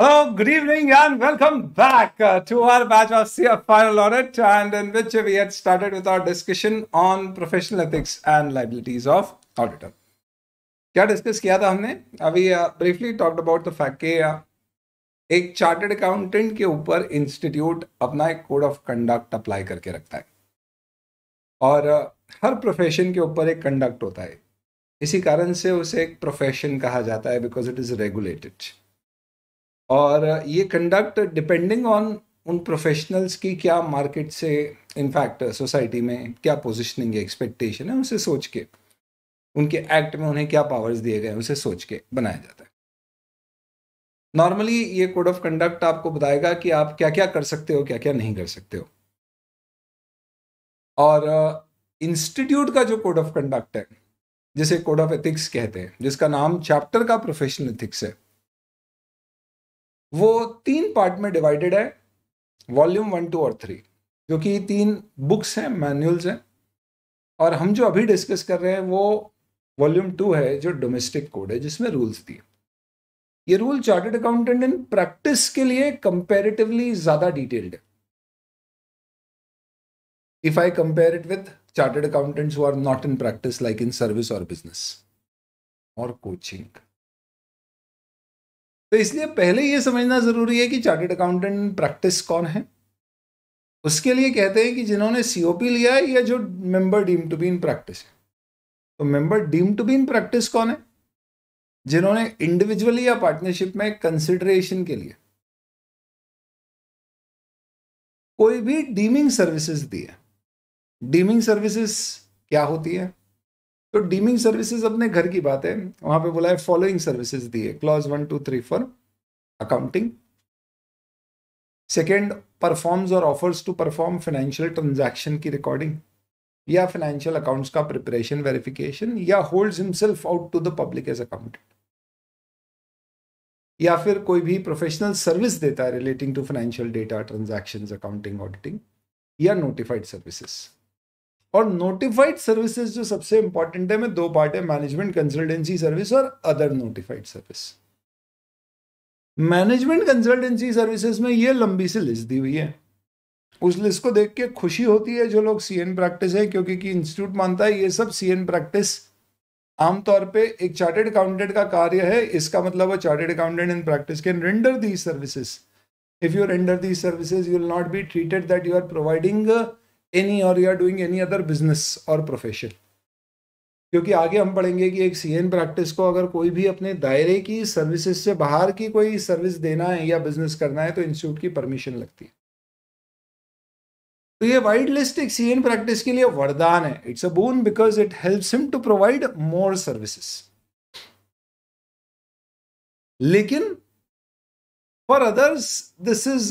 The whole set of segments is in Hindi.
Hello, good evening, and welcome back uh, to our batch of CF final audit, and in which we had started with our discussion on professional ethics and liabilities of auditor. क्या डिस्कस किया था हमने अभी briefly talked about the fact के एक चार्टर्ड अकाउंटेंट के ऊपर इंस्टीट्यूट अपना एक कोड ऑफ कंडक्ट अप्लाई करके रखता है और हर प्रोफेशन के ऊपर एक कंडक्ट होता है इसी कारण से उसे एक प्रोफेशन कहा जाता है बिकॉज इट इज़ रेगुलेटेड और ये कंडक्ट डिपेंडिंग ऑन उन प्रोफेशनल्स की क्या मार्केट से इनफैक्ट सोसाइटी में क्या पोजिशनिंग है एक्सपेक्टेशन है उसे सोच के उनके एक्ट में उन्हें क्या पावर्स दिए गए उसे सोच के बनाया जाता है नॉर्मली ये कोड ऑफ कंडक्ट आपको बताएगा कि आप क्या क्या कर सकते हो क्या क्या नहीं कर सकते हो और इंस्टीट्यूट uh, का जो कोड ऑफ कंडक्ट है जिसे कोड ऑफ एथिक्स कहते हैं जिसका नाम चैप्टर का प्रोफेशनल एथिक्स है वो तीन पार्ट में डिवाइडेड है वॉल्यूम वन टू और थ्री जो कि तीन बुक्स हैं मैनुअल्स हैं और हम जो अभी डिस्कस कर रहे हैं वो वॉल्यूम टू है जो डोमेस्टिक कोड है जिसमें रूल्स दिए ये rule chartered accountant in practice के लिए कंपेरेटिवली ज़्यादा डिटेल्ड है if I compare it with chartered accountants who are not in practice like in service और बिजनेस और कोचिंग तो इसलिए पहले ये समझना ज़रूरी है कि चार्टेड अकाउंटेंट प्रैक्टिस कौन है उसके लिए कहते हैं कि जिन्होंने सी लिया है या जो member deem to be in practice है तो member deem to be in practice कौन है जिन्होंने इंडिविजुअली या पार्टनरशिप में कंसिडरेशन के लिए कोई भी डीमिंग सर्विसेज दी है डीमिंग सर्विसेज क्या होती है तो डीमिंग सर्विसेज अपने घर की बात है वहां पे बोला है फॉलोइंग सर्विसेज दी है clause one two three four accounting second performs और offers to perform financial transaction की रिकॉर्डिंग या फाइनेंशियल अकाउंट्स का प्रिपरेशन वेरिफिकेशन या holds himself out to the public as accountant या फिर कोई भी प्रोफेशनल सर्विस देता है relating to financial data transactions accounting auditing या नोटिफाइड सर्विसेज और नोटिफाइड सर्विसेज जो सबसे इंपॉर्टेंट है मैं दो पार्ट है मैनेजमेंट कंसल्टेंसी सर्विस और other notified service management consultancy services में ये लंबी सी लिस्ट दी हुई है उस लिस्ट को देख के खुशी होती है जो लोग सीएन प्रैक्टिस है क्योंकि कि इंस्टीट्यूट मानता है ये सब सी प्रैक्टिस आमतौर पे एक चार्टेड अकाउंटेंट का कार्य है इसका मतलब वो chartered accountant in practice can render the services if you render the services you will not be treated that you are providing any और you are doing any other business और प्रोफेशन क्योंकि आगे हम पढ़ेंगे कि एक सी एन प्रैक्टिस को अगर कोई भी अपने दायरे की सर्विसेज से बाहर की कोई सर्विस देना है या बिजनेस करना है तो इंस्टीट्यूट की परमिशन लगती है तो ये वाइड लिस्ट एक सी एन प्रैक्टिस के लिए वरदान है it's a boon because it helps him to provide more services लेकिन for others this is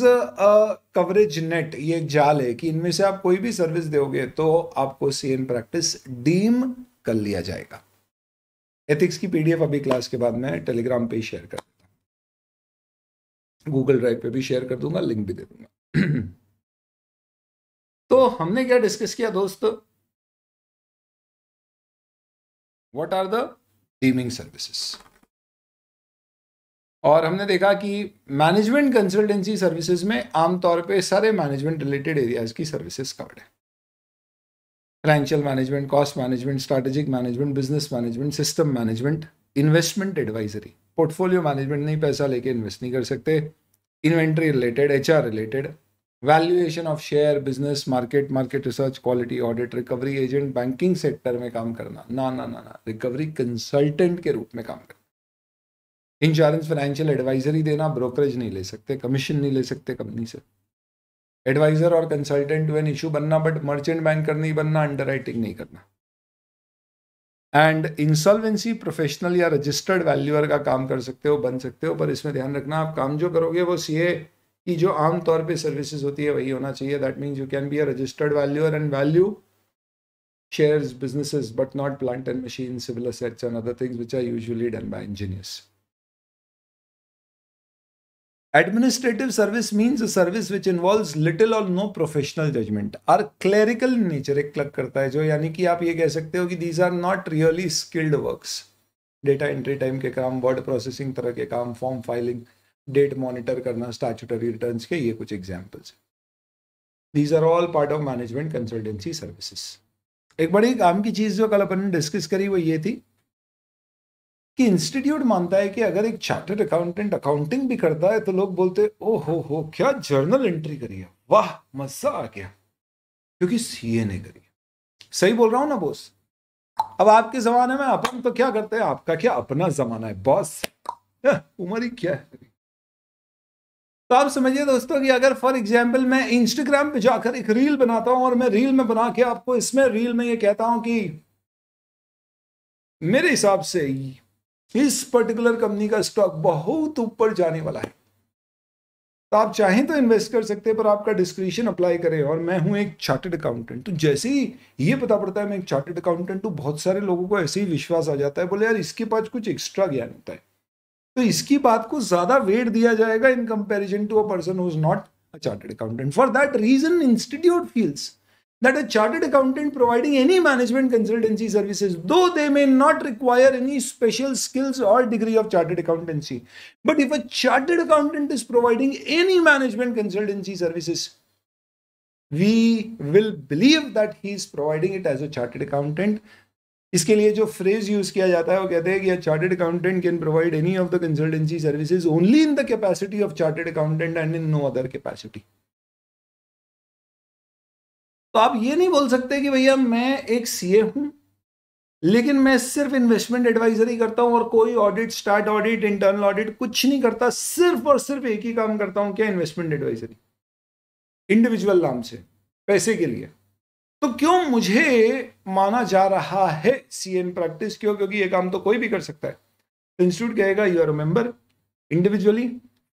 coverage net ये एक जाल है कि इनमें से आप कोई भी सर्विस दोगे तो आपको सी एन प्रैक्टिस डीम कर लिया जाएगा एथिक्स की पीडीएफ अभी क्लास के बाद मैं टेलीग्राम पे शेयर कर देता हूँ गूगल ड्राइव पे भी शेयर कर दूंगा लिंक भी दे दूंगा तो हमने क्या डिस्कस किया दोस्त what are the deeming services और हमने देखा कि मैनेजमेंट कंसल्टेंसी सर्विसेज में आमतौर पे सारे मैनेजमेंट रिलेटेड एरियाज की सर्विसेज कवर्ड है financial management cost management strategic management business management system management investment advisory portfolio management नहीं पैसा लेके इन्वेस्ट नहीं कर सकते inventory related H related valuation of share business market market research quality audit recovery agent banking sector में काम करना ना ना ना ना रिकवरी कंसल्टेंट के रूप में काम करना इंश्योरेंस फाइनेंशियल एडवाइजरी देना ब्रोकरेज नहीं ले सकते कमीशन नहीं ले सकते कंपनी से एडवाइजर और कंसल्टेंट एन इशू बनना बट मर्चेंट बैंकर नहीं बनना अंडर नहीं करना एंड इंसॉल्वेंसी प्रोफेशनल या रजिस्टर्ड वैल्यूअर का काम कर सकते हो बन सकते हो पर इसमें ध्यान रखना आप काम जो करोगे वो सीए की जो आमतौर पे सर्विसेज होती है वही होना चाहिए that means you can be a registered valuer and value shares businesses but not plant and machine civil assets and other things which are usually done by engineers administrative service means service which involve little और no professional judgement or or clerical nature एक क्लक करता है जो यानी कि आप ये कह सकते हो कि these are not really skilled works data entry time के काम वर्ड प्रोसेसिंग तरह के काम फॉर्म फाइलिंग डेट मॉनिटर करना स्टैचूटरी रिटर्न के ये कुछ एग्जाम्पल्स हैं these are all part of management consultancy services एक बड़ी काम की चीज़ जो कल अपन ने डिस्कस करी वो ये थी कि इंस्टीट्यूट मानता है कि अगर एक चार्टर्ड अकाउंटेंट अकाउंटिंग भी करता है तो लोग बोलते ओ हो हो क्या जर्नल एंट्री करी है वाह मजा आ गया क्योंकि सीए ने करी सही बोल रहा हूं ना बॉस अब आपके जमाने में अपन तो क्या करते हैं आपका क्या अपना जमाना है बॉस हाँ, उम्र ही क्या है तो आप समझिए दोस्तों कि अगर फॉर एग्जाम्पल मैं इंस्टाग्राम पे जाकर एक रील बनाता हूं और मैं रील में बना के आपको इसमें रील में ये कहता हूं कि मेरे हिसाब से इस पर्टिकुलर कंपनी का स्टॉक बहुत ऊपर जाने वाला है तो आप चाहें तो इन्वेस्ट कर सकते हैं पर आपका डिस्क्रिप्शन अप्लाई करें और मैं हूं एक चार्टेड अकाउंटेंट तो जैसे ही ये पता पड़ता है मैं एक चार्टेड अकाउंटेंट हूँ बहुत सारे लोगों को ऐसे ही विश्वास आ जाता है बोले यार इसके पास कुछ एक्स्ट्रा ज्ञान होता है तो इसकी बात को ज्यादा वेट दिया जाएगा in comparison to a person who is not a chartered accountant for that reason institute feels that a chartered accountant providing any management consultancy services, though they may not require any special skills or degree of chartered accountancy, but if a chartered accountant is providing any management consultancy services, we will believe that he is providing it as a chartered accountant. इसके लिए जो फ्रेज यूज किया जाता है वो कहते हैं कि chartered accountant can provide any of the consultancy services only in the capacity of chartered accountant and in no other capacity तो आप ये नहीं बोल सकते कि भैया मैं एक सीए हूं लेकिन मैं सिर्फ इन्वेस्टमेंट एडवाइजरी करता हूं और कोई audit start audit internal audit कुछ नहीं करता सिर्फ और सिर्फ एक ही काम करता हूं क्या इन्वेस्टमेंट एडवाइजरी इंडिविजुअल नाम से पैसे के लिए तो क्यों मुझे माना जा रहा है सी एन प्रैक्टिस क्यों क्योंकि ये काम तो कोई भी कर सकता है तो इंस्टीट्यूट कहेगा you are member individually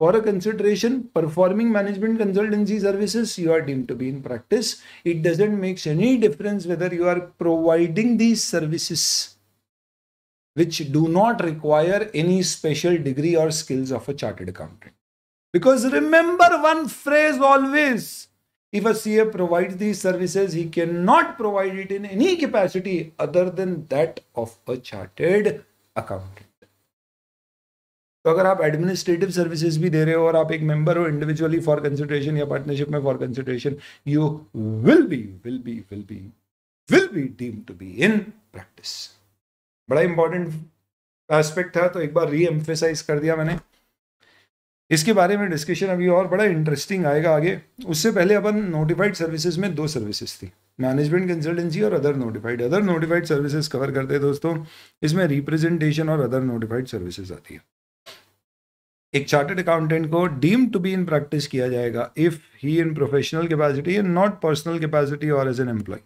For a consideration, performing management consultancy services, you are deemed to be in practice. It doesn't make any difference whether you are providing these services which do not require any special degree or skills of a chartered accountant. Because remember one phrase always if a CA provides these services, he cannot provide it in any capacity other than that of a chartered accountant. तो अगर आप एडमिनिस्ट्रेटिव सर्विसेज भी दे रहे हो और आप एक मेंबर हो इंडिविजुअली फॉर कंसिडरेशन या पार्टनरशिप में for consideration you will be will be will be will be deem to be in practice बड़ा इंपॉर्टेंट एस्पेक्ट था तो एक बार री एम्फेसाइज कर दिया मैंने इसके बारे में डिस्कशन अभी और बड़ा इंटरेस्टिंग आएगा आगे उससे पहले अपन नोटिफाइड सर्विसेज में दो सर्विसेज थी मैनेजमेंट कंसल्टेंसी और other notified other notified services cover करते हैं दोस्तों इसमें रिप्रेजेंटेशन और अदर नोटिफाइड सर्विसेज आती है एक चार्टर्ड अकाउंटेंट को deem to be in practice किया जाएगा if he in professional capacity and not personal capacity और as an employ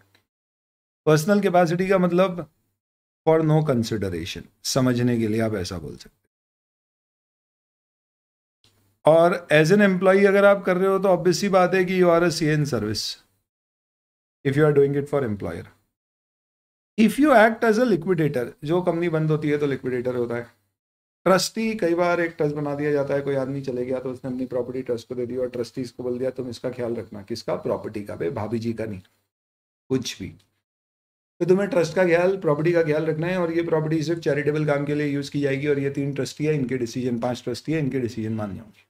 personal capacity का मतलब फॉर नो कंसिडरेशन समझने के लिए आप ऐसा बोल सकते और एज एन एम्प्लॉय अगर आप कर रहे हो तो ऑब्वियस ही बात है कि you are a C N service if you are doing it for employer if you act as a liquidator जो कंपनी बंद होती है तो लिक्विडेटर होता है ट्रस्टी कई बार एक ट्रस्ट बना दिया जाता है कोई आदमी चले गया तो उसने अपनी प्रॉपर्टी ट्रस्ट को दे दी और ट्रस्टी इसको बोल दिया तुम इसका ख्याल रखना किसका प्रॉपर्टी का भाई भाभी जी का नहीं कुछ भी तो तुम्हें ट्रस्ट का ख्याल प्रॉपर्टी का ख्याल रखना है और ये प्रॉपर्टी सिर्फ चैरिटेबल काम के लिए यूज़ की जाएगी और ये तीन ट्रस्टी है इनके डिसीजन पांच ट्रस्टी है इनके डिसीजन मान जाऊंगे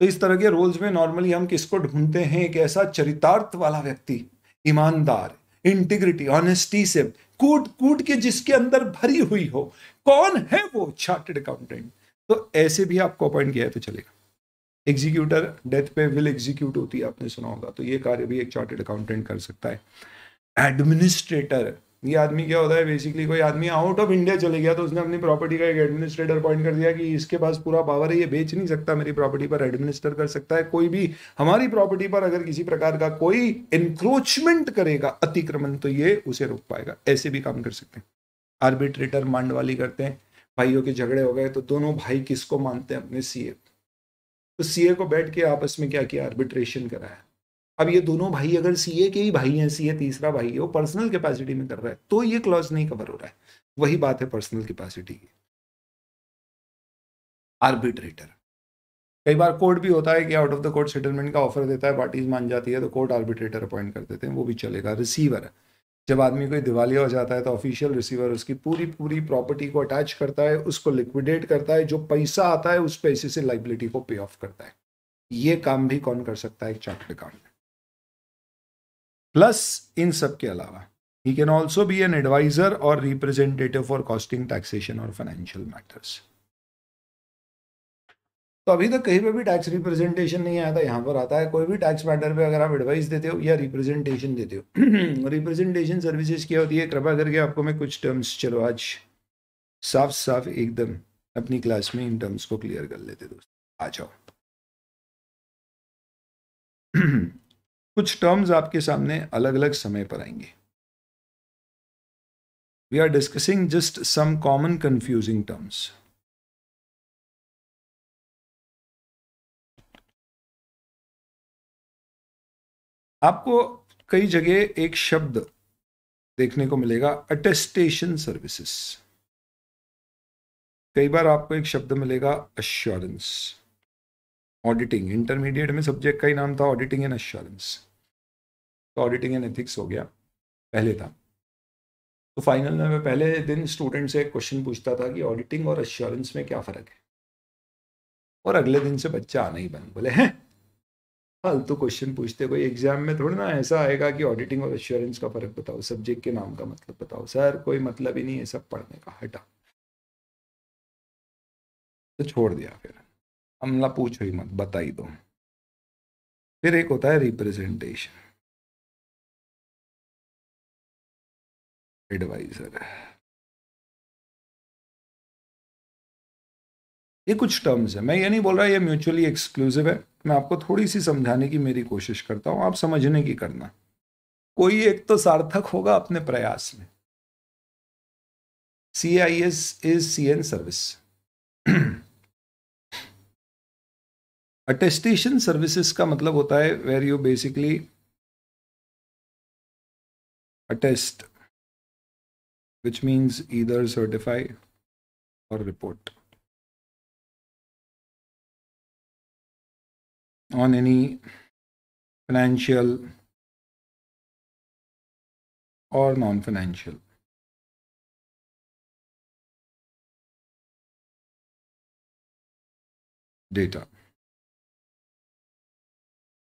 तो इस तरह के रोल्स में नॉर्मली हम किसको ढूंढते हैं एक ऐसा चरितार्थ वाला व्यक्ति ईमानदार इंटीग्रिटी ऑनेस्टी से कूट कूट के जिसके अंदर भरी हुई हो कौन है वो चार्टेड अकाउंटेंट तो ऐसे भी आपको अपॉइंट किया है तो चलेगा एग्जीक्यूटर डेथ पे विल एग्जीक्यूट होती है आपने सुना होगा तो ये कार्य भी एक चार्टेड अकाउंटेंट कर सकता है एडमिनिस्ट्रेटर ये आदमी क्या होता है बेसिकली कोई आदमी आउट ऑफ इंडिया चले गया तो उसने अपनी प्रॉपर्टी का एक एडमिनिस्ट्रेटर अपॉइंट कर दिया कि इसके पास पूरा पावर है ये बेच नहीं सकता मेरी प्रॉपर्टी पर एडमिनिस्टर कर सकता है कोई भी हमारी प्रॉपर्टी पर अगर किसी प्रकार का कोई इंक्रोचमेंट करेगा अतिक्रमण तो ये उसे रोक पाएगा ऐसे भी काम कर सकते हैं आर्बिट्रेटर मांडवाली करते हैं भाइयों के झगड़े हो गए तो दोनों भाई किसको मानते हैं अपने सीए को तो सीए को बैठ के आपस में क्या किया आर्बिट्रेशन कराया अब ये दोनों भाई अगर सीए के ही भाई हैं सीए तीसरा भाई है वो पर्सनल कैपेसिटी में कर रहा है तो ये क्लॉज नहीं कवर हो रहा है वही बात है पर्सनल कैपेसिटी की आर्बिट्रेटर कई बार कोर्ट भी होता है कि out of the court settlement का ऑफर देता है पार्टीज मान जाती है तो कोर्ट आर्बिट्रेटर अपॉइंट कर देते हैं वो भी चलेगा रिसीवर जब आदमी कोई दिवालिया हो जाता है तो ऑफिशियल रिसीवर उसकी पूरी पूरी प्रॉपर्टी को अटैच करता है उसको लिक्विडेट करता है जो पैसा आता है उस पैसे से लाइबिलिटी को पे ऑफ करता है ये काम भी कौन कर सकता है एक चार्ट अकाउंट प्लस इन सब के अलावा he can also be an adviser और रिप्रेजेंटेटिव फॉर कॉस्टिंग टैक्सेशन और फाइनेंशियल मैटर्स तो अभी तक कहीं पे भी टैक्स रिप्रेजेंटेशन नहीं आया था यहाँ पर आता है कोई भी टैक्स मैटर पे अगर आप एडवाइस देते हो या रिप्रेजेंटेशन देते हो रिप्रेजेंटेशन सर्विसेज क्या होती है कृपा करके आपको मैं कुछ टर्म्स चलो आज साफ साफ एकदम अपनी क्लास में इन टर्म्स को क्लियर कर लेते दोस्त आ जाओ कुछ टर्म्स आपके सामने अलग अलग समय पर आएंगे we are discussing just some common confusing terms आपको कई जगह एक शब्द देखने को मिलेगा अटेस्टेशन सर्विसेस कई बार आपको एक शब्द मिलेगा अश्योरेंस ऑडिटिंग इंटरमीडिएट में सब्जेक्ट का ही नाम था ऑडिटिंग एंड एश्योरेंस तो ऑडिटिंग एंड एथिक्स हो गया पहले था तो फाइनल में मैं पहले दिन स्टूडेंट से एक क्वेश्चन पूछता था कि ऑडिटिंग और एश्योरेंस में क्या फ़र्क है और अगले दिन से बच्चा आना ही बंद बोले हैं फालतू क्वेश्चन पूछते कोई एग्जाम में थोड़ा ना ऐसा आएगा कि ऑडिटिंग और एश्योरेंस का फ़र्क बताओ सब्जेक्ट के नाम का मतलब बताओ सर कोई मतलब ही नहीं है सब पढ़ने का हटा तो छोड़ दिया फिर हमला पूछो ही मत बता ही दो फिर एक होता है रिप्रेजेंटेशन एडवाइजर ये कुछ टर्म्स है मैं ये नहीं बोल रहा ये म्यूचुअली एक्सक्लूसिव है मैं आपको थोड़ी सी समझाने की मेरी कोशिश करता हूं आप समझने की करना कोई एक तो सार्थक होगा अपने प्रयास में C I S is C N service attestation services का मतलब होता है where you basically attest which means either certify और रिपोर्ट ऑन एनी फाइनेंशियल और non financial data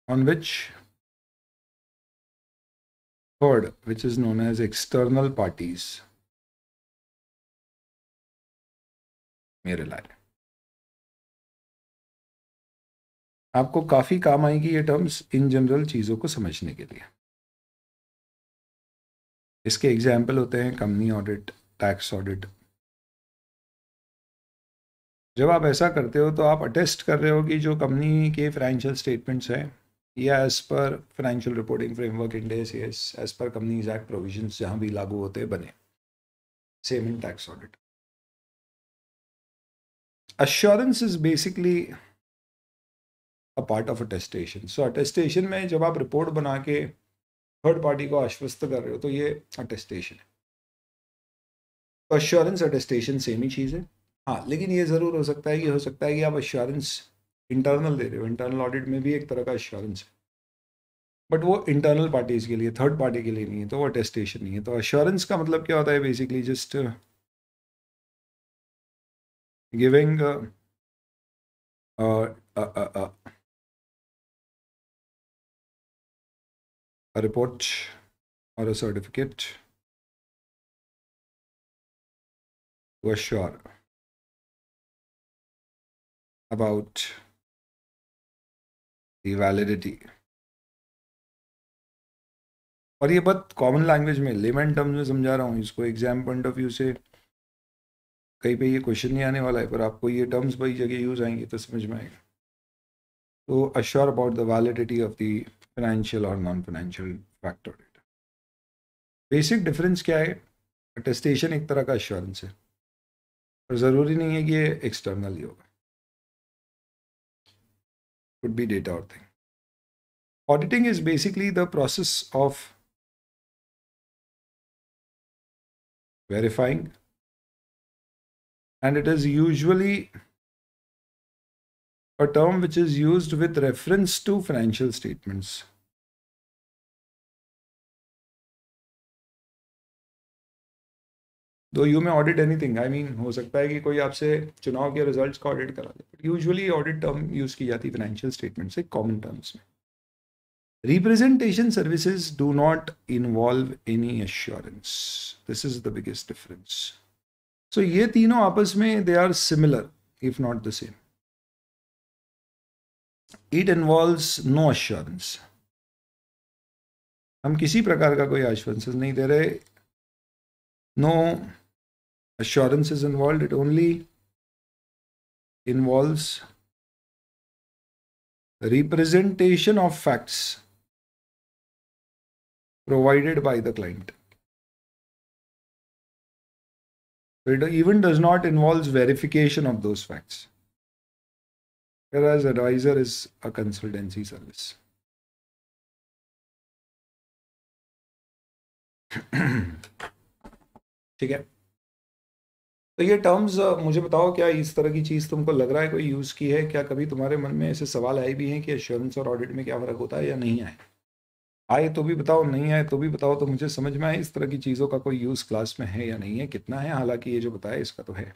on which third which is known as external parties may rely आपको काफी काम आएगी ये टर्म्स इन जनरल चीजों को समझने के लिए इसके एग्जाम्पल होते हैं कंपनी ऑडिट टैक्स ऑडिट जब आप ऐसा करते हो तो आप अटेस्ट कर रहे हो कि जो कंपनी के फाइनेंशियल स्टेटमेंट्स हैं या as per financial reporting framework Ind AS yes as per companies act provision जहाँ भी लागू होते बने same in tax audit assurance is basically a part of attestation so attestation में जब आप रिपोर्ट बना के थर्ड पार्टी को आश्वस्त कर रहे हो तो ये अटेस्टेशन है तो अश्योरेंस अटेस्टेशन सेम ही चीज़ है हाँ लेकिन ये ज़रूर हो सकता है कि हो सकता है कि आप अश्योरेंस इंटरनल दे रहे हो इंटरनल ऑडिट में भी एक तरह का एश्योरेंस है बट वो इंटरनल पार्टीज के लिए थर्ड पार्टी के लिए नहीं है तो वो अटेस्टेशन नहीं है तो एश्योरेंस का मतलब क्या होता है बेसिकली जस्ट गिविंग रिपोर्ट और सर्टिफिकेट वो certificate अबाउट वैलिडिटी और ये बात कॉमन लैंग्वेज में लेमेंट टर्म्स में समझा रहा हूँ इसको एग्जाम पॉइंट ऑफ व्यू से कहीं पे ये क्वेश्चन नहीं आने वाला है पर आपको ये टर्म्स पर जगह यूज आएंगे तो समझ में आएगा तो assure about the validity of the financial और non financial factor data basic difference क्या है अटेस्टेशन एक तरह का अश्योरेंस है और ज़रूरी नहीं है कि ये एक्सटर्नल ही होगा could be data or thing. Auditing is basically the process of verifying and it is usually a term which is used with reference to financial statements. दो you may audit anything I mean हो सकता है कि कोई आपसे चुनाव के रिजल्ट का ऑडिट करा दे यूजली ऑडिट टर्म यूज की जाती है फाइनेंशियल स्टेटमेंट से कॉमन टर्म्स में representation services do not involve any assurance this is the biggest difference so ये तीनों आपस में they are similar if not the same it involve no assurance हम किसी प्रकार का कोई आश्वासन नहीं दे रहे नो assurance is involved. It only involves representation of facts provided by the client. It even does not involve verification of those facts. Whereas advisor is a consultancy service. Okay. तो ये टर्म्स मुझे बताओ क्या इस तरह की चीज़ तुमको लग रहा है कोई यूज़ की है क्या कभी तुम्हारे मन में ऐसे सवाल आए भी हैं कि एश्योरेंस और ऑडिट में क्या फ़र्क होता है या नहीं आए आए तो भी बताओ नहीं आए तो भी बताओ तो मुझे समझ में आए इस तरह की चीज़ों का कोई यूज़ क्लास में है या नहीं है कितना है हालांकि ये जो बताया इसका तो है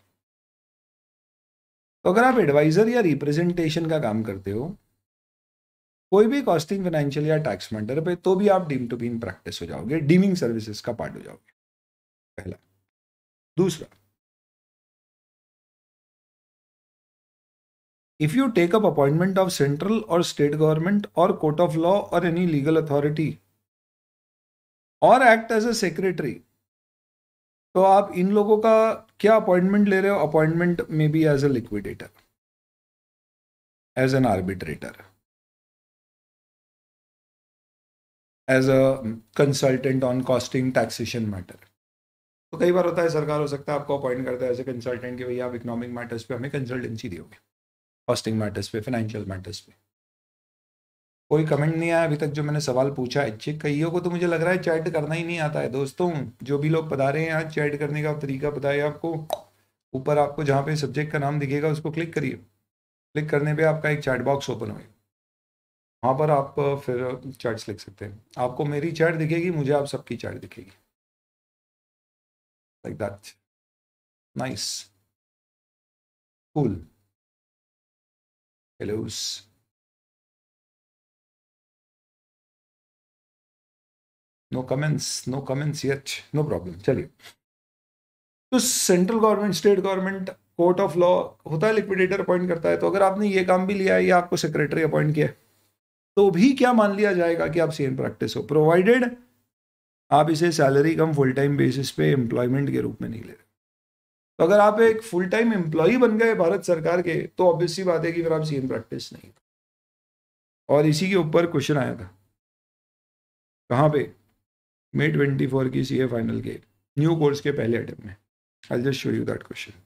तो अगर आप एडवाइज़र या रिप्रेजेंटेशन का काम करते हो कोई भी कॉस्टिंग फाइनेंशियल या टैक्स मैटर पे तो भी आप deem to be in practice हो जाओगे डीमिंग सर्विसेज का पार्ट हो जाओगे पहला दूसरा if you take up appointment of central और स्टेट गवर्नमेंट और कोर्ट ऑफ लॉ और एनी लीगल अथॉरिटी और एक्ट एज ए सेक्रेटरी तो आप इन लोगों का क्या अपॉइंटमेंट ले रहे हो appointment may be as a liquidator as an arbitrator as a consultant on costing taxation matter तो कई बार होता है सरकार हो सकता है आपको अपॉइंट करता है एज ए कंसल्टेंट कि भैया आप इकोनॉमिक मैटर्स पे हमें कंसल्टेंसी दोगे कॉस्टिंग मैटर्स पे फाइनेंशियल मैटर्स पे कोई कमेंट नहीं आया अभी तक जो मैंने सवाल पूछा इच्छिक कईयों को तो मुझे लग रहा है चैट करना ही नहीं आता है दोस्तों जो भी लोग बता रहे हैं आज चैट करने का तरीका बताया आपको ऊपर आपको जहाँ पे सब्जेक्ट का नाम दिखेगा उसको क्लिक करिए क्लिक करने पे आपका एक चैट बॉक्स ओपन होगा वहाँ पर आप फिर चैट्स लिख सकते हैं आपको मेरी चैट दिखेगी मुझे आप सबकी चैट दिखेगी like that nice cool pillows no comments no comments yet no problem चलिए तो central government state government court of law होता है लिक्विडेटर अपॉइंट करता है तो अगर आपने ये काम भी लिया है या आपको सेक्रेटरी अपॉइंट किया तो भी क्या मान लिया जाएगा कि आप सेम प्रैक्टिस हो प्रोवाइडेड आप इसे salary cum full time basis पे एम्प्लॉयमेंट के रूप में नहीं ले रहे तो अगर आप एक फुल टाइम एम्प्लॉय बन गए भारत सरकार के तो ऑब्वियसली बात है कि फिर आप सी प्रैक्टिस नहीं और इसी के ऊपर क्वेश्चन आया था कहाँ पे मे ट्वेंटी फोर की सी फाइनल के न्यू कोर्स के पहले अटेम्प में I just show you that question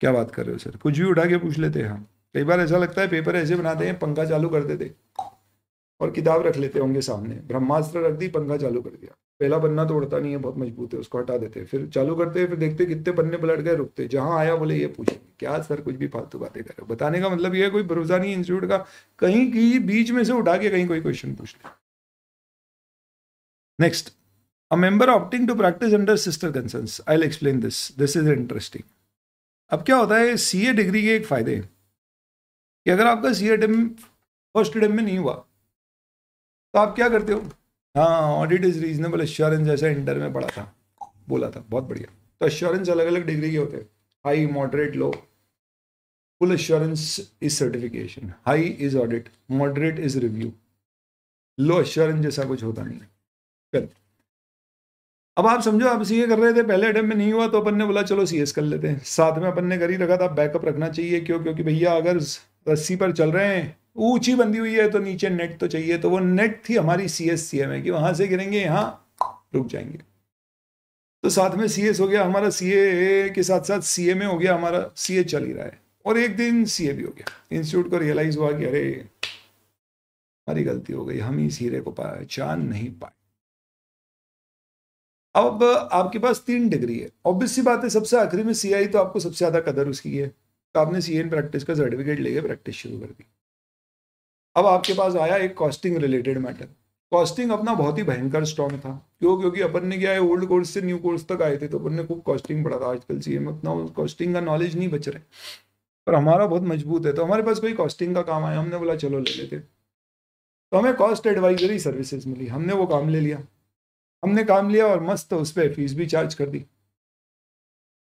क्या बात कर रहे हो सर कुछ भी उठा के पूछ लेते हैं हम कई बार ऐसा लगता है पेपर ऐसे बनाते हैं पंखा चालू कर देते और किताब रख लेते होंगे सामने ब्रह्मास्त्र रख दी पंखा चालू कर दिया पहला पन्ना तो उड़ता नहीं है बहुत मजबूत है उसको हटा देते फिर चालू करते हैं फिर देखते कितने पन्ने पलट गए रुकते जहां आया बोले ये पूछे क्या सर कुछ भी फालतू बातें कर रहे हो बताने का मतलब ये है कोई भरोसा नहीं इंस्टीट्यूट का कहीं की बीच में से उठा के कहीं कोई क्वेश्चन पूछ ले next a member opting to practice under sister concerns I will explain this this is interesting अब क्या होता है सीए डिग्री के एक फायदे हैं कि अगर आपका सीए अटेम्प फर्स्ट अटेम्प में नहीं हुआ तो आप क्या करते हो हाँ ऑडिट इज रीजनेबल एश्योरेंस जैसा इंटर में पढ़ा था बोला था बहुत बढ़िया तो एश्योरेंस अलग अलग डिग्री के होते हैं high moderate low full assurance is certification high is audit moderate is review low assurance जैसा कुछ होता नहीं कर अब आप समझो आप सीए कर रहे थे पहले अटैम्प में नहीं हुआ तो अपन ने बोला चलो सीएस कर लेते हैं साथ में अपन ने कर ही रखा था बैकअप रखना चाहिए क्यों क्योंकि भैया अगर रस्सी पर चल रहे हैं ऊंची बंदी हुई है तो नीचे नेट तो चाहिए तो वो नेट थी हमारी सी एस सी एम है कि वहां से गिरेंगे यहाँ रुक जाएंगे तो साथ में सी एस हो गया हमारा सी ए के साथ साथ सी एम ए हो गया हमारा सी ए चल ही रहा है और एक दिन सी ए भी हो गया इंस्टीट्यूट को रियलाइज हुआ कि अरे हमारी गलती हो गई हम इस हीरे को पहचान नहीं पाए अब आपके पास तीन डिग्री है ऑब्वियसली बात है सबसे आखिरी में सी आई तो आपको सबसे ज़्यादा कदर उसकी है तो आपने सी एन प्रैक्टिस का सर्टिफिकेट लेके प्रैक्टिस शुरू कर दी अब आपके पास आया एक कॉस्टिंग रिलेटेड मैटर कॉस्टिंग अपना बहुत ही भयंकर स्ट्रॉन्ग था क्यों क्योंकि अपन ने क्या है ओल्ड कोर्स से न्यू कोर्स तक आए थे तो अपन ने खूब कॉस्टिंग पढ़ा था आजकल सी एम उतना कॉस्टिंग का नॉलेज नहीं बच रहा पर हमारा बहुत मजबूत है तो हमारे पास कोई कॉस्टिंग का काम आया हमने बोला चलो ले लेते तो हमें कॉस्ट एडवाइजरी सर्विसेज मिली हमने वो काम ले लिया हमने काम लिया और मस्त उस पर फीस भी चार्ज कर दी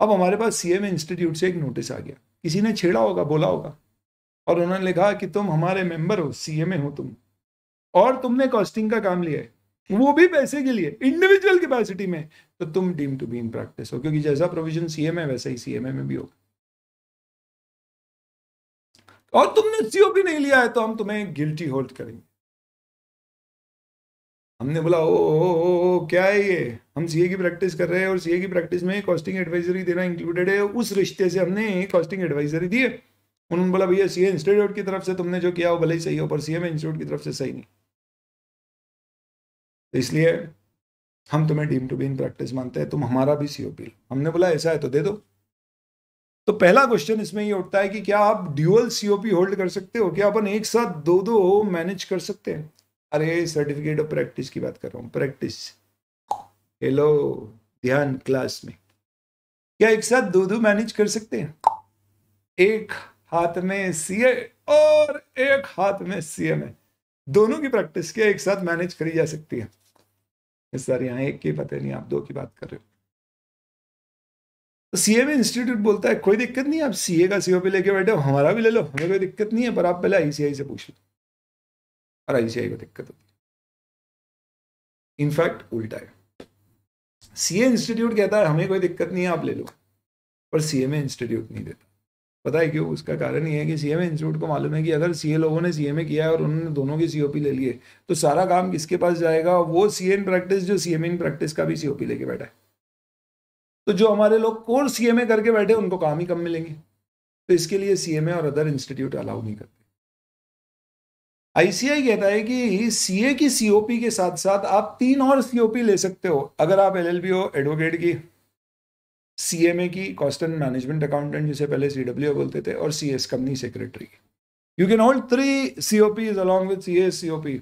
अब हमारे पास सी एम इंस्टीट्यूट से एक नोटिस आ गया किसी ने छेड़ा होगा बोला होगा और उन्होंने लिखा कि तुम हमारे मेंबर हो सीएमए हो तुम और तुमने कॉस्टिंग का काम लिया है वो भी पैसे के लिए इंडिविजुअल कैपेसिटी में तो तुम deem to be in practice हो क्योंकि जैसा प्रोविजन सीएम है वैसा ही सीएमए में भी हो और तुमने सीओ भी नहीं लिया है तो हम तुम्हें गिल्टी होल्ड करेंगे हमने बोला ओ, ओ, ओ, ओ क्या है ये हम सीए की प्रैक्टिस कर रहे हैं और सीए की प्रैक्टिस में कॉस्टिंग एडवाइजरी देना इंक्लूडेड है उस रिश्ते से हमने कॉस्टिंग एडवाइजरी दी है उन्होंने बोला भैया सी इंस्टीट्यूट की तरफ से तुमने जो किया वो भले ही सही हो पर सीएम इंस्टीट्यूट की तरफ से सही नहीं तो इसलिए हम तुम्हें deem to be in practice मानते हैं तुम हमारा भी सीओ पी हमने बोला ऐसा है तो दे दो तो पहला क्वेश्चन इसमें ये उठता है कि क्या आप ड्यूअल सीओपी होल्ड कर सकते हो क्या अपन एक साथ दो दो मैनेज कर सकते हैं अरे सर्टिफिकेट ऑफ प्रैक्टिस की बात कर रहा हूँ प्रैक्टिस हेलो ध्यान क्लास में क्या एक साथ दो दो मैनेज कर सकते हैं एक हाथ में सीए और एक हाथ में सीएम दोनों की प्रैक्टिस किया एक साथ मैनेज करी जा सकती है इस यहाँ एक की पता नहीं आप दो की बात कर रहे हो तो सीएम इंस्टीट्यूट बोलता है कोई दिक्कत नहीं आप सीए का सीओ पे लेके बैठे हो हमारा भी ले लो हमें कोई दिक्कत नहीं है पर आप पहले आईसीआई से पूछ लो और आईसीआई को दिक्कत होती है इनफैक्ट उल्टा है सीए इंस्टीट्यूट कहता है हमें कोई दिक्कत नहीं है आप ले लो पर सीए में इंस्टीट्यूट नहीं देता पता है क्यों उसका कारण ये है कि सीएम इंस्टीट्यूट को मालूम है कि अगर सीए लोगों ने सीएमए किया है और उन्होंने दोनों की सीओपी ले लिए तो सारा काम किसके पास जाएगा वो सीए इन प्रैक्टिस जो सीएम इन प्रैक्टिस का भी सीओपी लेके बैठा है तो जो हमारे लोग कोर सीएमए करके बैठे उनको काम ही कम मिलेंगे तो इसके लिए सीएमए और अदर इंस्टीट्यूट अलाउ नहीं करते आईसीआई कहता है कि सीए की सीओपी के साथ साथ आप तीन और सीओपी ले सकते हो अगर आप एलएलबी हो एडवोकेट की सीएमए की कॉस्ट एंड मैनेजमेंट अकाउंटेंट जिसे पहले सी डब्ल्यू बोलते थे और C S company secretary you can hold three C O P is along with C S C O P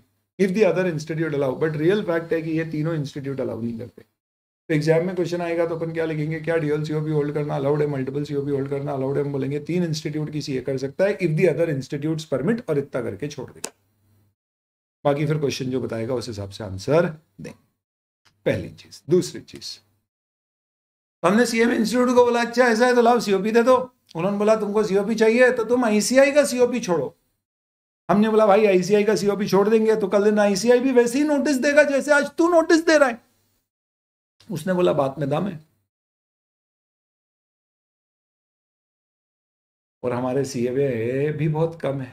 if the other institute allow but real fact है कि ये तीनों इंस्टीट्यूट अलाउ नहीं करते तो एग्जाम में क्वेश्चन आएगा तो अपन क्या लिखेंगे क्या dual C O P hold करना अलाउड है multiple C O P hold करना अलाउड है हम बोलेंगे तीन इंस्टीट्यूट की सी ए कर सकता है if the other institute permit और इतना करके छोड़ देगा बाकी फिर क्वेश्चन जो बताएगा उस हिसाब से आंसर दें पहली चीज दूसरी चीज़ हमने सीएम इंस्टीट्यूट को बोला अच्छा ऐसा है तो लाओ सीओपी दे दो उन्होंने बोला तुमको सीओपी चाहिए तो तुम आईसीआई का सीओपी छोड़ो हमने बोला भाई आईसीआई का सीओपी छोड़ देंगे तो कल दिन आईसीआई भी वैसे ही नोटिस देगा जैसे आज तू नोटिस दे रहा है उसने बोला बात में दम है और हमारे सीए भी बहुत कम है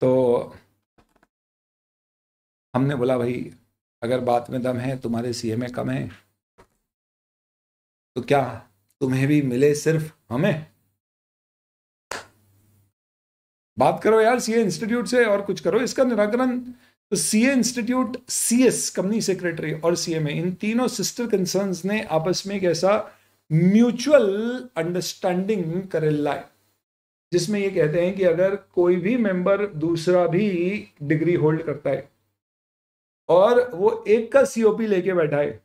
तो हमने बोला भाई अगर बात में दम है तुम्हारे सीए में कम है तो क्या तुम्हें भी मिले सिर्फ हमें बात करो यार सीए इंस्टीट्यूट से और कुछ करो इसका निराकरण तो CA institute CS company secretary और सीएमए इन तीनों सिस्टर कंसर्न्स ने आपस में एक ऐसा म्यूचुअल अंडरस्टैंडिंग कर लाए जिसमें ये कहते हैं कि अगर कोई भी मेंबर दूसरा भी डिग्री होल्ड करता है और वो एक का सीओपी लेके बैठा है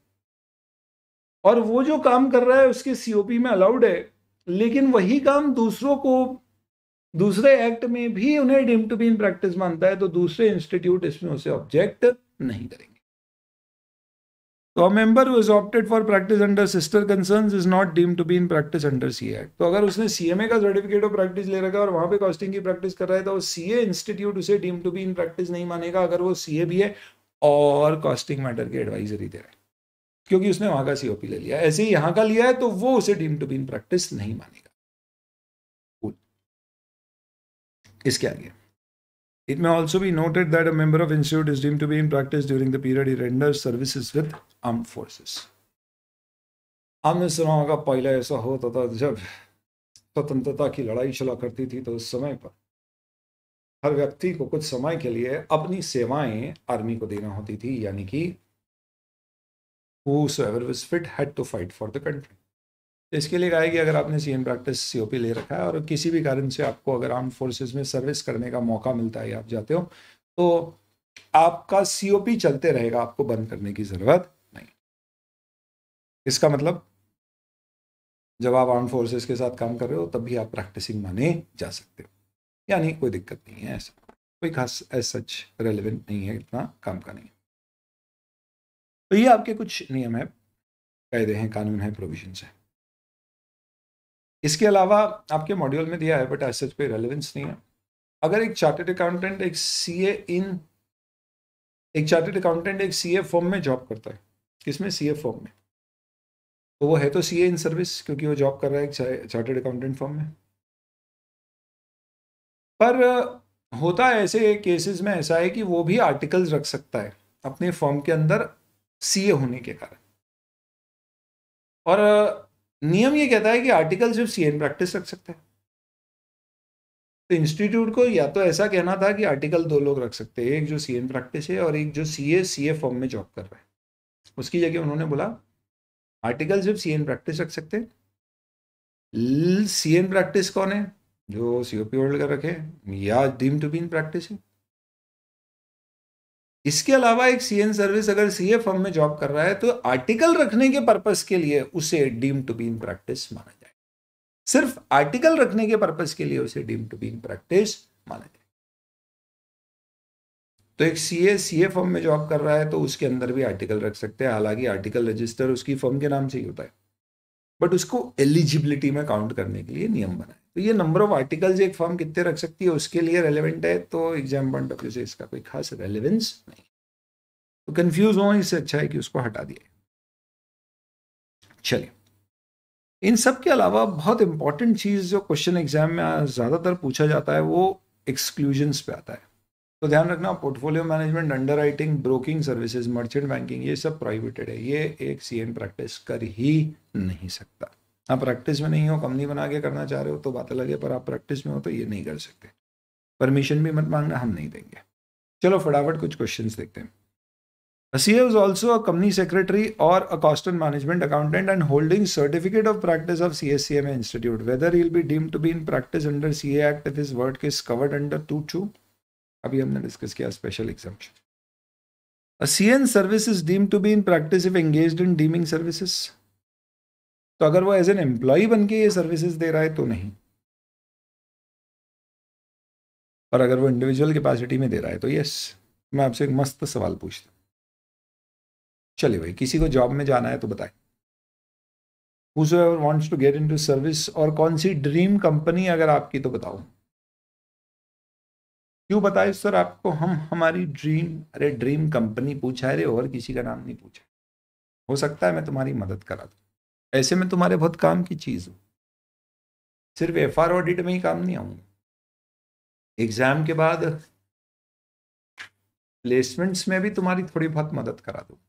और वो जो काम कर रहा है उसके सीओपी में अलाउड है लेकिन वही काम दूसरों को दूसरे एक्ट में भी उन्हें deem to be in practice मानता है तो दूसरे इंस्टीट्यूट इसमें उसे ऑब्जेक्ट नहीं करेंगे तो member who is opted for practice under sister concern is not deem to be in practice under C act तो अगर उसने सीएमए का सर्टिफिकेट ऑफ प्रैक्टिस ले रखा है और वहां पे कॉस्टिंग की प्रैक्टिस कर रहा है तो सीए इंस्टीट्यूट उसे deem to be in practice नहीं मानेगा अगर वो सी ए भी है और कॉस्टिंग मैटर की एडवाइजरी दे रहे हैं क्योंकि उसने वहां का सीओपी ले लिया ऐसे ही यहां का लिया है तो वो उसे deem to be in practice नहीं मानेगा इसके आगे it may also be noted that a member of institute is deem to be in practice during the period he render services with arm forces आपने सुना होगा पहले ऐसा होता था जब स्वतंत्रता की लड़ाई चला करती थी तो उस समय पर हर व्यक्ति को कुछ समय के लिए अपनी सेवाएं आर्मी को देना होती थी यानी कि fit had to fight for the country इसके लिए कहा कि अगर आपने सी प्रैक्टिस सी ले रखा है और किसी भी कारण से आपको अगर आर्म फोर्सेज में सर्विस करने का मौका मिलता है आप जाते हो तो आपका सी चलते रहेगा आपको बंद करने की ज़रूरत नहीं इसका मतलब जब आप आर्म फोर्सेस के साथ काम कर रहे हो तब भी आप प्रैक्टिसिंग माने जा सकते हो यानी कोई दिक्कत नहीं है ऐसा कोई खास एज सच रेलिवेंट नहीं है इतना काम का नहीं है तो ये आपके कुछ नियम है कायदे हैं कानून है प्रोविजन है इसके अलावा आपके मॉड्यूल में दिया है बट एज सच कोई रेलिवेंस नहीं है अगर एक चार्टेड अकाउंटेंट एक ए इन एक चार्टेड अकाउंटेंट एक सीए फॉर्म में जॉब करता है किसमें सीए फॉर्म में तो वो है तो ए इन सर्विस क्योंकि वो जॉब कर रहा है एक चार्टेड अकाउंटेंट फॉर्म में पर होता ऐसे केसेस में ऐसा है कि वो भी आर्टिकल्स रख सकता है अपने फॉर्म के अंदर सीए होने के कारण और नियम ये कहता है कि आर्टिकल सिर्फ सी एन प्रैक्टिस रख सकते हैं तो इंस्टीट्यूट को या तो ऐसा कहना था कि आर्टिकल दो लोग रख सकते हैं एक जो सी एन प्रैक्टिस है और एक जो सी ए सी ए फॉर्म में जॉब कर रहा है उसकी जगह उन्होंने बोला आर्टिकल सिर्फ सी एन प्रैक्टिस रख सकते हैं सी एन प्रैक्टिस कौन है जो सीओपी होल्ड कर रखे या deem to be in practicing इसके अलावा एक सीएन सर्विस अगर सीए फर्म में जॉब कर रहा है तो आर्टिकल रखने के पर्पस के लिए उसे deem to be in practice माना जाए सिर्फ आर्टिकल रखने के पर्पस के लिए उसे deem to be in practice माना जाए तो एक सीए सीए फर्म में जॉब कर रहा है तो उसके अंदर भी आर्टिकल रख सकते हैं हालांकि आर्टिकल रजिस्टर उसकी फर्म के नाम से ही होता है बट उसको एलिजिबिलिटी में काउंट करने के लिए नियम बनाए तो ये नंबर ऑफ आर्टिकल्स एक फॉर्म कितने रख सकती है उसके लिए रेलिवेंट है तो एग्जाम पॉइंट ऑफ व्यू से इसका कोई खास रेलिवेंस नहीं तो कंफ्यूज हो इससे अच्छा है कि उसको हटा दिया चलिए इन सब के अलावा बहुत इंपॉर्टेंट चीज़ जो क्वेश्चन एग्जाम में ज़्यादातर पूछा जाता है वो एक्सक्लूजन्स पे आता है तो ध्यान रखना portfolio management underwriting broking services merchant banking ये सब प्राइवेटेड है ये एक सी प्रैक्टिस कर ही नहीं सकता आप प्रैक्टिस में नहीं हो कंपनी बना के करना चाह रहे हो तो बात अलग है पर आप प्रैक्टिस में हो तो ये नहीं कर सकते परमिशन भी मत मांगना हम नहीं देंगे चलो फटाफट कुछ क्वेश्चन देखते हैं C as also a company secretary और a cost and management accountant and holding certificate of practice of C S C M institute whether will be deem to be in practice under C act if is word is covered under two two अभी हमने डिस्कस किया special exam C N service is deem to be in practice if engage in deeming services तो अगर वो एज एन एम्प्लॉय बन के ये सर्विसेज दे रहा है तो नहीं और अगर वो इंडिविजुअल कैपेसिटी में दे रहा है तो यस मैं आपसे एक मस्त सवाल पूछता हूँ चलिए भाई किसी को जॉब में जाना है तो बताए wants to get into service और कौन सी ड्रीम कंपनी अगर आपकी तो बताओ क्यों बताए सर आपको हम हमारी ड्रीम अरे ड्रीम कंपनी पूछा है रे और किसी का नाम नहीं पूछा हो सकता है मैं तुम्हारी मदद करा दू ऐसे में तुम्हारे बहुत काम की चीज़ हो सिर्फ एफ आर ऑडिट में ही काम नहीं आऊंगा एग्जाम के बाद प्लेसमेंट्स में भी तुम्हारी थोड़ी बहुत मदद करा दो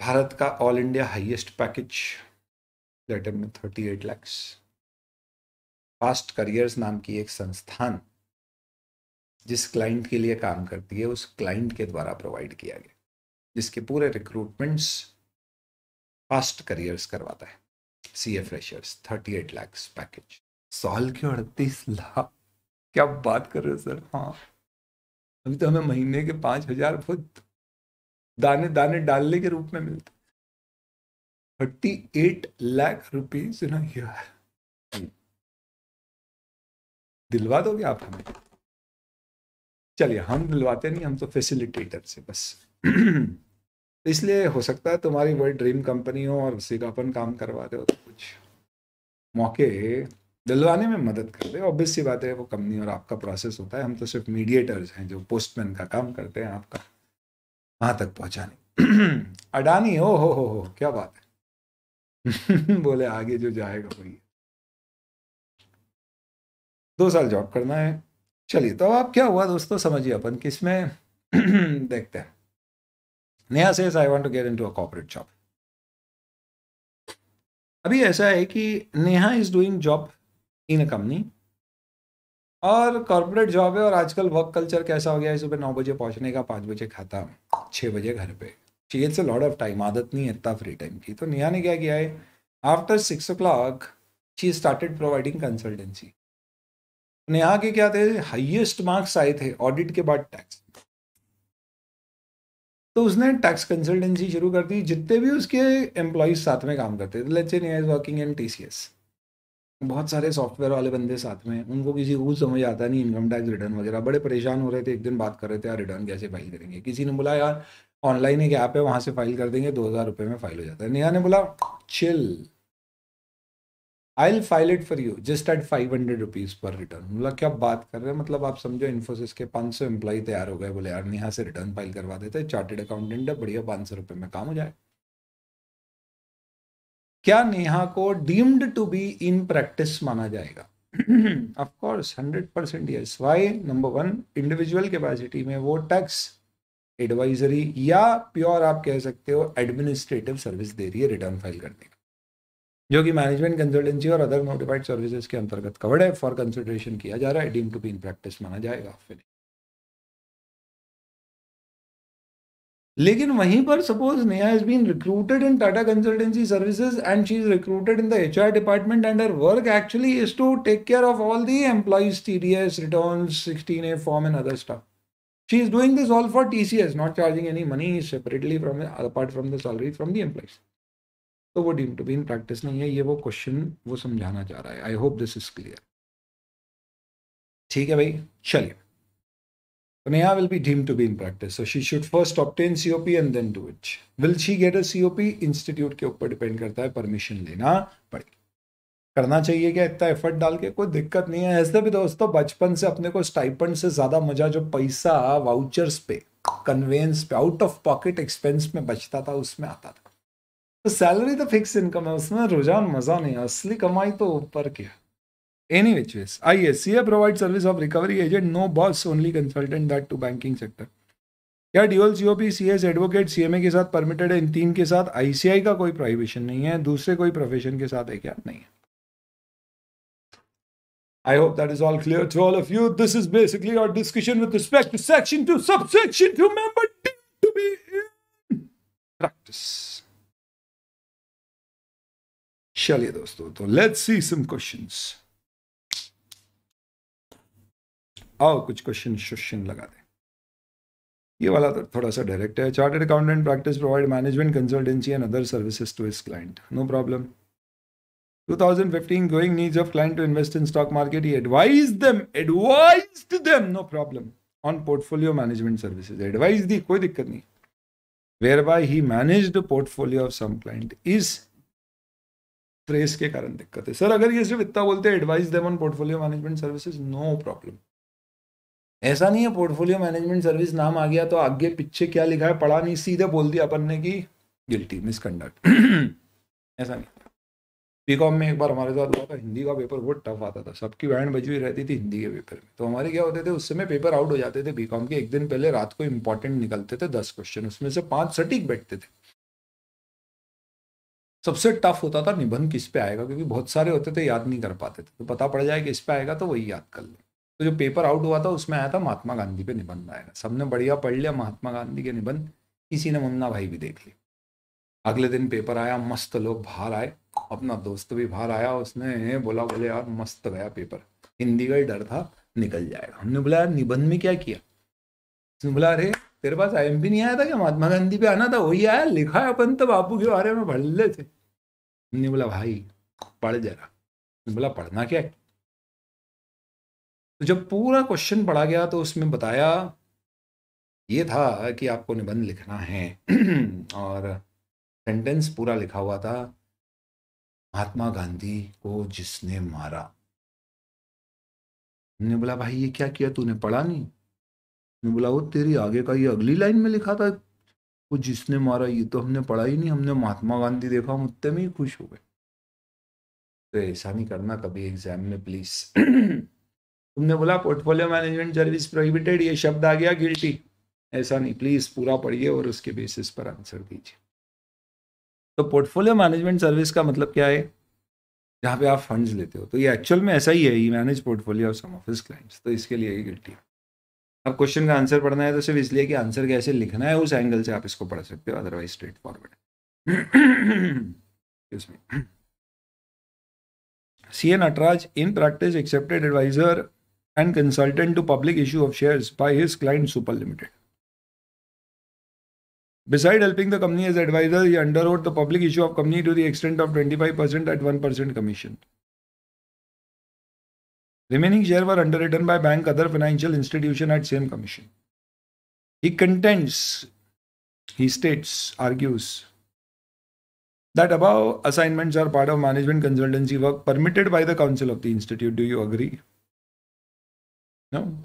भारत का all India highest package letter में thirty eight lakhs Fast Careers नाम की एक संस्थान जिस क्लाइंट के लिए काम करती है उस क्लाइंट के द्वारा प्रोवाइड किया गया जिसके पूरे रिक्रूटमेंट्स फास्ट करियर्स करवाता है C A freshers thirty eight lakhs package साल के अड़तीस लाख क्या बात कर रहे हो सर हाँ अभी तो हमें महीने के पाँच हजार खुद दाने दाने डालने के रूप में मिलते थर्टी एट लाख रुपीज दिलवा दोगे आप हमें चलिए हम दिलवाते नहीं हम तो फैसिलिटेटर से बस इसलिए हो सकता है तुम्हारी वही ड्रीम कंपनी हो और उसी का अपन काम करवा दे तो कुछ मौके दिलवाने में मदद कर दे ऑब्वियस सी बात है वो कंपनी और आपका प्रोसेस होता है हम तो सिर्फ मीडिएटर्स हैं जो पोस्टमैन का काम करते हैं आपका वहाँ तक पहुँचाने अडानी ओ हो हो हो क्या बात है बोले आगे जो जाएगा वही दो साल जॉब करना है चलिए तो अब क्या हुआ दोस्तों समझिए अपन किसमें देखते हैं Neha says I want to get into a corporate job अभी ऐसा है कि Neha is doing job in a company और कॉरपोरेट जॉब है और आजकल वर्क कल्चर कैसा हो गया है सुबह नौ बजे पहुंचने का पाँच बजे खाता छः बजे घर पे शी से लॉर्ड ऑफ टाइम आदत नहीं है इतना फ्री टाइम की तो नेहा ने क्या किया है after six o'clock she started providing consultancy Neha के क्या थे हाईएस्ट मार्क्स आए थे ऑडिट के बाद टैक्स तो उसने टैक्स कंसल्टेंसी शुरू कर दी जितने भी उसके एम्प्लॉयज साथ में काम करते थे इज वर्किंग इन टी बहुत सारे सॉफ्टवेयर वाले बंदे साथ में उनको किसी को समझ आता नहीं इनकम टैक्स रिटर्न वगैरह बड़े परेशान हो रहे थे एक दिन बात कर रहे थे यार रिटर्न कैसे फाइल करेंगे किसी ने बोला यार ऑनलाइन एक ऐप है वहाँ से फाइल कर देंगे दो हज़ार रुपये में फाइल हो जाता है नेहा ने बोला chill I will file it for you just at five hundred rupees पर रिटर्न मतलब क्या बात कर रहे हैं मतलब आप समझो इन्फोसिस के पाँच सौ एम्प्लॉय तैयार हो गए बोले यार यहाँ से रिटर्न फाइल करवा देते चार्टेड अकाउंटेंट है बढ़िया पाँच सौ रुपये में काम हो जाए क्या नेहा को deemed to be in practice माना जाएगा of hundred percent yes Y number one individual capacity में वो टैक्स एडवाइजरी या प्योर आप कह सकते हो एडमिनिस्ट्रेटिव सर्विस दे रही है रिटर्न फाइल करने का जो कि मैनेजमेंट कंसल्टेंसी और अदर नोटिफाइड सर्विसेज के अंतर्गत कवर्ड है फॉर कंसिडरेशन किया जा रहा है deem to be in practice माना जाएगा फिर लेकिन वहीं पर suppose Neha is been recruited in Tata consultancy services and she is recruited in the H R department and her work actually is to take care of all the employees T D S return sixteen A form and other staff she is doing this all for TCS, not charging any money separately from apart from the salary from the employees. तो वो deem to be in practice नहीं है ये वो क्वेश्चन वो समझाना चाह रहा है I hope this is clear ठीक है भाई चलिए be deem to be in practice so she should first obtain C O P and then do it will she get a C O P institute के ऊपर डिपेंड करता है परमिशन लेना पड़ेगा करना चाहिए क्या इतना एफर्ट डाल के कोई दिक्कत नहीं है ऐसे भी दोस्तों बचपन से अपने को स्टाइपेंड से ज़्यादा मज़ा जो पैसा वाउचर्स पे कन्वेंस पे आउट ऑफ पॉकेट एक्सपेंस में बचता था उसमें आता था तो सैलरी तो फिक्स इनकम है उसमें रुझान मजा नहीं है असली कमाई तो ऊपर क्या एनी विच वेज आइए C A provide service of recovery agent no boss only consultant that to banking sector क्या डीओल C O P C S advocate C M A के साथ परमिटेड है इन तीन के साथ आई सी आई का कोई प्रोहिबिशन नहीं है दूसरे कोई प्रोफेशन के साथ है क्या नहीं है I hope that is all clear to all of you. This is basically our discussion with respect to section 2, subsection 2, member D to be in practice. चलिए दोस्तों तो लेट्स सी सम क्वेश्चंस आओ कुछ क्वेश्चन शुशन लगा दे ये वाला तो थोड़ा सा डायरेक्ट है chartered accountant practice provide management consultancy and other services to his client no problem 2015 going needs of client to invest in stock market he advise them advised them no problem on portfolio management services advice दी कोई दिक्कत नहीं where by he managed portfolio of some client is trace के कारण दिक्कत है सर अगर ये सिर्फ इतना बोलते हैं advice them on portfolio management services no problem ऐसा नहीं है पोर्टफोलियो मैनेजमेंट सर्विस नाम आ गया तो आगे पीछे क्या लिखा है पढ़ा नहीं सीधे बोल दिया अपन ने कि गिल्टी मिसकंडक्ट ऐसा नहीं कॉम में एक बार हमारे साथ हुआ था हिंदी का पेपर बहुत टफ आता था सबकी बैंड बजी हुई रहती थी हिंदी के पेपर में तो हमारे क्या होते थे उस समय पेपर आउट हो जाते थे बी कॉम के एक दिन पहले रात को इंपॉर्टेंट निकलते थे दस क्वेश्चन उसमें से पाँच सटीक बैठते थे सबसे टफ होता था निबंध किस पे आएगा क्योंकि बहुत सारे होते थे याद नहीं कर पाते थे तो पता पड़ जाए कि इस पे आएगा तो वही याद कर लें तो जो पेपर आउट हुआ था उसमें आया था महात्मा गांधी पे निबंध आएगा सबने बढ़िया पढ़ लिया महात्मा गांधी के निबंध किसी ने मुन्ना भाई भी देख लिया अगले दिन पेपर आया मस्त लोग बाहर आए अपना दोस्त भी बाहर आया उसने बोला बोले यार मस्त गया पेपर हिंदी का ही डर था निकल जाएगा हमने बोला यार निबंध में क्या किया उसने बोला अरे तेरे पास आई भी नहीं आया था क्या महात्मा गांधी पे आना था वही आया लिखा है अपन तो बापू के बारे में पढ़ ले थे हमने बोला भाई पढ़ जरा बोला पढ़ना क्या है तो जब पूरा क्वेश्चन पढ़ा गया तो उसमें बताया ये था कि आपको निबंध लिखना है और सेंटेंस पूरा लिखा हुआ था महात्मा गांधी को जिसने मारा हमने बोला भाई ये क्या किया तूने पढ़ा नहीं मैं बोला वो तेरी आगे का ये अगली लाइन में लिखा था वो जिसने मारा ये तो हमने पढ़ा ही नहीं हमने महात्मा गांधी देखा हम उतने में ही खुश हो गए तो ऐसा नहीं करना कभी एग्जाम में प्लीज तुमने बोला पोर्टफोलियो मैनेजमेंट सर्विस प्रोहिबिटेड ये शब्द आ गया गिल्टी ऐसा नहीं प्लीज पूरा पढ़िए और उसके बेसिस पर आंसर दीजिए तो पोर्टफोलियो मैनेजमेंट सर्विस का मतलब क्या है जहाँ पे आप फंड्स लेते हो तो ये एक्चुअल में ऐसा ही है ये manage portfolio of some office clients तो इसके लिए ही गिल्टी है अब क्वेश्चन का आंसर पढ़ना है तो सिर्फ इसलिए कि आंसर कैसे लिखना है उस एंगल से आप इसको पढ़ सकते हो otherwise straight forward C N Nataraj in practice accepted adviser and consultant to public issue of shares by his client super limited Beside helping the company as advisor, he underwrote the public issue of company to the extent of 25% at 1% commission. Remaining share were underwritten by bank, other financial institution at same commission. He contends, he states, argues that above assignments are part of management consultancy work permitted by the council of the institute. Do you agree? No.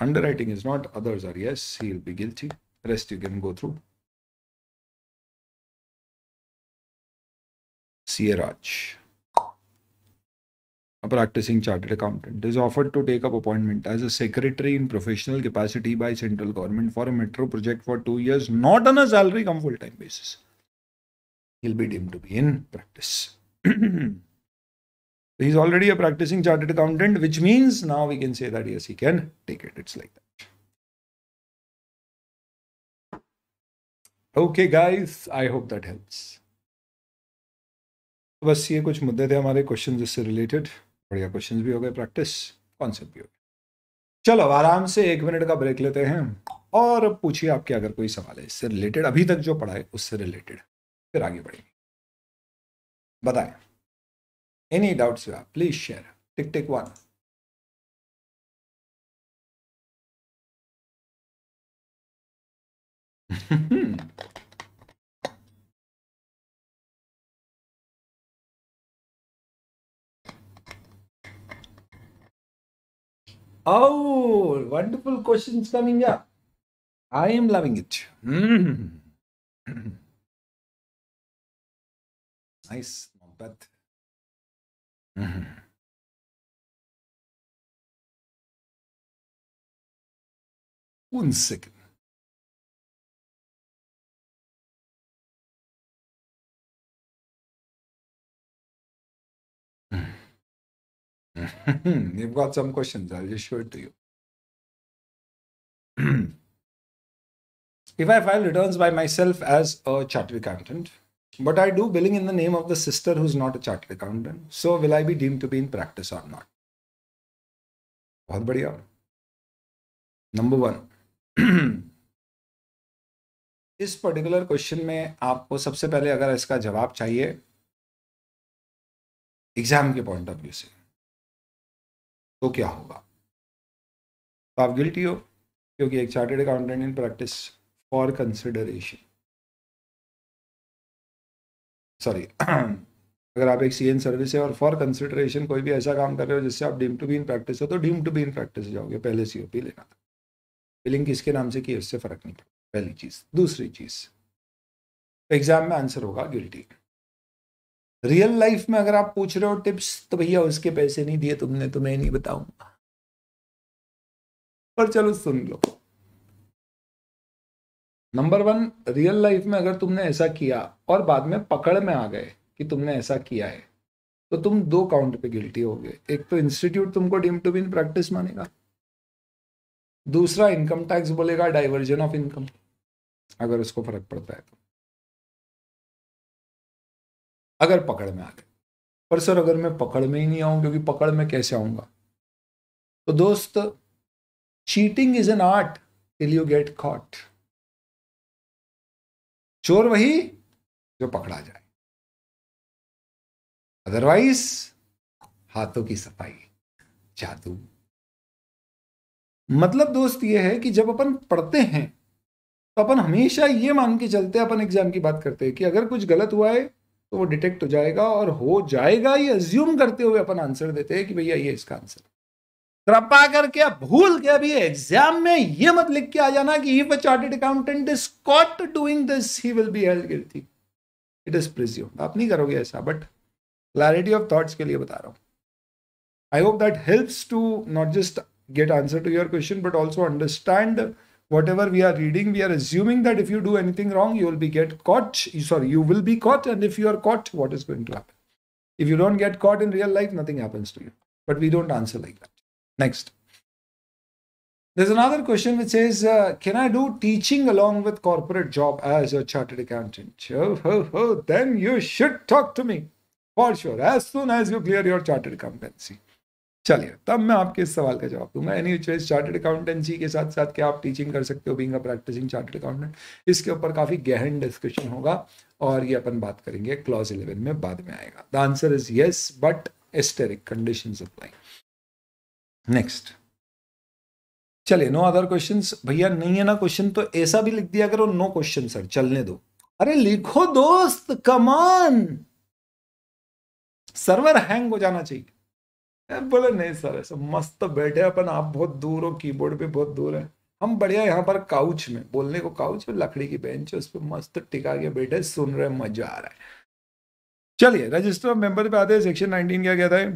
Underwriting is not, others are yes, he'll be guilty. Rest you can go through. Sierraj a practicing chartered accountant, is offered to take up appointment as a secretary in professional capacity by central government for a metro project for two years, not on a salary come full-time basis. He'll be deemed to be in practice. He's already a practicing chartered accountant, which means now we can say that yes, he can take it. It's like that. Okay, guys, I hope that helps. बस ये कुछ मुद्दे थे हमारे क्वेश्चन इससे रिलेटेड बढ़िया क्वेश्चंस भी हो गए प्रैक्टिस कॉन्सेप्ट भी हो गए चलो आराम से एक मिनट का ब्रेक लेते हैं और पूछिए आपके अगर कोई सवाल है इससे रिलेटेड अभी तक जो पढ़ा है उससे रिलेटेड फिर आगे बढ़ेंगे बताएं एनी डाउट्स आप please share tick tick one hmm Oh, wonderful questions coming up. I am loving it. Mm. nice, not bad. Mm. One second. You've got some questions. I'll just show it to you. if I file returns by myself as a chartered accountant, but I do billing in the name of the sister who's not a chartered accountant, so will I be deemed to be in practice or not? Number one. इस पर्टिकुलर क्वेश्चन में आपको सबसे पहले अगर इसका जवाब चाहिए एग्जाम के पॉइंट ऑफ व्यू से तो क्या होगा तो आप गिल्टी हो क्योंकि एक chartered accountant in practice for consideration sorry अगर आप एक सी एन सर्विस है और फॉर कंसिडरेशन कोई भी ऐसा काम कर रहे हो जिससे आप deem to be in practice हो तो deem to be in practice जाओगे पहले सी ओ पी लेना था बिलिंग किसके नाम से की उससे फर्क नहीं पड़ता पहली चीज़ दूसरी चीज़ एग्जाम तो में आंसर होगा गिल्टी रियल लाइफ में अगर आप पूछ रहे हो टिप्स तो भैया उसके पैसे नहीं दिए तुमने तो मैं नहीं बताऊंगा पर चलो सुन लो नंबर वन रियल लाइफ में अगर तुमने ऐसा किया और बाद में पकड़ में आ गए कि तुमने ऐसा किया है तो तुम दो काउंट पे गिल्टी होगे एक तो इंस्टीट्यूट तुमको डीम टू बीन प्रैक्टिस मानेगा दूसरा इनकम टैक्स बोलेगा डाइवर्जन ऑफ इनकम अगर उसको फर्क पड़ता है तो अगर पकड़ में आ गए पर सर अगर मैं पकड़ में ही नहीं आऊं क्योंकि पकड़ में कैसे आऊंगा तो दोस्त cheating is an art till you get caught चोर वही जो पकड़ा जाए अदरवाइज हाथों की सफाई जादू मतलब दोस्त ये है कि जब अपन पढ़ते हैं तो अपन हमेशा ये मान के चलते हैं अपन एग्जाम की बात करते हैं कि अगर कुछ गलत हुआ है तो वो डिटेक्ट हो जाएगा और हो जाएगा ये अज्यूम करते हुए अपन आंसर देते हैं कि भैया ये इसका आंसर कृपा करके आप भूल के अभी एग्जाम में ये मत लिख के आ जाना कि if a chartered accountant is caught doing this he will be held guilty it is presume आप नहीं करोगे ऐसा बट क्लैरिटी ऑफ थॉट्स के लिए बता रहा हूं I hope that helps to not just get answer to your question but also understand whatever we are reading we are assuming that if you do anything wrong you will be get caught sorry you will be caught and if you are caught what is going to happen if you don't get caught in real life nothing happens to you but we don't answer like that next there's another question which says uh, can i do teaching along with corporate job as a chartered accountant oh, oh, oh, then you should talk to me for sure as soon as you clear your chartered accountancy चलिए तब मैं आपके इस सवाल का जवाब दूंगा एनी चॉइस चार्टेड अकाउंटेंसी के साथ साथ क्या आप टीचिंग कर सकते हो being a practising chartered accountant इसके ऊपर काफ़ी गहन डिस्कशन होगा और ये अपन बात करेंगे क्लॉज इलेवन में बाद में आएगा the answer is yes but asterisk condition apply next चलिए नो अदर क्वेश्चन भैया नहीं है ना क्वेश्चन तो ऐसा भी लिख दिया करो नो क्वेश्चन सर चलने दो अरे लिखो दोस्त कमान सर्वर हैंग हो जाना चाहिए बोले नहीं सर ऐसा मस्त बैठे अपन आप बहुत दूर हो कीबोर्ड पे बहुत दूर है हम बढ़िया यहाँ पर काउच में बोलने को काउच में लकड़ी की बेंच है उस पर मस्त टिका के बैठे सुन रहे मजा आ रहा है चलिए रजिस्टर ऑफ मेंबर पे आते हैं सेक्शन 19 क्या कहता है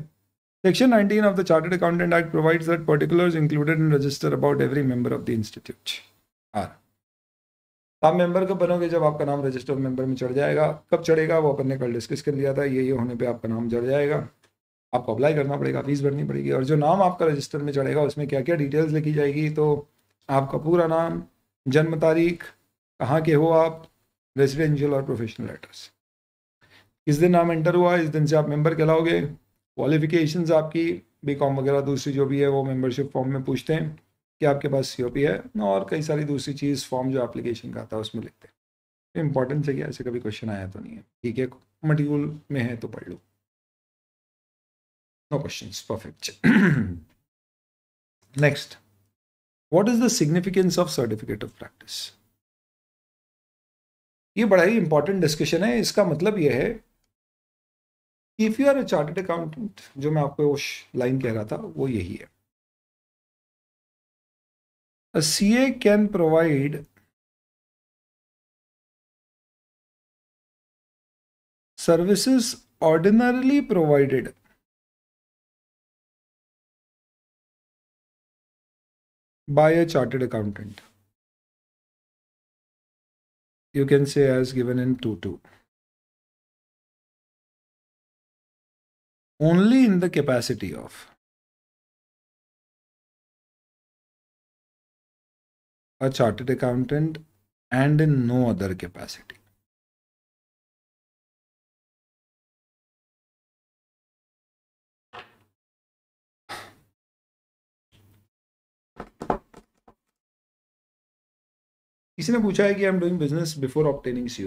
section 19 of the chartered accountant act provides that particulars included in register about every member of the institute हाँ आप मेंबर कब बनोगे जब आपका नाम रजिस्टर ऑफ मेंबर में चढ़ जाएगा कब चढ़ेगा वो अपन ने कल डिस्कस कर लिया था ये ये होने पर आपका नाम चढ़ जाएगा आपको अप्लाई करना पड़ेगा फीस भरनी पड़ेगी और जो नाम आपका रजिस्टर में चढ़ेगा उसमें क्या क्या डिटेल्स लिखी जाएगी तो आपका पूरा नाम जन्म तारीख कहाँ के हो आप रेजिडेंशियल और प्रोफेशनल एड्रेस इस दिन नाम एंटर हुआ इस दिन से आप मेंबर कहलाओगे क्वालिफिकेशन आपकी बी कॉम वगैरह दूसरी जो भी है वो मेम्बरशिप फॉर्म में पूछते हैं कि आपके पास सी ओ पी है और कई सारी दूसरी चीज़ फॉर्म जो एप्लीकेशन का आता है उसमें लिखते हैं इंपॉर्टेंट है कि ऐसे कभी क्वेश्चन आया तो नहीं है ठीक है मटीरियल में है तो पढ़ लो no questions perfect next what is the significance of certificate of practice ये बड़ा ही इंपॉर्टेंट डिस्कशन है इसका मतलब यह है if you are a chartered accountant जो मैं आपको लाइन कह रहा था वो यही है C A can provide services ordinarily provided by a chartered accountant. You can say as given in 2.2. Only in the capacity of. a chartered accountant and in no other capacity. किसी ने पूछा है कि I am doing business before obtaining C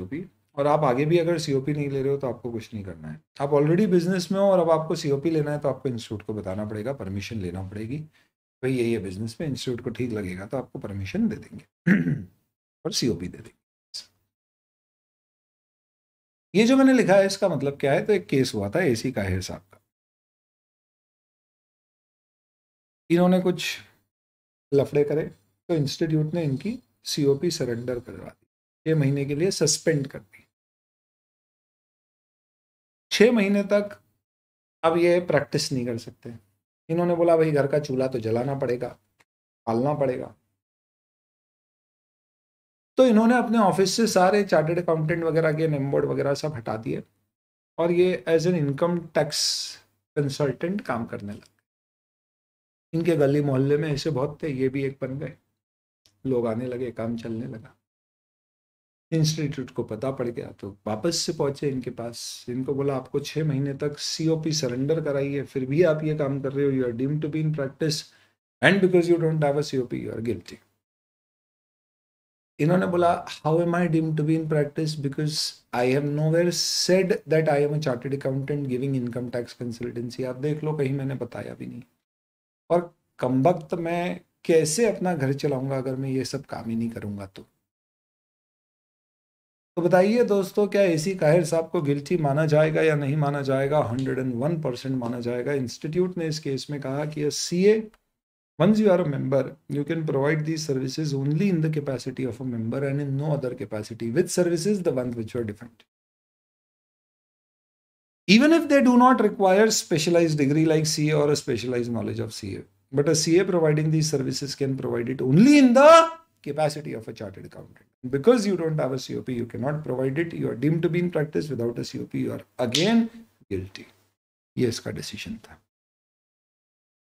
और आप आगे भी अगर सी नहीं ले रहे हो तो आपको कुछ नहीं करना है आप ऑलरेडी बिजनेस में हो और अब आपको सी लेना है तो आपको इंस्टीट्यूट को बताना पड़ेगा परमिशन लेना पड़ेगी भाई यही है बिजनेस में इंस्टीट्यूट को ठीक लगेगा तो आपको परमिशन दे देंगे और सी दे देंगे ये जो मैंने लिखा है इसका मतलब क्या है तो एक केस हुआ था एसी हिर साहब का इन्होंने कुछ लफड़े करे तो इंस्टीट्यूट ने इनकी सीओपी सरेंडर करवा दी छः महीने के लिए सस्पेंड कर दी छः महीने तक अब ये प्रैक्टिस नहीं कर सकते इन्होंने बोला भाई घर का चूल्हा तो जलाना पड़ेगा पालना पड़ेगा तो इन्होंने अपने ऑफिस से सारे चार्टर्ड अकाउंटेंट वगैरह के नेम बोर्ड वगैरह सब हटा दिए और ये as an income tax consultant काम करने लगे इनके गली मोहल्ले में ऐसे बहुत थे ये भी एक बन गए लोग आने लगे काम चलने लगा इंस्टीट्यूट को पता पड़ गया तो वापस से पहुंचे इनके पास इनको बोला आपको छः महीने तक सीओपी सरेंडर कराइए फिर भी आप ये काम कर रहे हो you are deem to be in practice and because you don't have a C O P you are guilty इन्होंने बोला how am I deem to be in practice because I have nowhere said that I am a chartered accountant giving income tax consultancy आप देख लो कहीं मैंने बताया भी नहीं और कम वक्त मैं कैसे अपना घर चलाऊंगा अगर मैं ये सब काम ही नहीं करूंगा तो तो बताइए दोस्तों क्या इसी काहिर साहब को गिल्टी माना जाएगा या नहीं माना जाएगा 101 परसेंट माना जाएगा इंस्टीट्यूट ने इस केस में कहा कि C A once you are a member you can provide the services only in the capacity of a member and in no other capacity with services the one which are different even if they do not require specialized degree like CA or a specialized knowledge of CA. But a CA providing these services can provide it only in the capacity of a chartered accountant. Because you don't have a COP, you cannot provide it. You are deemed to be in practice without a COP. You are again guilty. yes ka decision tha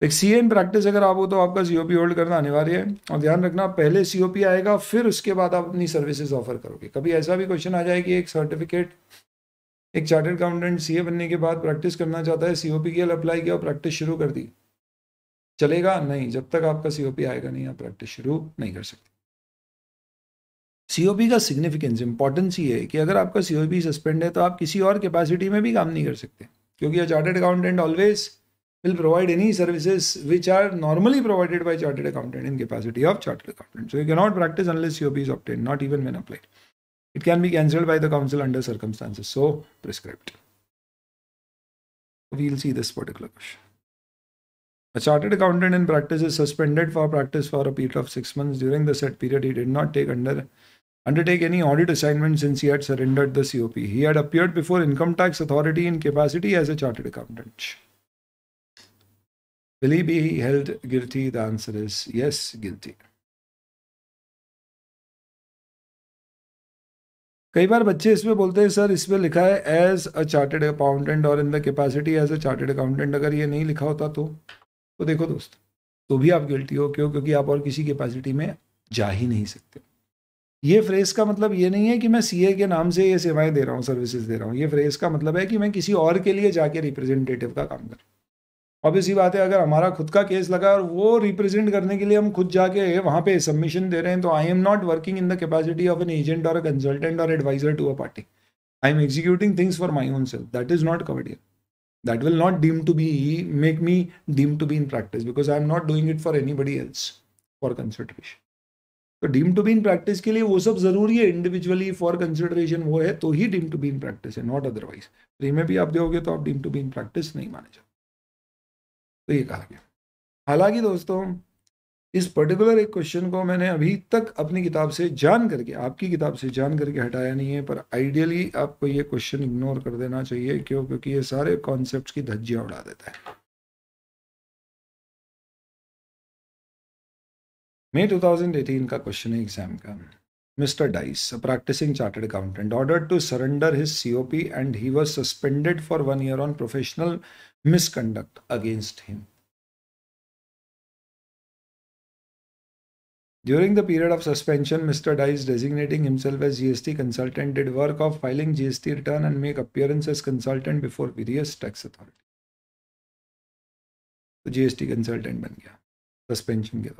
एक सी इन प्रैक्टिस अगर आप हो तो आपका सीओपी होल्ड करना अनिवार्य है और ध्यान रखना पहले सीओपी आएगा फिर उसके बाद आप अपनी सर्विसेज ऑफर करोगे कभी ऐसा भी क्वेश्चन आ जाए कि एक सर्टिफिकेट एक चार्टर्ड अकाउंटेंट सीए बनने के बाद प्रैक्टिस करना चाहता है सीओपी के लिए अप्लाई किया और प्रैक्टिस शुरू कर दी चलेगा नहीं जब तक आपका सीओपी आएगा नहीं आप प्रैक्टिस शुरू नहीं कर सकते सीओपी का सिग्निफिकेंस इंपॉर्टेंस ये है कि अगर आपका सीओपी सस्पेंड है तो आप किसी और कैपेसिटी में भी काम नहीं कर सकते क्योंकि a chartered accountant always will provide any services which are normally provided by chartered accountant in capacity of chartered accountant so you cannot practice unless C O P is opted not even when applied it can be cancelled by the council under circumstances so prescribed we'll see this particular question A chartered accountant in practice is suspended for practice for a period of six months. During the said period, he did not take under undertake any audit assignment since he had surrendered the COP. He had appeared before income tax authority in capacity as a chartered accountant. Will he be held guilty? The answer is yes, guilty. कई बार बच्चे इसमें बोलते हैं सर इसमें लिखा है एज अ चार्टेड अकाउंटेंट और in the capacity as a chartered accountant अगर ये नहीं लिखा होता तो तो देखो दोस्त तो भी आप गिल्टी हो क्यों क्योंकि आप और किसी कैपेसिटी में जा ही नहीं सकते ये फ्रेज़ का मतलब ये नहीं है कि मैं सीए के नाम से ये सेवाएं दे रहा हूँ सर्विसेज दे रहा हूँ ये फ्रेज़ का मतलब है कि मैं किसी और के लिए जाके रिप्रेजेंटेटिव का काम करूँ अब इसी बात है अगर हमारा खुद का केस लगा और वो रिप्रेजेंट करने के लिए हम खुद जाके वहाँ पे सबमिशन दे रहे हैं तो I am not working in the capacity of an agent और कंसल्टेंट और adviser to a party I am executing things for my own self that is not covered that will not deem to be make me deem to be in practice because i am not doing it for anybody else for consideration तो deem to be in practice के लिए वो सब जरूरी है इंडिविजुअली फॉर कंसिडरेशन वो है तो ही deem to be in practice है नॉट अदरवाइज फ्री में भी आप दोगे तो आप deem to be in practice नहीं माने जाते तो ये कहा गया हालांकि दोस्तों इस पर्टिकुलर एक क्वेश्चन को मैंने अभी तक अपनी किताब से जान करके आपकी किताब से जान करके हटाया नहीं है पर आइडियली आपको ये क्वेश्चन इग्नोर कर देना चाहिए क्यों क्योंकि ये सारे कॉन्सेप्ट की धज्जियाँ उड़ा देता है मई 2018 का क्वेश्चन है एग्जाम का मिस्टर डाइस practising chartered accountant order to surrender his C O P and he was suspended for one year on professional misconduct against him During the period of suspension, Mr. Dice, designating himself as GST consultant, did work of filing GST return and make appearances as consultant before various tax authorities. So GST consultant ban gaya. Suspension gaya.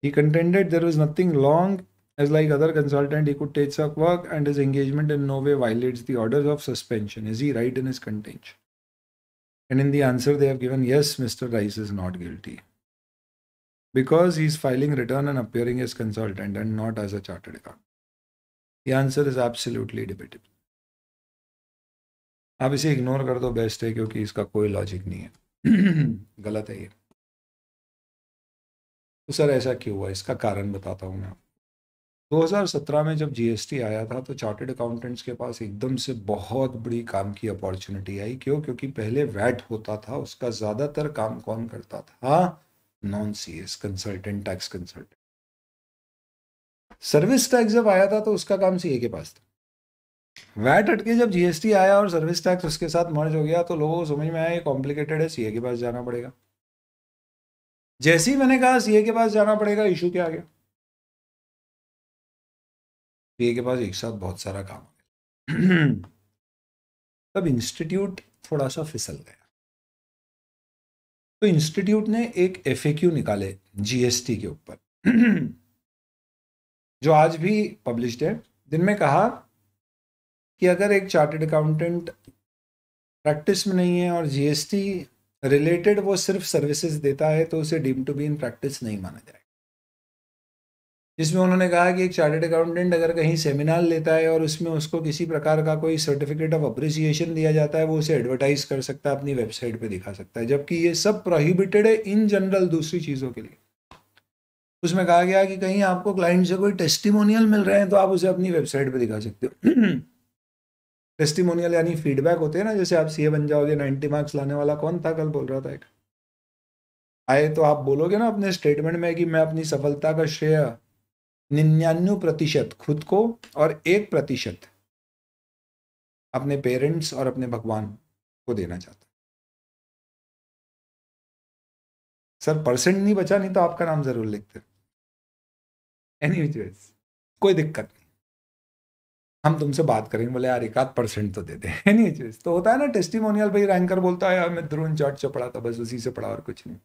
He contended there was nothing wrong as like other consultant he could take such work and his engagement in no way violates the orders of suspension. Is he right in his contention? And in the answer they have given, yes, Mr. Rice is not guilty. because he is filing return and appearing as consultant and not as a chartered accountant? The answer is absolutely debatable. आप इसे इग्नोर कर दो बेस्ट है क्योंकि इसका कोई लॉजिक नहीं है गलत है ये तो सर ऐसा क्यों हुआ इसका कारण बताता हूँ मैं आपको 2017 में जब जीएसटी आया था तो चार्टेड अकाउंटेंट्स के पास एकदम से बहुत बड़ी काम की अपॉर्चुनिटी आई क्यों क्योंकि पहले वैट होता था उसका ज़्यादातर काम कौन करता था हाँ known as consultant tax consultant service tax जब आया था तो उसका काम सीए के पास था वैट हटके जब जीएसटी आया और सर्विस टैक्स उसके साथ मर्ज हो गया तो लोगों को समझ में आया ये कॉम्प्लिकेटेड है सीए के पास जाना पड़ेगा जैसे ही मैंने कहा सीए के पास जाना पड़ेगा इशू क्या आ गया सीए के पास एक साथ बहुत सारा काम आ गया तब इंस्टीट्यूट थोड़ा सा फिसल गया तो इंस्टीट्यूट ने एक एफ निकाले जीएसटी के ऊपर जो आज भी पब्लिश है जिनमें कहा कि अगर एक चार्टेड अकाउंटेंट प्रैक्टिस में नहीं है और जीएसटी रिलेटेड वो सिर्फ सर्विसेज देता है तो उसे deem to be in practice नहीं माना जाएगा जिसमें उन्होंने कहा कि एक चार्टेड अकाउंटेंट अगर कहीं सेमिनार लेता है और उसमें उसको किसी प्रकार का कोई सर्टिफिकेट ऑफ अप्रिसिएशन दिया जाता है वो उसे एडवर्टाइज कर सकता है अपनी वेबसाइट पे दिखा सकता है जबकि ये सब प्रोहिबिटेड है इन जनरल दूसरी चीज़ों के लिए उसमें कहा गया कि कहीं आपको क्लाइंट से कोई टेस्टिमोनियल मिल रहे हैं तो आप उसे अपनी वेबसाइट पर दिखा सकते हो टेस्टिमोनियल यानी फीडबैक होते हैं ना जैसे आप सी बन जाओगे नाइन्टी मार्क्स लाने वाला कौन था कल बोल रहा था एक आए तो आप बोलोगे ना अपने स्टेटमेंट में कि मैं अपनी सफलता का श्रेय निन्यानवे प्रतिशत खुद को और एक प्रतिशत अपने पेरेंट्स और अपने भगवान को देना चाहता सर परसेंट नहीं बचा नहीं तो आपका नाम जरूर लिखते एनी anyway, कोई दिक्कत नहीं हम तुमसे बात करेंगे बोले यार एक आध परसेंट तो दे दे एनी anyway, तो होता है ना टेस्टिमोनियल भाई रैंकर बोलता है यार मैं ध्रुवन चौट से पढ़ा था बस उसी से पढ़ा और कुछ नहीं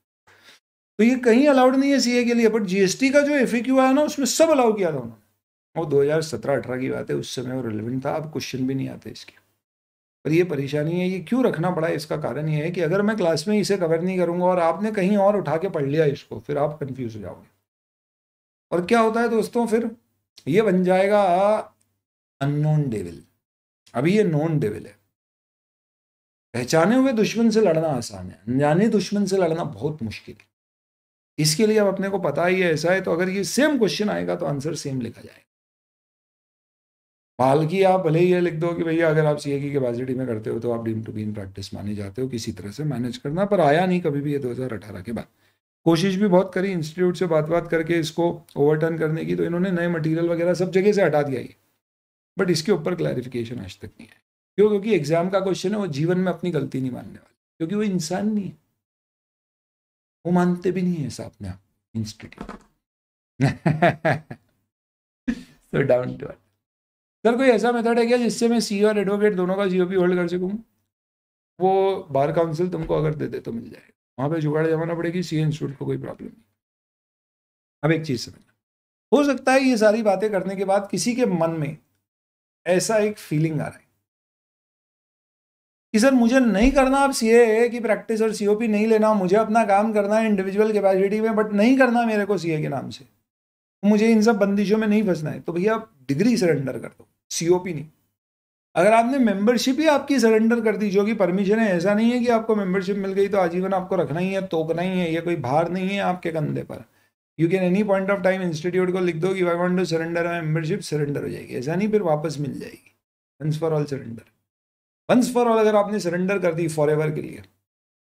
तो ये कहीं अलाउड नहीं है सीए के लिए बट जीएसटी का जो एफ आया ना उसमें सब अलाउ किया था उन्होंने और दो हज़ार सत्रह अठारह की बात है उस समय वो रिलेवेंट था अब क्वेश्चन भी नहीं आते इसके पर ये परेशानी है ये क्यों रखना पड़ा इसका कारण ये है कि अगर मैं क्लास में इसे कवर नहीं करूँगा और आपने कहीं और उठा के पढ़ लिया इसको फिर आप कन्फ्यूज हो जाओगे और क्या होता है दोस्तों फिर ये बन जाएगा अननोन डेविल अभी ये नॉन डेविल है पहचाने हुए दुश्मन से लड़ना आसान है अनजाने दुश्मन से लड़ना बहुत मुश्किल है इसके लिए अब अपने को पता ही है ऐसा है तो अगर ये सेम क्वेश्चन आएगा तो आंसर सेम लिखा जाएगा की आप भले ही ये लिख दो कि भैया अगर आप सीएगी कैपेसिटी में करते हो तो आप deem to be in practice माने जाते हो किसी तरह से मैनेज करना पर आया नहीं कभी भी ये 2018 के बाद कोशिश भी बहुत करी इंस्टीट्यूट से बात बात करके इसको ओवरटर्न करने की तो इन्होंने नए मटेरियल वगैरह सब जगह से हटा दिया ये बट इसके ऊपर क्लैरिफिकेशन आज तक नहीं है क्यों क्योंकि एग्जाम का क्वेश्चन है वो जीवन में अपनी गलती नहीं मानने वाला क्योंकि वो इंसान नहीं है वो मानते भी नहीं है साहब में आप institute so down to earth sir कोई ऐसा मेथड है क्या जिससे मैं सी e और एडवोकेट दोनों का जीओ e होल्ड कर सकूँ वो बार काउंसिल तुमको अगर दे दे तो मिल जाएगा वहाँ पे जुगाड़ जमाना पड़ेगी सी इंस्टीट्यूट e को कोई प्रॉब्लम नहीं अब एक चीज़ समझना हो सकता है ये सारी बातें करने के बाद किसी के मन में ऐसा एक फीलिंग आ रहा है कि सर मुझे नहीं करना आप सी की प्रैक्टिस और सी नहीं लेना मुझे अपना काम करना है इंडिविजुअल कैपेसिटी में बट नहीं करना मेरे को सी के नाम से मुझे इन सब बंदिशों में नहीं फंसना है तो भैया आप डिग्री सरेंडर कर दो सी नहीं अगर आपने मेंबरशिप ही आपकी सरेंडर कर दी जो कि परमिशन है ऐसा नहीं है कि आपको मेंबरशिप मिल गई तो आजीवन आपको रखना ही है तोकना ही है ये कोई भार नहीं है आपके कंधे पर you can any point of time institute को लिख दो कि I want to surrender membership surrender हो जाएगी ऐसा नहीं फिर वापस मिल जाएगी for all surrender once for all अगर आपने सरेंडर कर दी फॉर एवर के लिए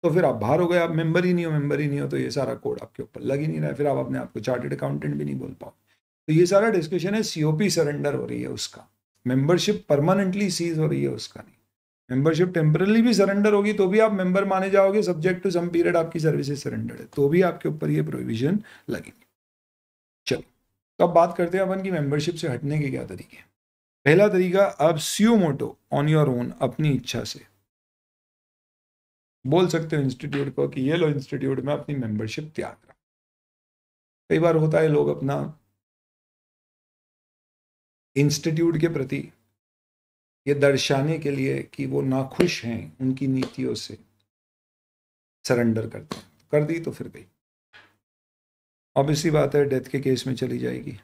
तो फिर आप बाहर हो गए आप मेंबर ही नहीं हो मेंबर ही नहीं हो तो ये सारा कोड आपके ऊपर लग ही नहीं रहा है फिर आप अपने आपको चार्टेड अकाउंटेंट भी नहीं बोल पाओ तो ये सारा डिस्कशन है सीओपी सरेंडर हो रही है उसका मेंबरशिप परमानेंटली सीज हो रही है उसका नहीं मेंबरशिप टेम्परली भी सरेंडर होगी तो भी आप मेंबर माने जाओगे सब्जेक्ट टू सम पीरियड आपकी सर्विसेज सरेंडर है तो भी आपके ऊपर ये प्रोविजन लगेगी चलो तो अब बात करते हैं अपन की मेंबरशिप से हटने के क्या तरीके हैं पहला तरीका आप मोटो ऑन योर ओन अपनी इच्छा से बोल सकते हो इंस्टीट्यूट को कि ये लो इंस्टीट्यूट में अपनी मेंबरशिप त्याग रहा कई बार होता है लोग अपना इंस्टीट्यूट के प्रति ये दर्शाने के लिए कि वो नाखुश हैं उनकी नीतियों से सरेंडर करते हैं कर दी तो फिर गई अब इसी बात है डेथ के केस में चली जाएगी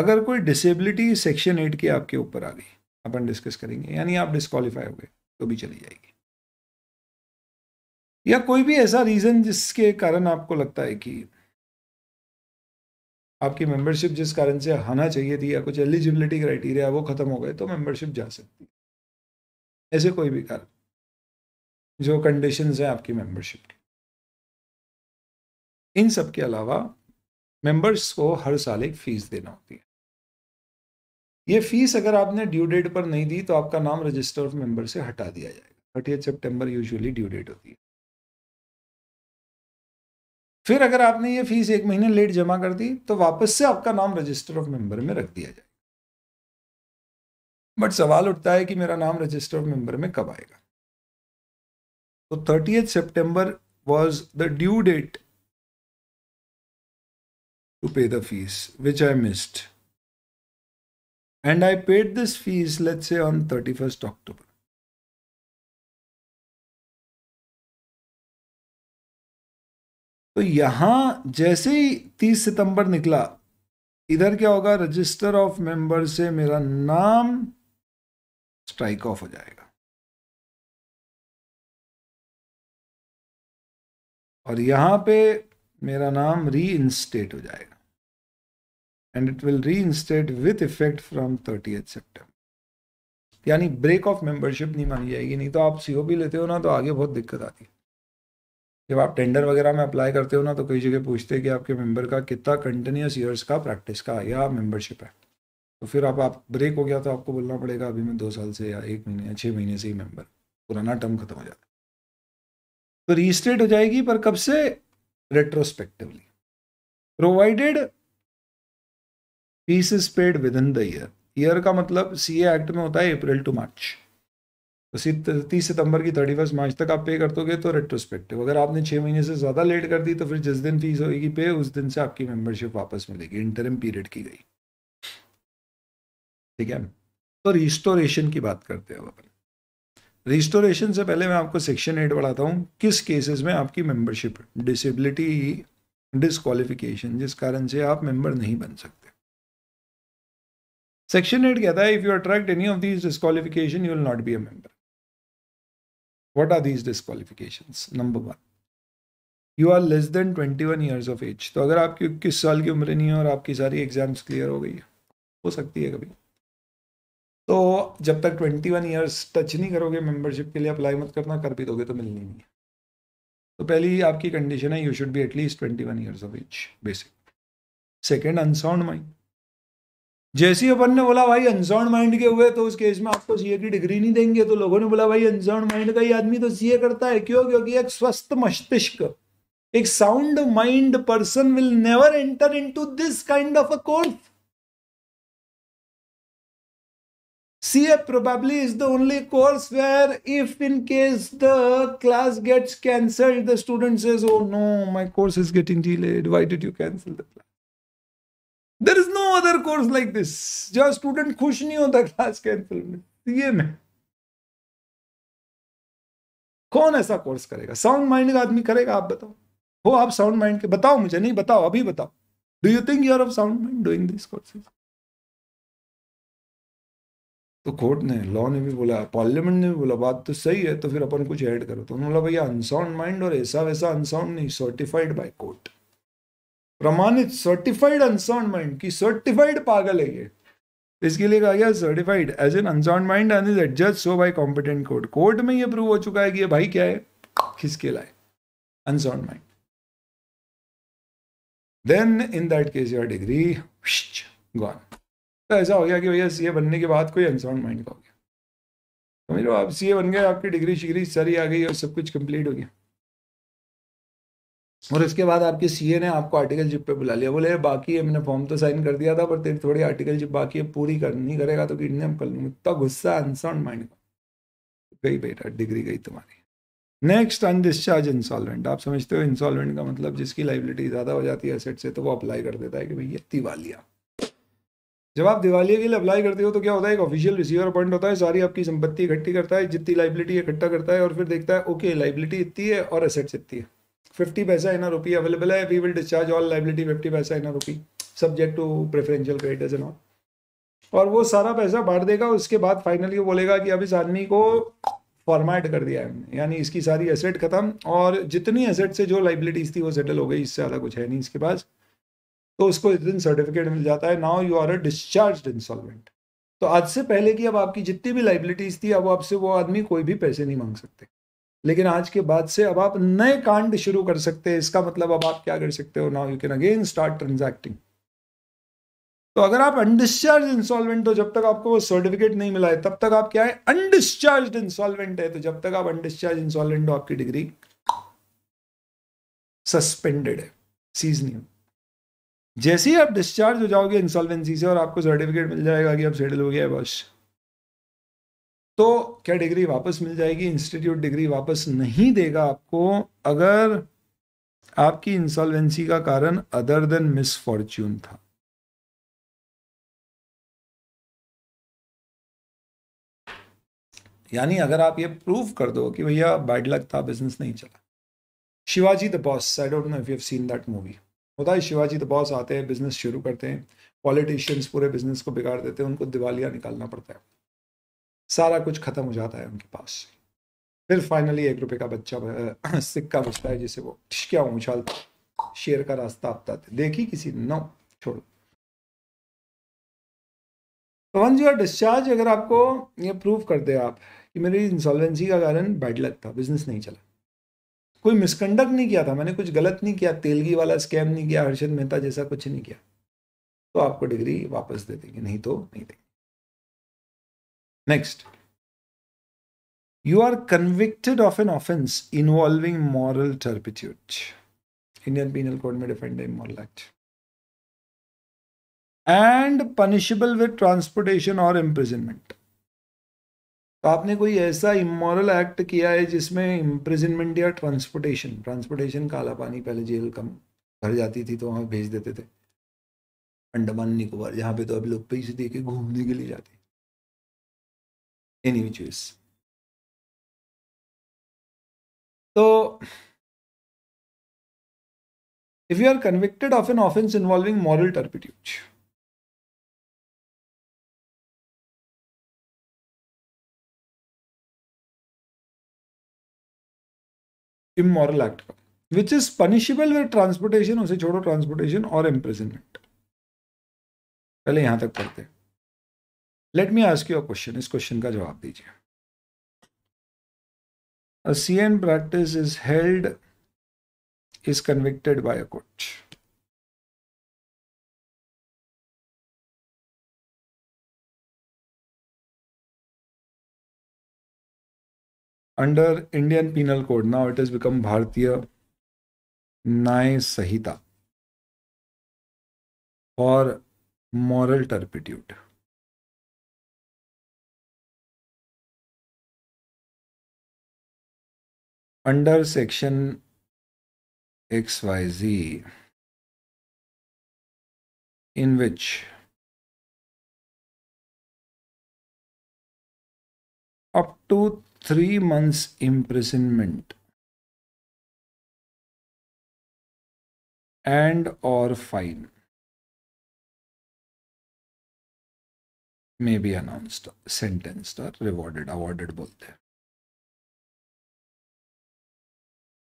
अगर कोई डिसेबिलिटी सेक्शन एट की आपके ऊपर आ गई अपन डिस्कस करेंगे यानी आप डिस्कालीफाई हो गए तो भी चली जाएगी या कोई भी ऐसा रीज़न जिसके कारण आपको लगता है कि आपकी मेंबरशिप जिस कारण से आना चाहिए थी या कुछ एलिजिबिलिटी क्राइटेरिया वो ख़त्म हो गए तो मेंबरशिप जा सकती है ऐसे कोई भी कारण जो कंडीशंस हैं आपकी मेंबरशिप की इन सब के अलावा मेंबर्स को हर साल एक फ़ीस देना होती है ये फीस अगर आपने ड्यू डेट पर नहीं दी तो आपका नाम रजिस्टर ऑफ मेंबर से हटा दिया जाएगा thirty September usually due date होती है फिर अगर आपने ये फीस एक महीने लेट जमा कर दी तो वापस से आपका नाम रजिस्टर ऑफ मेंबर में रख दिया जाएगा बट सवाल उठता है कि मेरा नाम रजिस्टर ऑफ मेंबर में कब आएगा तो thirtieth September was the due date to pay the fees which I missed And I paid this fees, let's say on 31st October. तो यहां जैसे ही 30 सितंबर निकला इधर क्या होगा रजिस्टर ऑफ मेंबर से मेरा नाम स्ट्राइक ऑफ हो जाएगा और यहां पे मेरा नाम री इंस्टेट हो जाएगा and it will reinstate with effect from 30th September. यानी ब्रेक ऑफ मेंबरशिप नहीं मानी जाएगी नहीं तो आप सीओ भी लेते हो ना तो आगे बहुत दिक्कत आती है जब आप टेंडर वगैरह में अप्लाई करते हो ना तो कई जगह पूछते हैं कि आपके मेंबर का कितना कंटिन्यूस ईयर्स का प्रैक्टिस का या मेंबरशिप है तो फिर आप आप ब्रेक हो गया तो आपको बोलना पड़ेगा अभी मैं दो साल से या एक महीने या छः महीने से ही मेंबर पुराना टर्म खत्म हो जाता है तो रीस्टेट हो जाएगी पर कब से retrospectively provided fees is paid within the year year का मतलब सी एक्ट में होता है अप्रैल टू मार्च तो तीस सितंबर की थर्टी फर्स्ट मार्च तक आप पे कर दोगे तो रेट्रोस्पेक्टिव अगर आपने छः महीने से ज़्यादा लेट कर दी तो फिर जिस दिन फीस होगी पे उस दिन से आपकी मेंबरशिप वापस मिलेगी इंटरम पीरियड की गई ठीक है तो रिस्टोरेशन की बात करते हैं अब अपन रिस्टोरेशन से पहले मैं आपको सेक्शन एट बढ़ाता हूँ किस केसेस में आपकी मेंबरशिप डिसेबिलिटी डिसक्वालिफिकेशन जिस कारण से आप मेंबर नहीं बन सकते सेक्शन एट कहता है if you attract any of these disqualification you will not be a member what are these disqualifications number one you are less than twenty one years of age तो अगर आपकी इक्कीस साल की उम्र नहीं है और आपकी सारी एग्जाम्स क्लियर हो गई है हो सकती है कभी तो जब तक ट्वेंटी वन ईयर्स टच नहीं करोगे मेंबरशिप के लिए अप्लाई मत करना कर भी दोगे तो मिलनी नहीं है तो पहली आपकी कंडीशन है you should be at least twenty one years of age basic second unsound mind जैसी अपन ने बोला भाई अनसाउंड माइंड के हुए तो उस केस में आपको सीए की डिग्री नहीं देंगे तो लोगों ने बोला भाई अनसाउंड माइंड का ही आदमी तो सीए करता है क्यों क्योंकि एक स्वस्थ मस्तिष्क एक sound mind person will never enter into this kind of a course C A probably is the only course where if in case the class gets cancelled the students is oh no my course is getting delayed why did you cancel the class there is no other course like this जहाँ स्टूडेंट खुश नहीं होता क्लास कैंसिल में तो ये मैं कौन ऐसा कोर्स करेगा साउंड माइंड का आदमी करेगा आप बताओ हो आप साउंड माइंड के बताओ मुझे नहीं बताओ अभी बताओ do you think you are of sound mind doing this courses तो कोर्ट ने लॉ ने भी बोला पार्लियामेंट ने भी बोला बात तो सही है तो फिर अपन कुछ ऐड करो तो उन्होंने बोला भैया अनसाउंड माइंड और ऐसा वैसा अनसाउंड नहीं सर्टिफाइड बाय कोर्ट प्रमाणित सर्टिफाइड अनसाउंड की सर्टिफाइड पागल है ये इसके लिए कहा गया certified as an unsound mind and is adjudged so by competent court court में ये प्रूव हो चुका है कि ये भाई क्या है किसके लाए unsound mind then in that case your degree gone तो ऐसा हो गया कि भैया सी ए बनने के बाद कोई अनसाउंड माइंड का हो गया समझ लो आप सी बन गए आपकी डिग्री शिग्री सारी आ गई और सब कुछ कंप्लीट हो गया और इसके बाद आपके सीए ने आपको आर्टिकल जिप पे बुला लिया बोले बाकी है मैंने फॉर्म तो साइन कर दिया था पर तेरी थोड़ी आर्टिकल जिप बाकी है पूरी कर नहीं करेगा तो किडनैप कर लूंगा इतना गुस्सा अनसाउंड माइंड का गई बेटा डिग्री गई तुम्हारी नेक्स्ट अनडिस्चार्ज इंसॉलमेंट आप समझते हो इंसॉलमेंट का मतलब जिसकी लाइबिलिटी ज़्यादा हो जाती है एसेट से तो वो अप्लाई कर देता है कि भैया दिवालिया जब आप दिवालिया के लिए अप्लाई करते हो तो क्या होता है एक ऑफिशियल रिसीवर अपॉइंट होता है सारी आपकी संपत्ति इकट्ठी करता है जितनी लाइबिलिटी इकट्ठा करता है और फिर देखता है ओके लाइबिलिटी इतनी है और एसेट्स इतनी है fifty paisa in rupee available है we will discharge all liability fifty paisa in rupee subject to preferential credit preferential creditors और वो सारा पैसा बांट देगा उसके बाद फाइनली वो बोलेगा कि अब इस आदमी को फॉर्मेट कर दिया है यानी इसकी सारी एसेट खत्म और जितनी एसेट से जो लाइबिलिटीज थी वो सेटल हो गई इससे ज़्यादा कुछ है नहीं इसके पास तो उसको इस दिन सर्टिफिकेट मिल जाता है now you are a discharge installment तो आज से पहले की अब आपकी जितनी भी लाइबिलिटीज थी अब आपसे वो आदमी कोई भी पैसे नहीं मांग सकते लेकिन आज के बाद से अब आप नए कांड शुरू कर सकते हैं इसका मतलब अब आप क्या कर सकते हो now you can again start transacting तो अगर आप अनडिस्चार्ज इंसॉल्वेंट हो जब तक आपको वो सर्टिफिकेट नहीं मिला है तब तक आप क्या है अनडिस्चार्ज इंसॉल्वेंट है तो जब तक आप अनडिस्चार्ज इंसॉल्वेंट हो आपकी डिग्री सस्पेंडेड है सीज जैसे ही आप डिस्चार्ज हो जाओगे इंसॉल्वेंसी से और आपको सर्टिफिकेट मिल जाएगा कि आप सेटल हो गया है बस तो क्या डिग्री वापस मिल जाएगी इंस्टीट्यूट डिग्री वापस नहीं देगा आपको अगर आपकी इंसॉल्वेंसी का कारण अदर देन मिसफॉर्च्यून था यानी अगर आप ये प्रूव कर दो कि भैया बैड लक था बिजनेस नहीं चला Shivaji the boss I don't know if you have seen that movie होता है शिवाजी द बॉस आते हैं बिजनेस शुरू करते हैं पॉलिटिशियंस पूरे बिजनेस को बिगाड़ देते हैं उनको दिवालिया निकालना पड़ता है सारा कुछ खत्म हो जाता है उनके पास फिर फाइनली एक रुपये का बच्चा सिक्का बचता है जिसे वो क्या उछाल शेर का रास्ता अपता थे देखी किसी नो छोड़ो पवन जी और डिस्चार्ज अगर आपको ये प्रूव कर दे आप कि मेरी इंसॉल्वेंसी का कारण बैड लक था बिजनेस नहीं चला कोई मिसकंडक्ट नहीं किया था मैंने कुछ गलत नहीं किया तेलगी वाला स्कैम नहीं किया हर्षद मेहता जैसा कुछ नहीं किया तो आपको डिग्री वापस दे देंगे नहीं तो नहीं देंगे Next, you are convicted of an offense involving moral turpitude. Indian Penal Code में defined है immoral act. And punishable with transportation or imprisonment. तो आपने कोई ऐसा इमोरल एक्ट किया है जिसमें इम्प्रिजनमेंट या ट्रांसपोर्टेशन ट्रांसपोर्टेशन काला पानी पहले जेल कम घर जाती थी तो वहाँ भेज देते थे अंडमान निकोबार जहाँ पे तो अब लोग पैसे दे के घूमने के लिए जाते इन यूट्यूब तो if you are convicted of an offence involving moral turpitude immoral act which is punishable with transportation उसे छोड़ो ट्रांसपोर्टेशन और इम्प्रेजनमेंट पहले यहां तक पढ़ते हैं let me ask you a question इस क्वेश्चन का जवाब दीजिए a C N practice is held is convicted by a coach under Indian Penal Code now it is become Bharatiya Nyaya Sanhita और moral turpitude under section XYZ in which up to three months imprisonment and or fine may be announced, sentenced or rewarded, awarded both.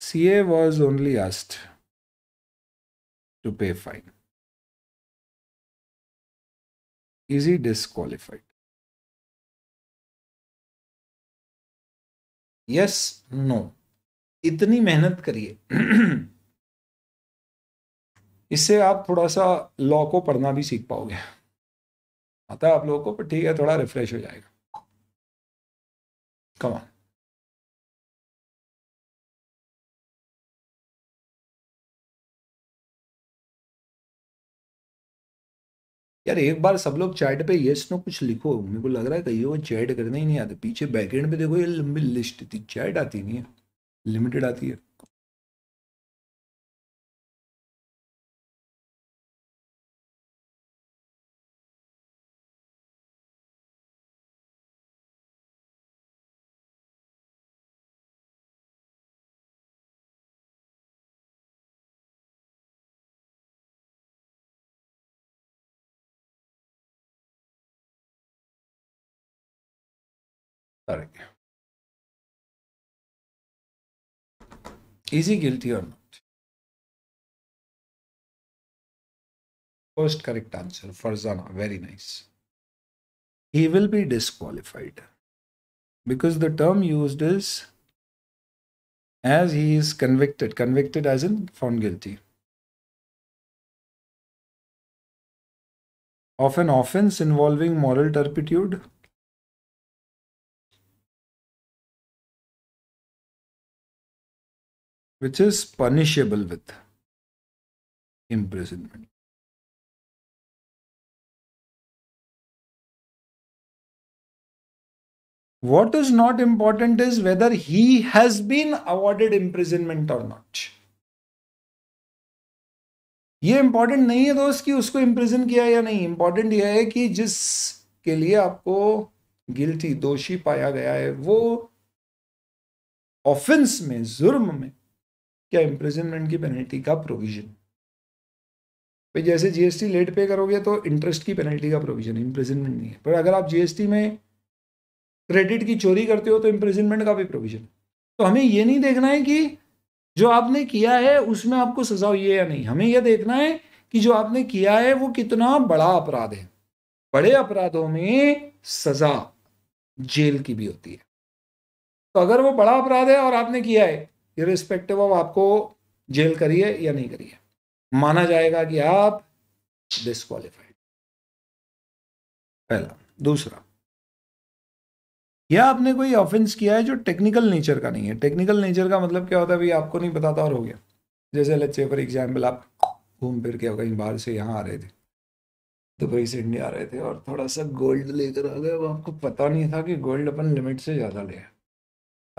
CA was only asked to pay fine. Is he disqualified? Yes no इतनी मेहनत करिए इससे आप थोड़ा सा लॉ को पढ़ना भी सीख पाओगे आता है आप लोगों को ठीक है थोड़ा रिफ्रेश हो जाएगा कमान यार एक बार सब लोग चैट पे येस नो कुछ लिखो मेरे को लग रहा है कहीं वो चैट करने ही नहीं आते पीछे बैकएंड पे देखो ये लंबी लिस्ट थी चैट आती नहीं है लिमिटेड आती है Is he guilty or not? First correct answer, Farzana. Very nice. He will be disqualified because the term used is as he is convicted, convicted as in found guilty. Of an offense involving moral turpitude which is punishable with imprisonment. What is not important is whether he has been awarded imprisonment or not. ये इंपॉर्टेंट नहीं है दोस्त कि उसको इम्प्रिजन किया या नहीं इंपॉर्टेंट यह है कि जिस के लिए आपको गिल्टी दोषी पाया गया है वो ऑफेंस में जुर्म में या इम्प्रिजनमेंट की पेनल्टी का प्रोविजन भाई जैसे जीएसटी लेट पे करोगे तो इंटरेस्ट की पेनल्टी का प्रोविजन इम्प्रिजनमेंट नहीं है पर अगर आप जीएसटी में क्रेडिट की चोरी करते हो तो इम्प्रिजनमेंट का भी प्रोविजन तो हमें ये नहीं देखना है कि जो आपने किया है उसमें आपको सजा हुई है या नहीं हमें यह देखना है कि जो आपने किया है वो कितना बड़ा अपराध है बड़े अपराधों में सजा जेल की भी होती है तो अगर वो बड़ा अपराध है और आपने किया है इरिस्पेक्टिव ऑफ आपको जेल करिए या नहीं करिए माना जाएगा कि आप डिस्कालीफाइड पहला दूसरा या आपने कोई ऑफेंस किया है जो टेक्निकल नेचर का नहीं है टेक्निकल नेचर का मतलब क्या होता है भाई आपको नहीं बताता और हो गया जैसे लच्चे फॉर एग्जाम्पल आप घूम फिर के कहीं बाहर से यहाँ आ रहे थे दुबई से इंडिया आ रहे थे और थोड़ा सा गोल्ड लेकर आ गए वो आपको पता नहीं था कि गोल्ड अपन लिमिट से ज़्यादा ले है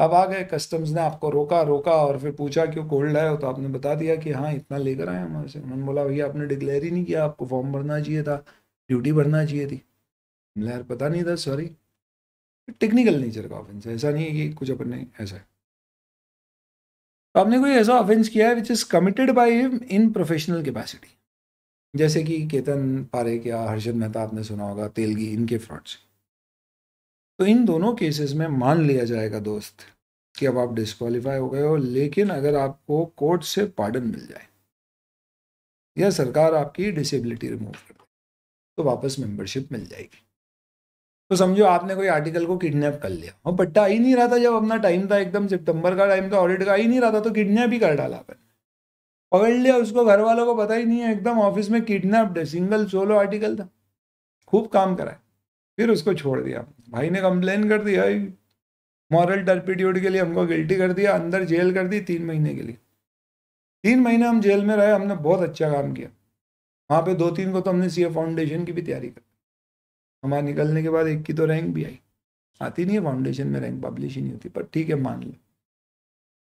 अब आ गए कस्टम्स ने आपको रोका रोका और फिर पूछा क्यों कोल्ड लाए हो तो आपने बता दिया कि हाँ इतना लेकर आए हमारे से उन्होंने बोला भैया आपने डिक्लेयर ही नहीं किया आपको फॉर्म भरना चाहिए था ड्यूटी भरना चाहिए थी यार पता नहीं था सॉरी टेक्निकल नेचर का ऑफेंस ऐसा नहीं है कि कुछ अपन ने ऐसा है आपने कोई ऐसा ऑफेंस किया है which is committed by him in professional capacity जैसे कि केतन पारे या हर्षद मेहता आपने सुना होगा तेलगी इनके फ्रॉड से तो इन दोनों केसेस में मान लिया जाएगा दोस्त कि अब आप डिस्कालीफाई हो गए हो लेकिन अगर आपको कोर्ट से पार्डन मिल जाए या सरकार आपकी डिसेबिलिटी रिमूव कर दे तो वापस मेंबरशिप मिल जाएगी तो समझो आपने कोई आर्टिकल को किडनैप कर लिया और पट्टा ही नहीं रहा था जब अपना टाइम था एकदम सितंबर का टाइम था ऑडिट का आ ही नहीं रहा था तो किडनैप ही कर डाला अपन पकड़ लिया उसको घर वालों को पता ही नहीं है एकदम ऑफिस में किडनैप्ड सिंगल सोलो आर्टिकल था खूब काम कराए फिर उसको छोड़ दिया भाई ने कंप्लेन कर दिया मॉरल टर्पिट्यूड के लिए हमको गिल्टी कर दिया अंदर जेल कर दी तीन महीने के लिए तीन महीने हम जेल में रहे हमने बहुत अच्छा काम किया वहाँ पे दो तीन को तो हमने सीए फाउंडेशन की भी तैयारी कर हमारे निकलने के बाद एक की तो रैंक भी आई आती नहीं है फाउंडेशन में रैंक पब्लिश ही नहीं होती पर ठीक है मान लो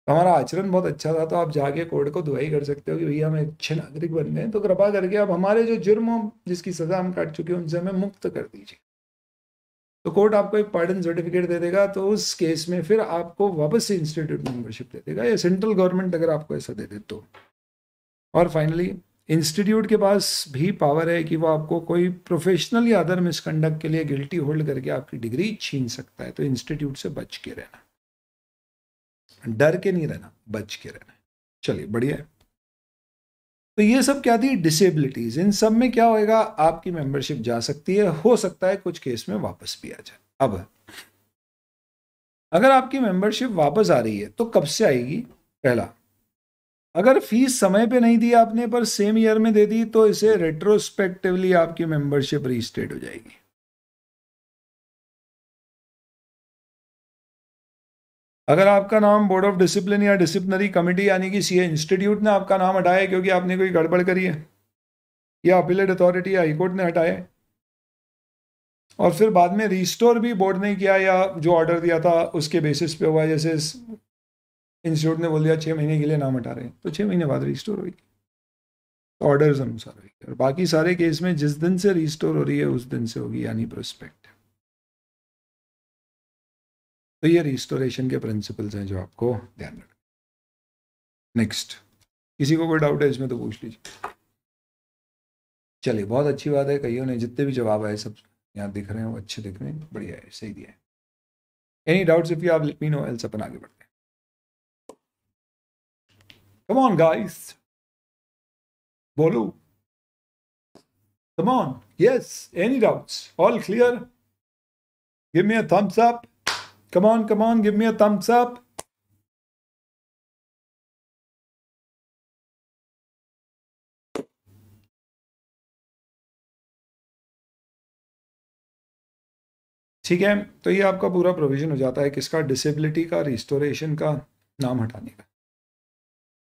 तो हमारा आचरण बहुत अच्छा था तो आप जाके कोर्ट को दुआई कर सकते हो कि भैया हम अच्छे नागरिक बन गए तो कृपा करके आप हमारे जो जुर्म हो जिसकी सज़ा हम काट चुके हैं उनसे हमें मुक्त कर दीजिए तो कोर्ट आपको एक पार्डन सर्टिफिकेट दे देगा तो उस केस में फिर आपको वापस से इंस्टीट्यूट मेंबरशिप दे देगा या सेंट्रल गवर्नमेंट अगर आपको ऐसा दे दे तो और फाइनली इंस्टीट्यूट के पास भी पावर है कि वो आपको कोई प्रोफेशनल या अदर मिसकंडक्ट के लिए गिल्टी होल्ड करके आपकी डिग्री छीन सकता है तो इंस्टीट्यूट से बच के रहना डर के नहीं रहना बच के रहना चलिए बढ़िया है तो ये सब क्या थी डिसेबिलिटीज इन सब में क्या होएगा आपकी मेंबरशिप जा सकती है हो सकता है कुछ केस में वापस भी आ जाए अब अगर आपकी मेंबरशिप वापस आ रही है तो कब से आएगी पहला अगर फीस समय पे नहीं दी आपने पर सेम ईयर में दे दी तो इसे रेट्रोस्पेक्टिवली आपकी मेंबरशिप रीस्टेट हो जाएगी अगर आपका नाम बोर्ड ऑफ डिसिप्लिन या डिसिप्लिनरी कमेटी यानी कि सी इंस्टीट्यूट ने आपका नाम हटाया क्योंकि आपने कोई गड़बड़ करी है या अपीलेट अथॉरिटी या हाईकोर्ट ने हटाया और फिर बाद में रिस्टोर भी बोर्ड ने किया या जो ऑर्डर दिया था उसके बेसिस पे हुआ जैसे इंस्टीट्यूट ने बोल दिया छः महीने के लिए नाम हटा रहे हैं तो छः महीने बाद रिस्टोर होगी तो ऑर्डर्स अनुसार होगी और बाकी सारे केस में जिस दिन से रिस्टोर हो रही है उस दिन से होगी यानी प्रोस्पेक्ट तो ये रिस्टोरेशन के प्रिंसिपल्स हैं जो आपको ध्यान रखना नेक्स्ट किसी को कोई डाउट है इसमें तो पूछ लीजिए चलिए बहुत अच्छी बात है कईयों ने जितने भी जवाब आए सब यहाँ दिख रहे हैं वो अच्छे दिख रहे हैं बढ़िया है सही दिया है एनी डाउट इफ यू आप लेट मी एल्स अपन आगे बढ़ते हैं कम ऑन गाइस बोलो come on yes any doubts all clear give me a thumbs up Come on, come on, give me a thumbs up. ठीक है तो ये आपका पूरा प्रोविजन हो जाता है किसका डिसेबिलिटी का रिस्टोरेशन का नाम हटाने का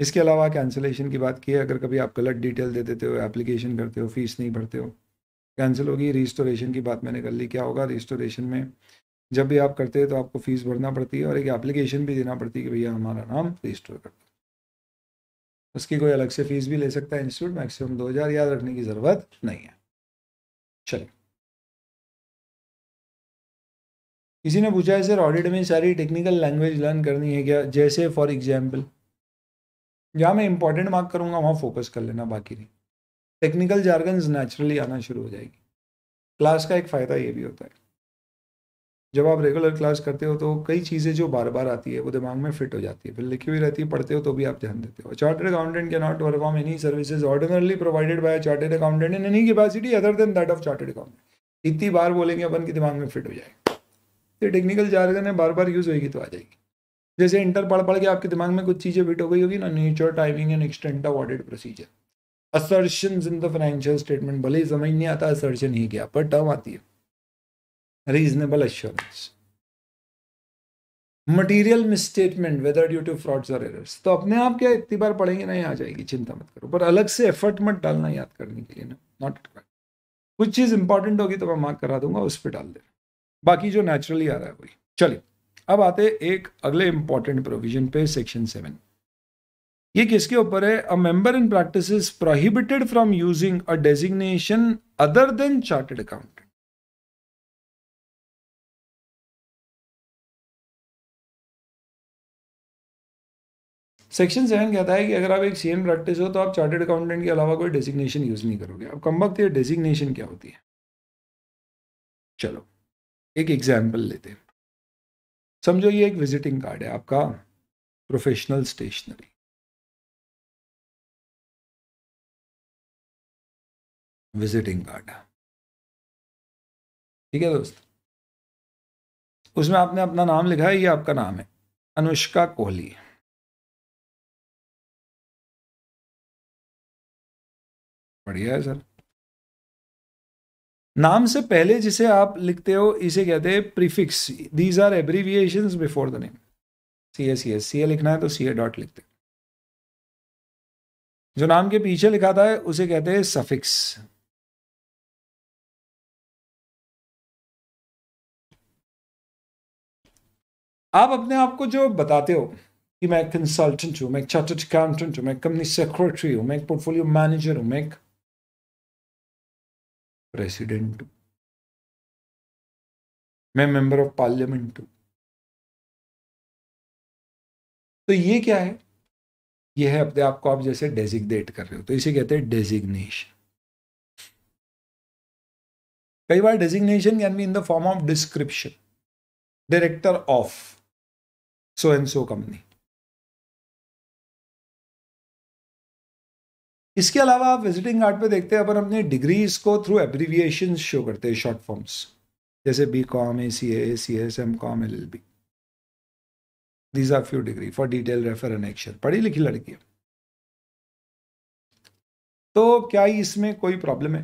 इसके अलावा कैंसिलेशन की बात की है अगर कभी आप गलत डिटेल दे देते हो एप्लीकेशन करते हो फीस नहीं भरते हो कैंसिल होगी रिस्टोरेशन की बात मैंने कर ली क्या होगा रिस्टोरेशन में जब भी आप करते हैं तो आपको फ़ीस भरना पड़ती है और एक एप्लीकेशन भी देना पड़ती है कि भैया हमारा नाम रजिस्टर कर दो उसकी कोई अलग से फ़ीस भी ले सकता है इंस्टीट्यूट मैक्सिमम दो हज़ार याद रखने की ज़रूरत नहीं है चलिए किसी ने पूछा है सर ऑडिट में सारी टेक्निकल लैंग्वेज लर्न करनी है क्या जैसे फॉर एग्जाम्पल जहाँ मैं इंपॉर्टेंट मार्क करूँगा वहाँ फोकस कर लेना बाकी नहीं टेक्निकल जार्गन्स नेचुरली आना शुरू हो जाएगी क्लास का एक फ़ायदा ये भी होता है जब आप रेगुलर क्लास करते हो तो कई चीज़ें जो बार बार आती है वो दिमाग में फिट हो जाती है फिर लिखी हुई रहती है पढ़ते हो तो भी आप ध्यान देते हो चार्टेड अकाउंटेंट के not perform any services ordinarily provided by chartered accountant in any capacity other than that of chartered accountant इतनी बार बोलेंगे अपन के दिमाग में फिट हो जाएगा ये टेक्निकल जारगन है बार बार यूज़ होगी तो आ जाएगी जैसे इंटर पढ़ पढ़ के आपके दिमाग में कुछ चीज़ें फिट हो गई होगी ना nature timing and extent of audit procedure assertion in the financial statement भले ही समझ नहीं आता असर्शन ही क्या पर टर्म आती है reasonable assurance material misstatement whether due to frauds और एरर्स तो अपने आप क्या इतनी बार पढ़ेंगे नहीं आ जाएगी चिंता मत करो पर अलग से एफर्ट मत डालना याद करने के लिए ना नॉट कुछ चीज़ इंपॉर्टेंट होगी तो मैं मार्क करा दूंगा उस पर डाल दे बाकी जो नेचुरली आ रहा है वही चलिए अब आते एक अगले इंपॉर्टेंट प्रोविजन पे सेक्शन सेवन ये किसके ऊपर है a member in practice is prohibited from using a designation other than chartered account section seven कहता है कि अगर आप एक सी एम प्रैक्टिस हो तो आप चार्टेड अकाउंटेंट के अलावा कोई डेजिग्नेशन यूज़ नहीं करोगे अब कम वक्त ये डेजिग्नेशन क्या होती है चलो एक एग्जाम्पल लेते हैं समझो ये एक विजिटिंग कार्ड है आपका प्रोफेशनल स्टेशनरी विजिटिंग कार्ड ठीक है दोस्त उसमें आपने अपना नाम लिखा है ये आपका नाम है अनुष्का कोहली बढ़िया है सर नाम से पहले जिसे आप लिखते हो इसे कहते हैं prefix these are abbreviation before the name C A C S C A लिखना है तो सी ए डॉट लिखते हैं जो नाम के पीछे लिखा था है उसे कहते हैं सफिक्स आप अपने आप को जो बताते हो कि मैं कंसल्टेंट हूं मैं चार्टर्ड अकाउंटेंट हूँ मैं कंपनी सेक्रेटरी हूं मैं एक पोर्टफोलियो मैनेजर हूं मैं एक प्रेसिडेंट मैं मेंबर ऑफ पार्लियामेंट तो ये क्या है ये है अपने आप को आप जैसे डेजिग्नेट कर रहे हो तो इसे कहते हैं डेजिग्नेशन कई बार designation can be in the form of description director of so and so company इसके अलावा आप विजिटिंग आर्ट पे देखते हैं अपन अपने डिग्रीज को थ्रू एब्रीविएशन शो करते हैं शॉर्ट फॉर्म्स जैसे B com A C A C S M com L L B these are few degree for detail refer and action पढ़ी लिखी लड़की तो क्या इसमें कोई प्रॉब्लम है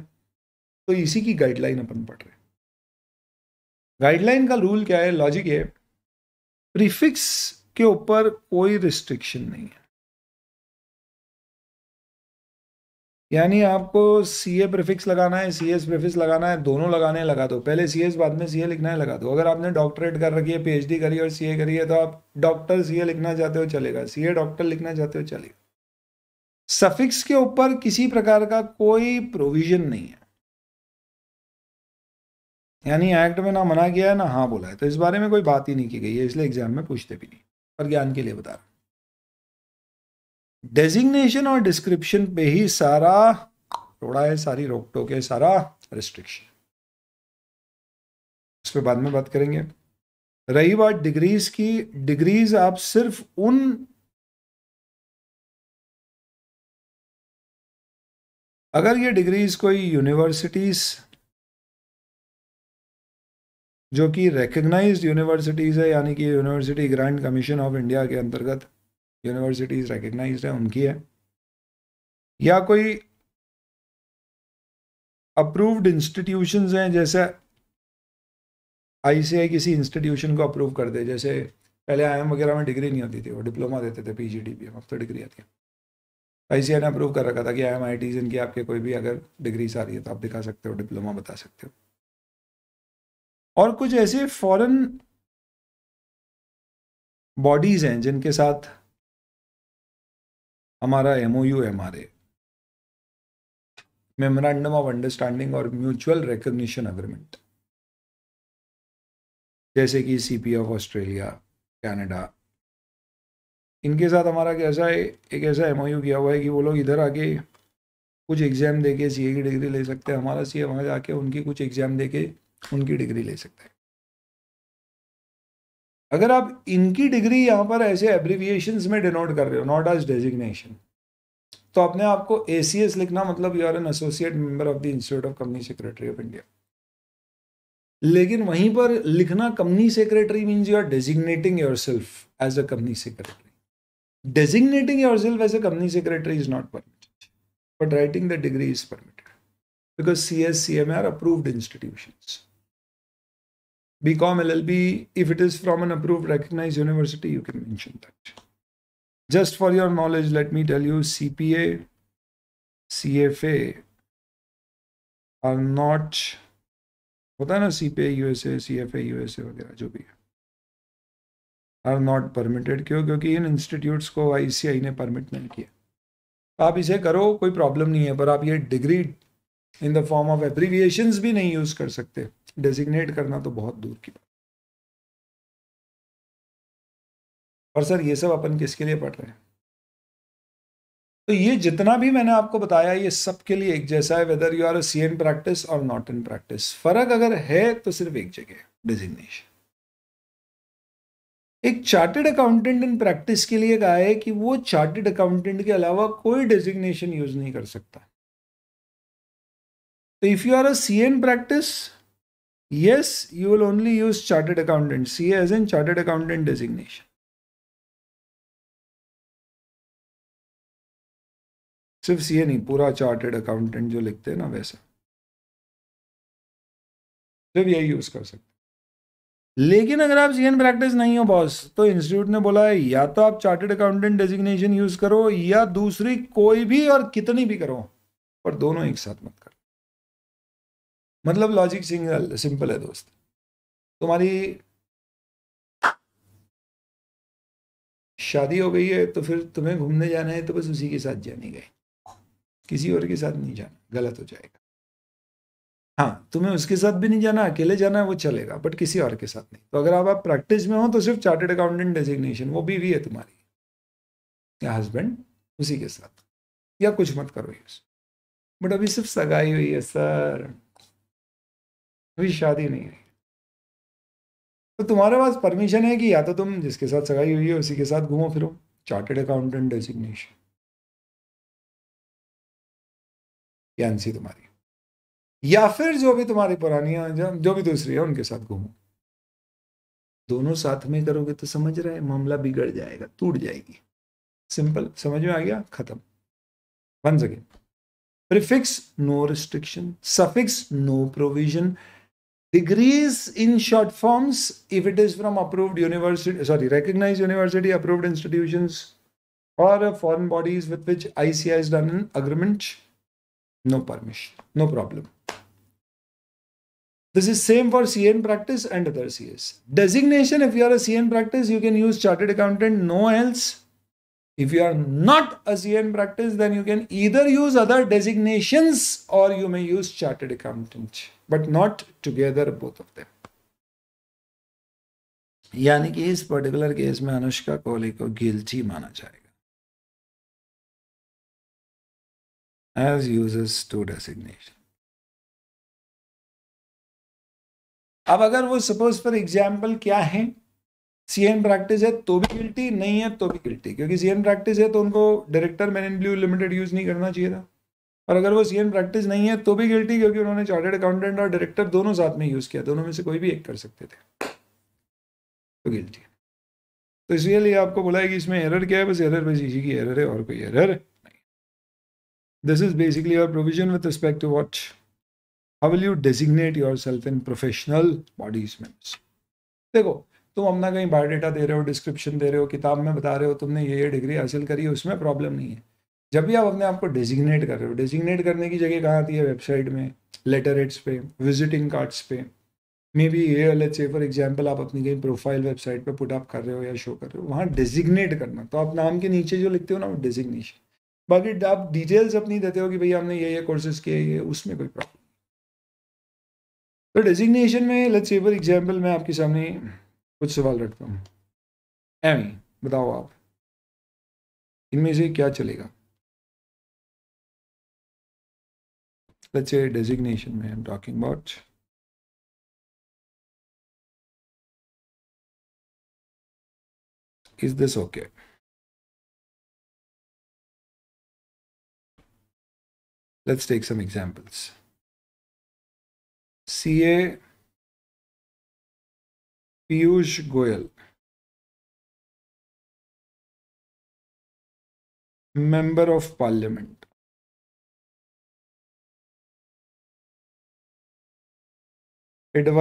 तो इसी की गाइडलाइन अपन पढ़ रहे हैं गाइडलाइन का रूल क्या है लॉजिक है प्रीफिक्स के ऊपर कोई रिस्ट्रिक्शन नहीं है यानी आपको सी ए प्रिफिक्स लगाना है सी एस प्रिफिक्स लगाना है दोनों लगाने लगा दो पहले सी एस बाद में सी ए लिखना है लगा दो अगर आपने डॉक्टरेट कर रखी है पीएचडी करी और सी ए करी है तो आप डॉक्टर सी ए लिखना चाहते हो चलेगा सी ए डॉक्टर लिखना चाहते हो चलेगा सफिक्स के ऊपर किसी प्रकार का कोई प्रोविजन नहीं है यानी एक्ट में ना मना किया है ना हाँ बोला है तो इस बारे में कोई बात ही नहीं की गई है इसलिए एग्जाम में पूछते भी नहीं और ज्ञान के लिए बता रहा डेजिग्नेशन और डिस्क्रिप्शन पे ही सारा थोड़ा है सारी रोक टोक है सारा रिस्ट्रिक्शन उस पर बाद में बात करेंगे रही बात डिग्रीज की डिग्रीज आप सिर्फ उन अगर ये डिग्रीज कोई यूनिवर्सिटीज जो कि रेकग्नाइज यूनिवर्सिटीज़ है यानी कि university grants commission of India के अंतर्गत यूनिवर्सिटीज़ रिकग्नाइज है उनकी है या कोई अप्रूव्ड इंस्टीट्यूशंस हैं जैसे आईसीआई किसी इंस्टीट्यूशन को अप्रूव कर दे जैसे पहले आई वगैरह में डिग्री नहीं होती थी वो डिप्लोमा देते थे पी जी डी एम तो डिग्री आती है आई ने अप्रूव कर रखा था कि आई एम आई टीज इनकी आपके कोई भी अगर डिग्रीज आ रही है तो आप दिखा सकते हो डिप्लोमा बता सकते हो और कुछ ऐसे फॉरेन बॉडीज़ हैं जिनके साथ हमारा M O U M R A memorandum of understanding और म्यूचुअल रिकग्निशन अग्रीमेंट जैसे कि C P of Australia Canada इनके साथ हमारा कैसा है एक ऐसा एम ओ यू किया हुआ है कि वो लोग इधर आके कुछ एग्ज़ाम दे के सी की डिग्री ले सकते हैं हमारा सी वहाँ जाके उनकी कुछ एग्ज़ाम दे के उनकी डिग्री ले सकते हैं अगर आप इनकी डिग्री यहाँ पर ऐसे एब्रीविएशन में डिनोट कर रहे हो नॉट एज डेजिग्नेशन तो अपने आप को ए लिखना मतलब you are an associate member of the institute of company secretary of India लेकिन वहीं पर लिखना company secretary means you are designating yourself as a company secretary designating yourself as a company secretary is not permitted but writing the degree is permitted because C S C M are approved institutions BCom, LLB, if it is from an approved recognized university, you can mention that. Just for your knowledge, let me tell you CPA, CFA are not, होता है ना CPA, USA, CFA, USA वगैरह जो भी है आर नॉट परमिटेड क्यों क्योंकि इन इंस्टीट्यूट्स को आईसीआई ने परमिट नहीं किया आप इसे करो कोई प्रॉब्लम नहीं है पर आप ये degree in the form of abbreviations भी नहीं यूज़ कर सकते डेजिग्नेट करना तो बहुत दूर की बात और सर ये सब अपन किसके लिए पढ़ रहे हैं तो ये जितना भी मैंने आपको बताया ये सबके लिए एक जैसा है whether you are a C N practice और नॉट इन प्रैक्टिस फर्क अगर है तो सिर्फ एक जगह डेजिग्नेशन एक चार्टेड अकाउंटेंट इन प्रैक्टिस के लिए कहा है कि वो चार्टेड अकाउंटेंट के अलावा कोई डेजिग्नेशन यूज नहीं कर सकता तो if you are a C N practice Yes, you will only use chartered accountant, CA as in chartered accountant designation. सिर्फ सीए नहीं पूरा चार्टेड अकाउंटेंट जो लिखते हैं ना वैसा सिर्फ यही यूज कर सकते लेकिन अगर आप सीएन प्रैक्टिस नहीं हो बॉस तो इंस्टीट्यूट ने बोला है या तो आप चार्टेड अकाउंटेंट डेजिग्नेशन यूज करो या दूसरी कोई भी और कितनी भी करो पर दोनों एक साथ मत करो मतलब लॉजिक सिंगल सिंपल है दोस्त तुम्हारी शादी हो गई है तो फिर तुम्हें घूमने जाना है तो बस उसी के साथ जाने गए किसी और के साथ नहीं जाना गलत हो जाएगा हाँ तुम्हें उसके साथ भी नहीं जाना अकेले जाना है वो चलेगा बट किसी और के साथ नहीं तो अगर आप आप प्रैक्टिस में हो तो सिर्फ चार्टेड अकाउंटेंट डेजिग्नेशन वो बीवी है तुम्हारी या हस्बैंड उसी के साथ या कुछ मत करो यूज़ बट अभी सिर्फ सगाई हुई है सर अभी शादी नहीं हुई तो तुम्हारे पास परमिशन है कि या तो तुम जिसके साथ सगाई हुई है उसी के साथ घूमो फिरो चार्टेड अकाउंटेंट डेजिग्नेशन सी तुम्हारी या फिर जो भी तुम्हारी पुरानी जो भी दूसरी है उनके साथ घूमो दोनों साथ में करोगे तो समझ रहे मामला बिगड़ जाएगा टूट जाएगी सिंपल समझ में आ गया खत्म वन सके prefix no restriction suffix no provision Degrees in short forms, if it is from approved university, sorry, recognized university, approved institutions, or foreign bodies with which ICI has done an agreement, no permission, no problem. This is same for CN practice and other CS. Designation, if you are a CN practice, you can use chartered accountant, no else. If you are not a CN practice, then you can either use other designations or you may use chartered accountant. But not together both of them यानी कि इस पर्टिकुलर केस में अनुष्का कोहली को गिल्टी माना जाएगा एज यूजर्स टू डेसिग्नेशन अब अगर वो सपोज फॉर एग्जाम्पल क्या है सीएम प्रैक्टिस है तो भी गिल्टी नहीं है तो भी गिल्टी क्योंकि सी प्रैक्टिस है तो उनको director man in blue limited use नहीं करना चाहिए था और अगर वो सी प्रैक्टिस नहीं है तो भी गिल्टी क्योंकि उन्होंने चार्टेड अकाउंटेंट और डायरेक्टर दोनों साथ में यूज़ किया दोनों में से कोई भी एक कर सकते थे तो गिल्टी तो इसलिए आपको बोला है कि इसमें एरर क्या है बस एरर बस इसी की एरर है और कोई एरर नहीं this is basically your provision with respect to what how will you designate yourself in professional bodies में देखो तुम अपना कहीं बायोडाटा दे रहे हो डिस्क्रिप्शन दे रहे हो किताब में बता रहे हो तुमने ये ये डिग्री हासिल करी है उसमें प्रॉब्लम नहीं है जब भी आप अपने आप को डेजिग्नेट कर रहे हो डेजिग्नेट करने की जगह कहाँ आती है वेबसाइट में लेटर एड्स पे विजिटिंग कार्ड्स पे मे बी ये एच से फॉर एग्जाम्पल आप अपनी कहीं प्रोफाइल वेबसाइट पर पुटअप कर रहे हो या शो कर रहे हो वहाँ डेजिग्नेट करना तो आप नाम के नीचे जो लिखते हो ना वो डेजिग्नेशन बाकी आप डिटेल्स अपनी देते हो कि भैया हमने ये ये कोर्सेज किए ये उसमें कोई प्रॉब्लम तो डेजिग्नेशन में लेट्स से फॉर एग्जाम्पल मैं आपके सामने कुछ सवाल रखता हूँ एम बताओ आप इनमें से क्या चलेगा let's say designation I'm talking about. Is this okay? Let's take some examples. CA Piyush Goyal. Member of Parliament. So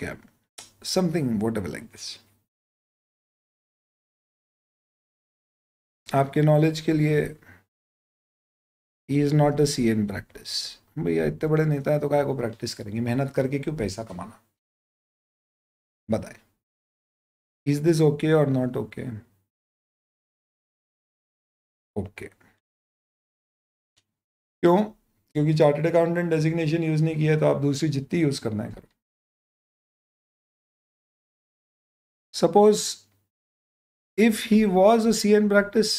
cab something whatever like this आपके नॉलेज के लिए is not a C N practice भैया इतने बड़े नेता है तो क्या को प्रैक्टिस करेंगे मेहनत करके क्यों पैसा कमाना बताए इज दिस ओके और नॉट ओके ओके क्यों क्योंकि चार्टेड अकाउंटेंट डेजिग्नेशन यूज़ नहीं किया तो आप दूसरी जितनी यूज़ करना है करो suppose if he was a C N practice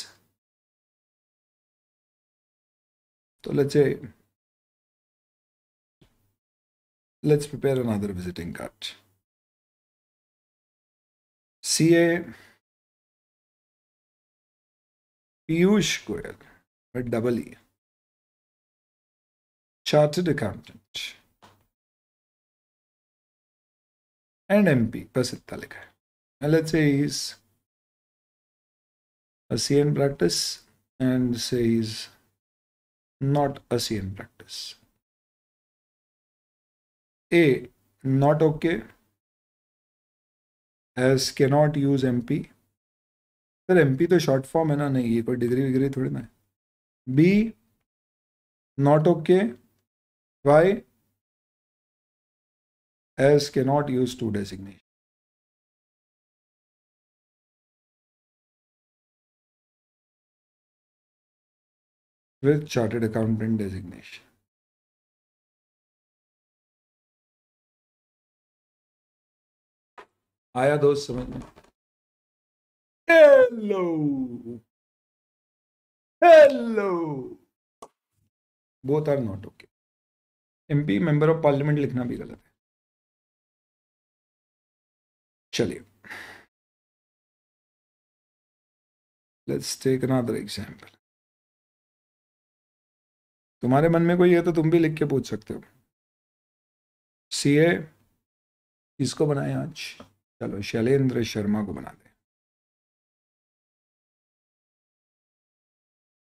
तो let's prepare let's visiting card C A Piyush Goyal, with double E. Chartered Accountant. And MP, it. Talika. And let's say he's a CM practice and say he's not a CM practice. A, not okay, as cannot use MP sir M तो शॉर्ट फॉर्म है ना नहीं ये कोई डिग्री विग्री थोड़ी ना be not okay Y S K not use to designation with chartered accountant designation आया दोस्त समझ में Hello. Hello. Both are not okay. MP member of parliament लिखना भी गलत है चलिए लेट्स टेक अनदर एग्जांपल तुम्हारे मन में कोई है तो तुम भी लिख के पूछ सकते हो सीए किसको बनाए आज चलो शैलेंद्र शर्मा को बना दे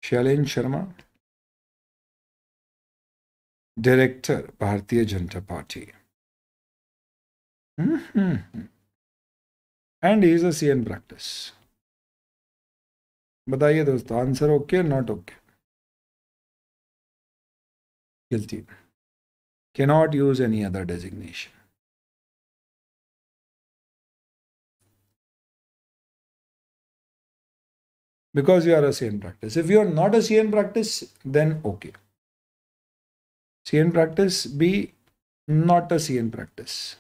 Shailen Sharma director Bharatiya Janata Party and is a in practice बताइए दोस्तों answer okay not okay guilty cannot use any other designation because you are a CN practice. If you are not a CN practice, then okay. CN practice B, not a CN practice.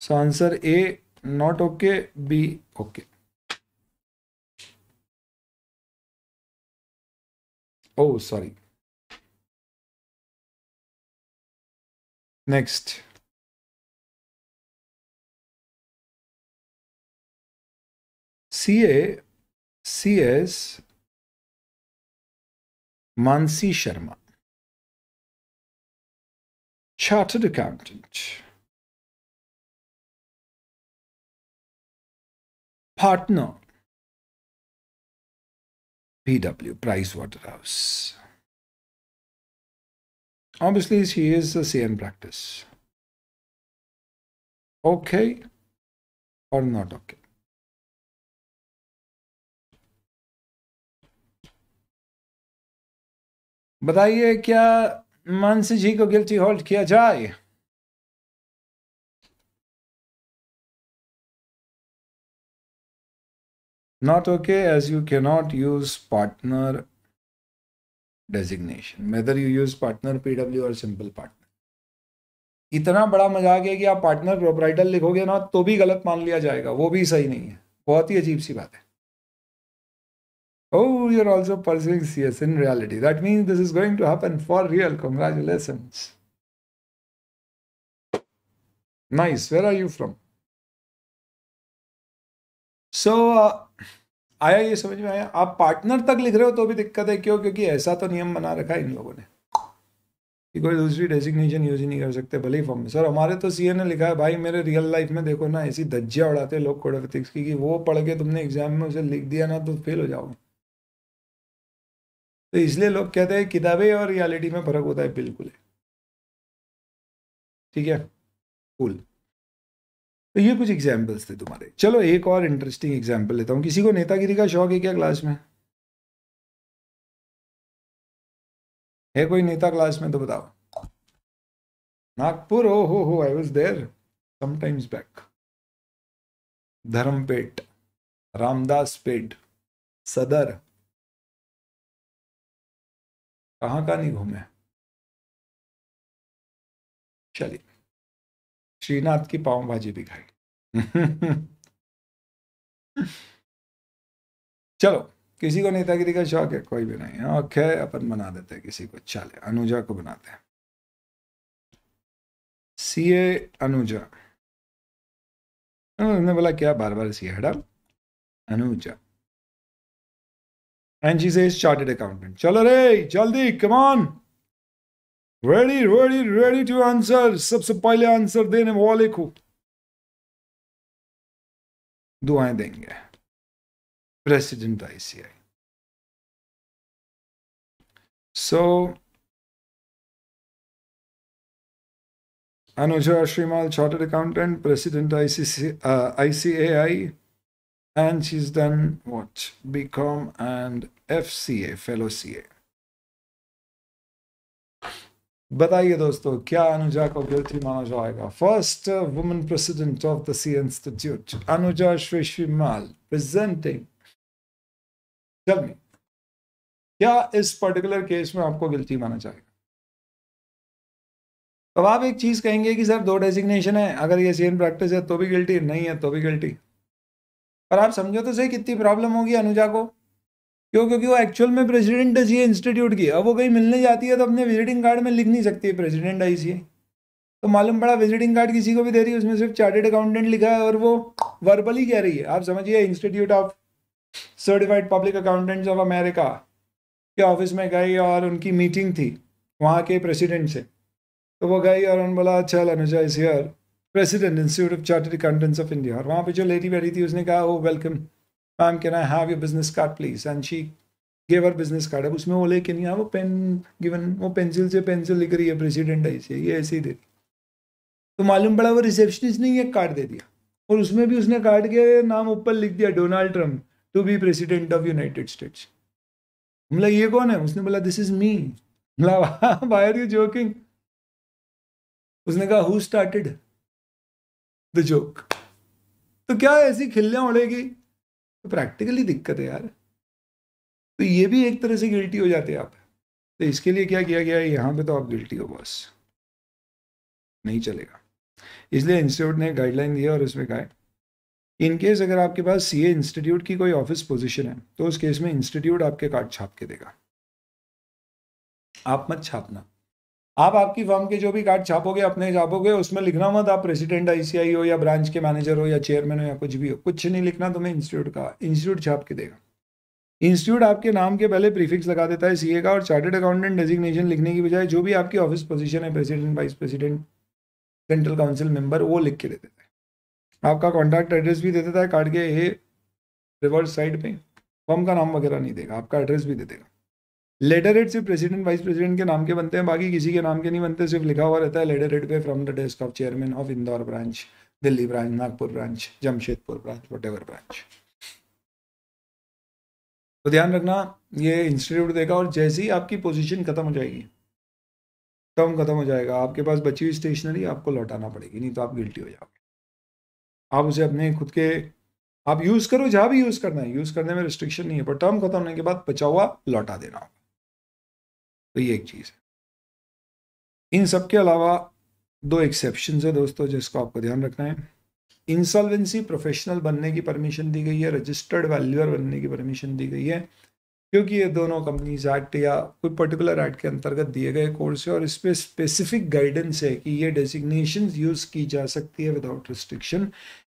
So answer A, not okay, B, okay. Oh, sorry. Next. CA C is Mansi Sharma, Chartered Accountant, Partner, PW, Price Waterhouse. Obviously, she is a CN practice. Okay or not okay. बताइए क्या मानसी जी को गिल्टी होल्ड किया जाए okay as you can not use partner designation whether you use partner PW और सिंपल पार्टनर इतना बड़ा मजाक है कि आप पार्टनर प्रोपराइटर लिखोगे ना तो भी गलत मान लिया जाएगा वो भी सही नहीं है बहुत ही अजीब सी बात है Oh, you're also pursuing CS in reality. That means this is going to happen for real. Congratulations. Nice. Where are you from? So so, uh, आया ये समझ में आया आप पार्टनर तक लिख रहे हो तो भी दिक्कत है क्यों क्योंकि ऐसा तो नियम बना रखा है इन लोगों ने कि कोई दूसरी डेजिग्नेशन यूज ही नहीं कर सकते भले ही फॉर्म में सर हमारे तो सीए ने लिखा है भाई मेरे रियल लाइफ में देखो ना ऐसी धज्जिया उड़ाते लोग कोड ऑफ एथिक्स की कि वो पढ़ के तुमने एग्जाम में उसे लिख दिया ना तो फेल हो जाओगे तो इसलिए लोग कहते हैं किताबें और रियलिटी में फ़र्क होता है बिल्कुल है ठीक है कूल तो ये कुछ एग्जाम्पल्स थे तुम्हारे चलो एक और इंटरेस्टिंग एग्जाम्पल लेता हूँ किसी को नेतागिरी का शौक है क्या क्लास में है कोई नेता क्लास में तो बताओ नागपुर ओ हो हो I was there sometimes back Dharampeth Ramdaspeth Sadar कहाँ कहाँ नहीं घूमे चलिए श्रीनाथ की पाव भाजी भी खाई चलो किसी को नेतागिरी का शौक है कोई भी नहीं ओके हाँ, अपन बना देते हैं किसी को चले अनुजा को बनाते हैं सीए अनुजा उन्होंने बोला क्या बार बार सीए हटा Anuja And she says, Chartered accountant. Chalo re, jaldi, come on. Ready, ready, ready to answer. सबसे पहले आंसर देने वाले को दुआएं देंगे President ICAI So, Anuja Shrimal, Chartered Accountant, President ICC, uh, ICAI, and she's done what? Become and FCA fellow CA बताइए दोस्तों क्या अनुजा को गिल्टी माना जाएगा first women president of the C institute Anuja Shrishrimal presenting tell क्या इस पर्टिकुलर केस में आपको गिल्टी माना जाएगा अब आप एक चीज कहेंगे कि सर दो डेजिग्नेशन है अगर ये सेम प्रैक्टिस है तो भी गिल्टी नहीं है तो भी गिल्टी पर आप समझो तो सही कितनी प्रॉब्लम होगी अनुजा को क्यों क्योंकि वो एक्चुअल में प्रेसिडेंट है इंस्टीट्यूट की अब वो कहीं मिलने जाती है तो अपने विजिटिंग कार्ड में लिख नहीं सकती है प्रेसिडेंट आई सी तो मालूम पड़ा विजिटिंग कार्ड किसी को भी दे रही है उसमें सिर्फ चार्टेड अकाउंटेंट लिखा है और वो वर्बल ही कह रही है आप समझिए institute of certified public accountants of America के ऑफिस में गई और उनकी मीटिंग थी वहाँ के प्रेसिडेंट से तो वो गई और उन्होंने बोला अच्छा अनुजा इस president institute of chartered accountants of India और वहाँ पर जो लेडी बैठी थी उसने कहा वो oh, welcome ma'am can I have your business card please and she gave her business card अब उसमें वो लेके नहीं आया वो पेन गिवन वो पेंसिल से पेंसिल लिख रही है प्रेसिडेंट ऐसे ये ऐसे ही दे दी तो मालूम पड़ा वो रिसेप्शनिस्ट ने ये कार्ड दे दिया और उसमें भी उसने कार्ड के नाम ऊपर लिख दिया Donald Trump to be president of United States बोला ये कौन है उसने बोला दिस इज मी बोला वाई आर यू जोकिंग उसने कहा हु स्टार्टेड द जोक तो क्या ऐसी खिल्लियाँ उड़ेगी तो प्रैक्टिकली दिक्कत है यार तो ये भी एक तरह से गिल्टी हो जाते हैं आप तो इसके लिए क्या किया गया है यहाँ पे तो आप गिल्टी हो बस नहीं चलेगा इसलिए इंस्टीट्यूट ने गाइडलाइन दिया और उसमें कहा इन केस अगर आपके पास सीए इंस्टीट्यूट की कोई ऑफिस पोजीशन है तो उस केस में इंस्टीट्यूट आपके कार्ड छाप के देगा आप मत छापना आप आपकी फर्म के जो भी कार्ड छापोगे अपने छापोगे उसमें लिखना मत आप प्रेसिडेंट आईसीआई हो या ब्रांच के मैनेजर हो या चेयरमैन हो या कुछ भी हो कुछ नहीं लिखना तुम्हें इंस्टीट्यूट का इंस्टीट्यूट छाप के देगा इंस्टीट्यूट आपके नाम के पहले प्रीफिक्स लगा देता है सीए का और चार्टर्ड अकाउंटेंट डेजिग्नेशन लिखने की बजाय जो भी आपकी ऑफिस पोजिशन है president vice president central council member वो लिख के दे देता है आपका कॉन्टैक्ट एड्रेस भी दे देता है कार्ड के रिवर्स साइड पर फॉर्म का नाम वगैरह नहीं देगा आपका एड्रेस भी दे देगा लेटर हेड सिर्फ प्रेसिडेंट वाइस प्रेसिडेंट के नाम के बनते हैं बाकी किसी के नाम के नहीं बनते सिर्फ लिखा हुआ रहता है लेटर हेड पे from the desk of chairman of Indore branch Delhi branch Nagpur branch Jamshedpur branch what branch तो ध्यान रखना ये इंस्टीट्यूट देगा और जैसे ही आपकी पोजीशन खत्म हो जाएगी टर्म खत्म हो जाएगा आपके पास बची हुई स्टेशनरी आपको लौटाना पड़ेगी नहीं तो आप गिल्टी हो जाओगे आप उसे अपने खुद के आप यूज़ करो जहाँ भी यूज़ करना है यूज़ करने में रिस्ट्रिक्शन नहीं है पर टर्म खत्म होने के बाद बचा हुआ लौटा देना होगा तो ये एक चीज़ है इन सब के अलावा दो एक्सेप्शन है दोस्तों जिसको आपको ध्यान रखना है इंसॉल्वेंसी प्रोफेशनल बनने की परमिशन दी गई है रजिस्टर्ड वैल्यूअर बनने की परमिशन दी गई है क्योंकि ये दोनों कंपनीज एक्ट या कोई पर्टिकुलर एक्ट के अंतर्गत दिए गए कोर्स है और इस पर स्पेसिफिक गाइडेंस है कि ये डेजिग्नेशन यूज़ की जा सकती है विदाउट रिस्ट्रिक्शन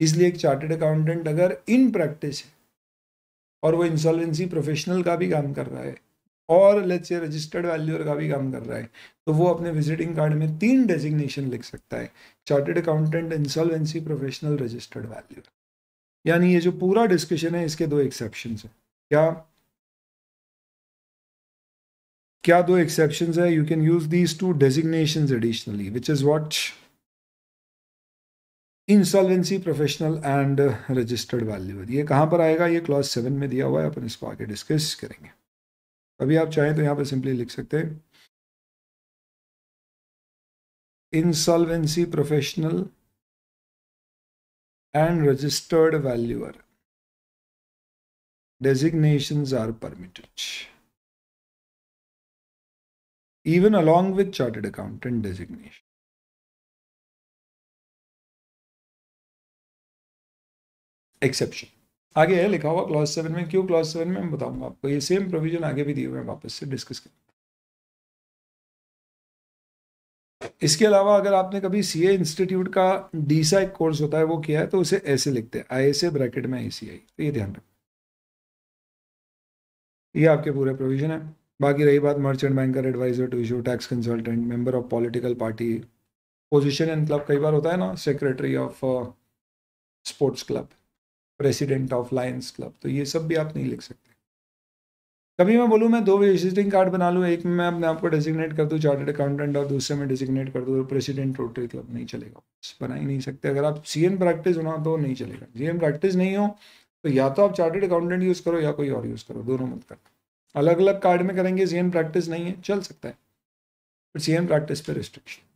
इसलिए एक चार्टेड अकाउंटेंट अगर इन प्रैक्टिस है और वो इंसॉल्वेंसी प्रोफेशनल का भी काम कर रहा है और लेट्स से रजिस्टर्ड वैल्यूअर का भी काम कर रहा है तो वो अपने विजिटिंग कार्ड में तीन डेजिग्नेशन लिख सकता है chartered accountant insolvency professional registered valuer यानी ये जो पूरा डिस्कशन है इसके दो एक्सेप्शन है क्या क्या दो एक्सेप्शन है you can use these two designation additionally which is what insolvency professional and registered valuer ये कहां पर आएगा ये क्लॉज सेवन में दिया हुआ है अपन इसको आगे डिस्कस करेंगे अभी आप चाहें तो यहाँ पर सिंपली लिख सकते हैं insolvency professional and registered valuer designation are permitted even along with chartered accountant designation exception आगे है लिखा हुआ क्लॉज सेवन में क्यों क्लॉज सेवन में बताऊंगा आपको ये सेम प्रोविजन आगे भी दिए हुए हैं वापस से डिस्कस कर इसके अलावा अगर आपने कभी सी ए इंस्टीट्यूट का डीसा एक कोर्स होता है वो किया है तो उसे ऐसे लिखते हैं आई एस ए ब्रैकेट में आई सी आई तो ये ध्यान रखें ये आपके पूरे प्रोविजन है बाकी रही बात merchant banker advisor to issue tax consultant member of political party position in club कई बार होता है ना secretary of sports club president of lions club तो ये सब भी आप नहीं लिख सकते कभी मैं बोलूँ मैं दो विजिटिंग कार्ड बना लूँ एक में मैं अपने आपको डेजिग्नेट कर दूँ चार्टर्ड अकाउंटेंट और दूसरे में डेजिग्नेट कर दूँ प्रेसिडेंट रोटरी क्लब नहीं चलेगा बना ही नहीं सकते अगर आप सी प्रैक्टिस होना तो नहीं चलेगा सी प्रैक्टिस नहीं हो तो या तो आप चार्टेड अकाउंटेंट यूज़ करो या कोई और यूज़ करो दोनों मत करो अलग अलग कार्ड में करेंगे सी प्रैक्टिस नहीं है चल सकता है बट सी प्रैक्टिस पर रिस्ट्रिक्शन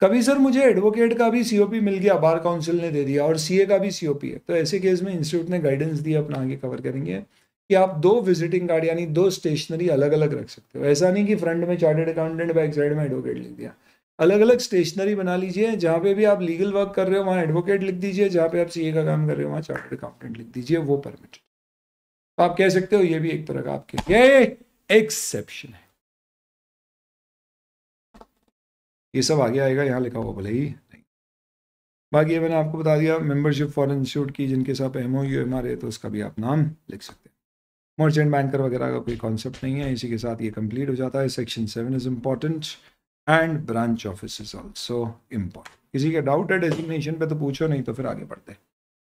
कभी सर मुझे एडवोकेट का भी सीओपी मिल गया बार काउंसिल ने दे दिया और सीए का भी सीओपी है तो ऐसे केस में इंस्टीट्यूट ने गाइडेंस दिया अपना आगे कवर करेंगे कि आप दो विजिटिंग कार्ड यानी दो स्टेशनरी अलग अलग रख सकते हो ऐसा नहीं कि फ्रंट में चार्टेड अकाउंटेंट बैक साइड में एडवोकेट लिख दिया अलग अलग स्टेशनरी बना लीजिए जहाँ पे भी आप लीगल वर्क कर रहे हो वहाँ एडवोकेट लिख दीजिए जहाँ पे आप सीए का काम कर रहे हो वहाँ चार्टेड अकाउंटेंट लिख दीजिए वो परमिट आप कह सकते हो ये भी एक तरह का आपके ये एक्सेप्शन है ये सब आगे आएगा यहाँ लिखा हुआ भले ही नहीं बाकी ये मैंने आपको बता दिया मेंबरशिप फॉरन इंस्टीट्यूट की जिनके साथ M O U M R है तो उसका भी आप नाम लिख सकते हैं मर्चेंट बैंकर वगैरह का कोई कॉन्सेप्ट नहीं है इसी के साथ ये कंप्लीट हो जाता है section seven is important and branch office is also important किसी का डाउट है डेजिग्नेशन पर तो पूछो नहीं तो फिर आगे बढ़ते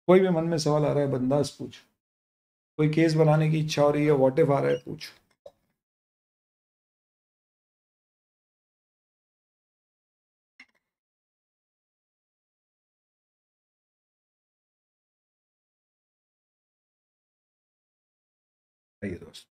कोई भी मन में सवाल आ रहा है बंदाज पूछो कोई केस बनाने की इच्छा हो रही है वॉट आ रहा है पूछो bezos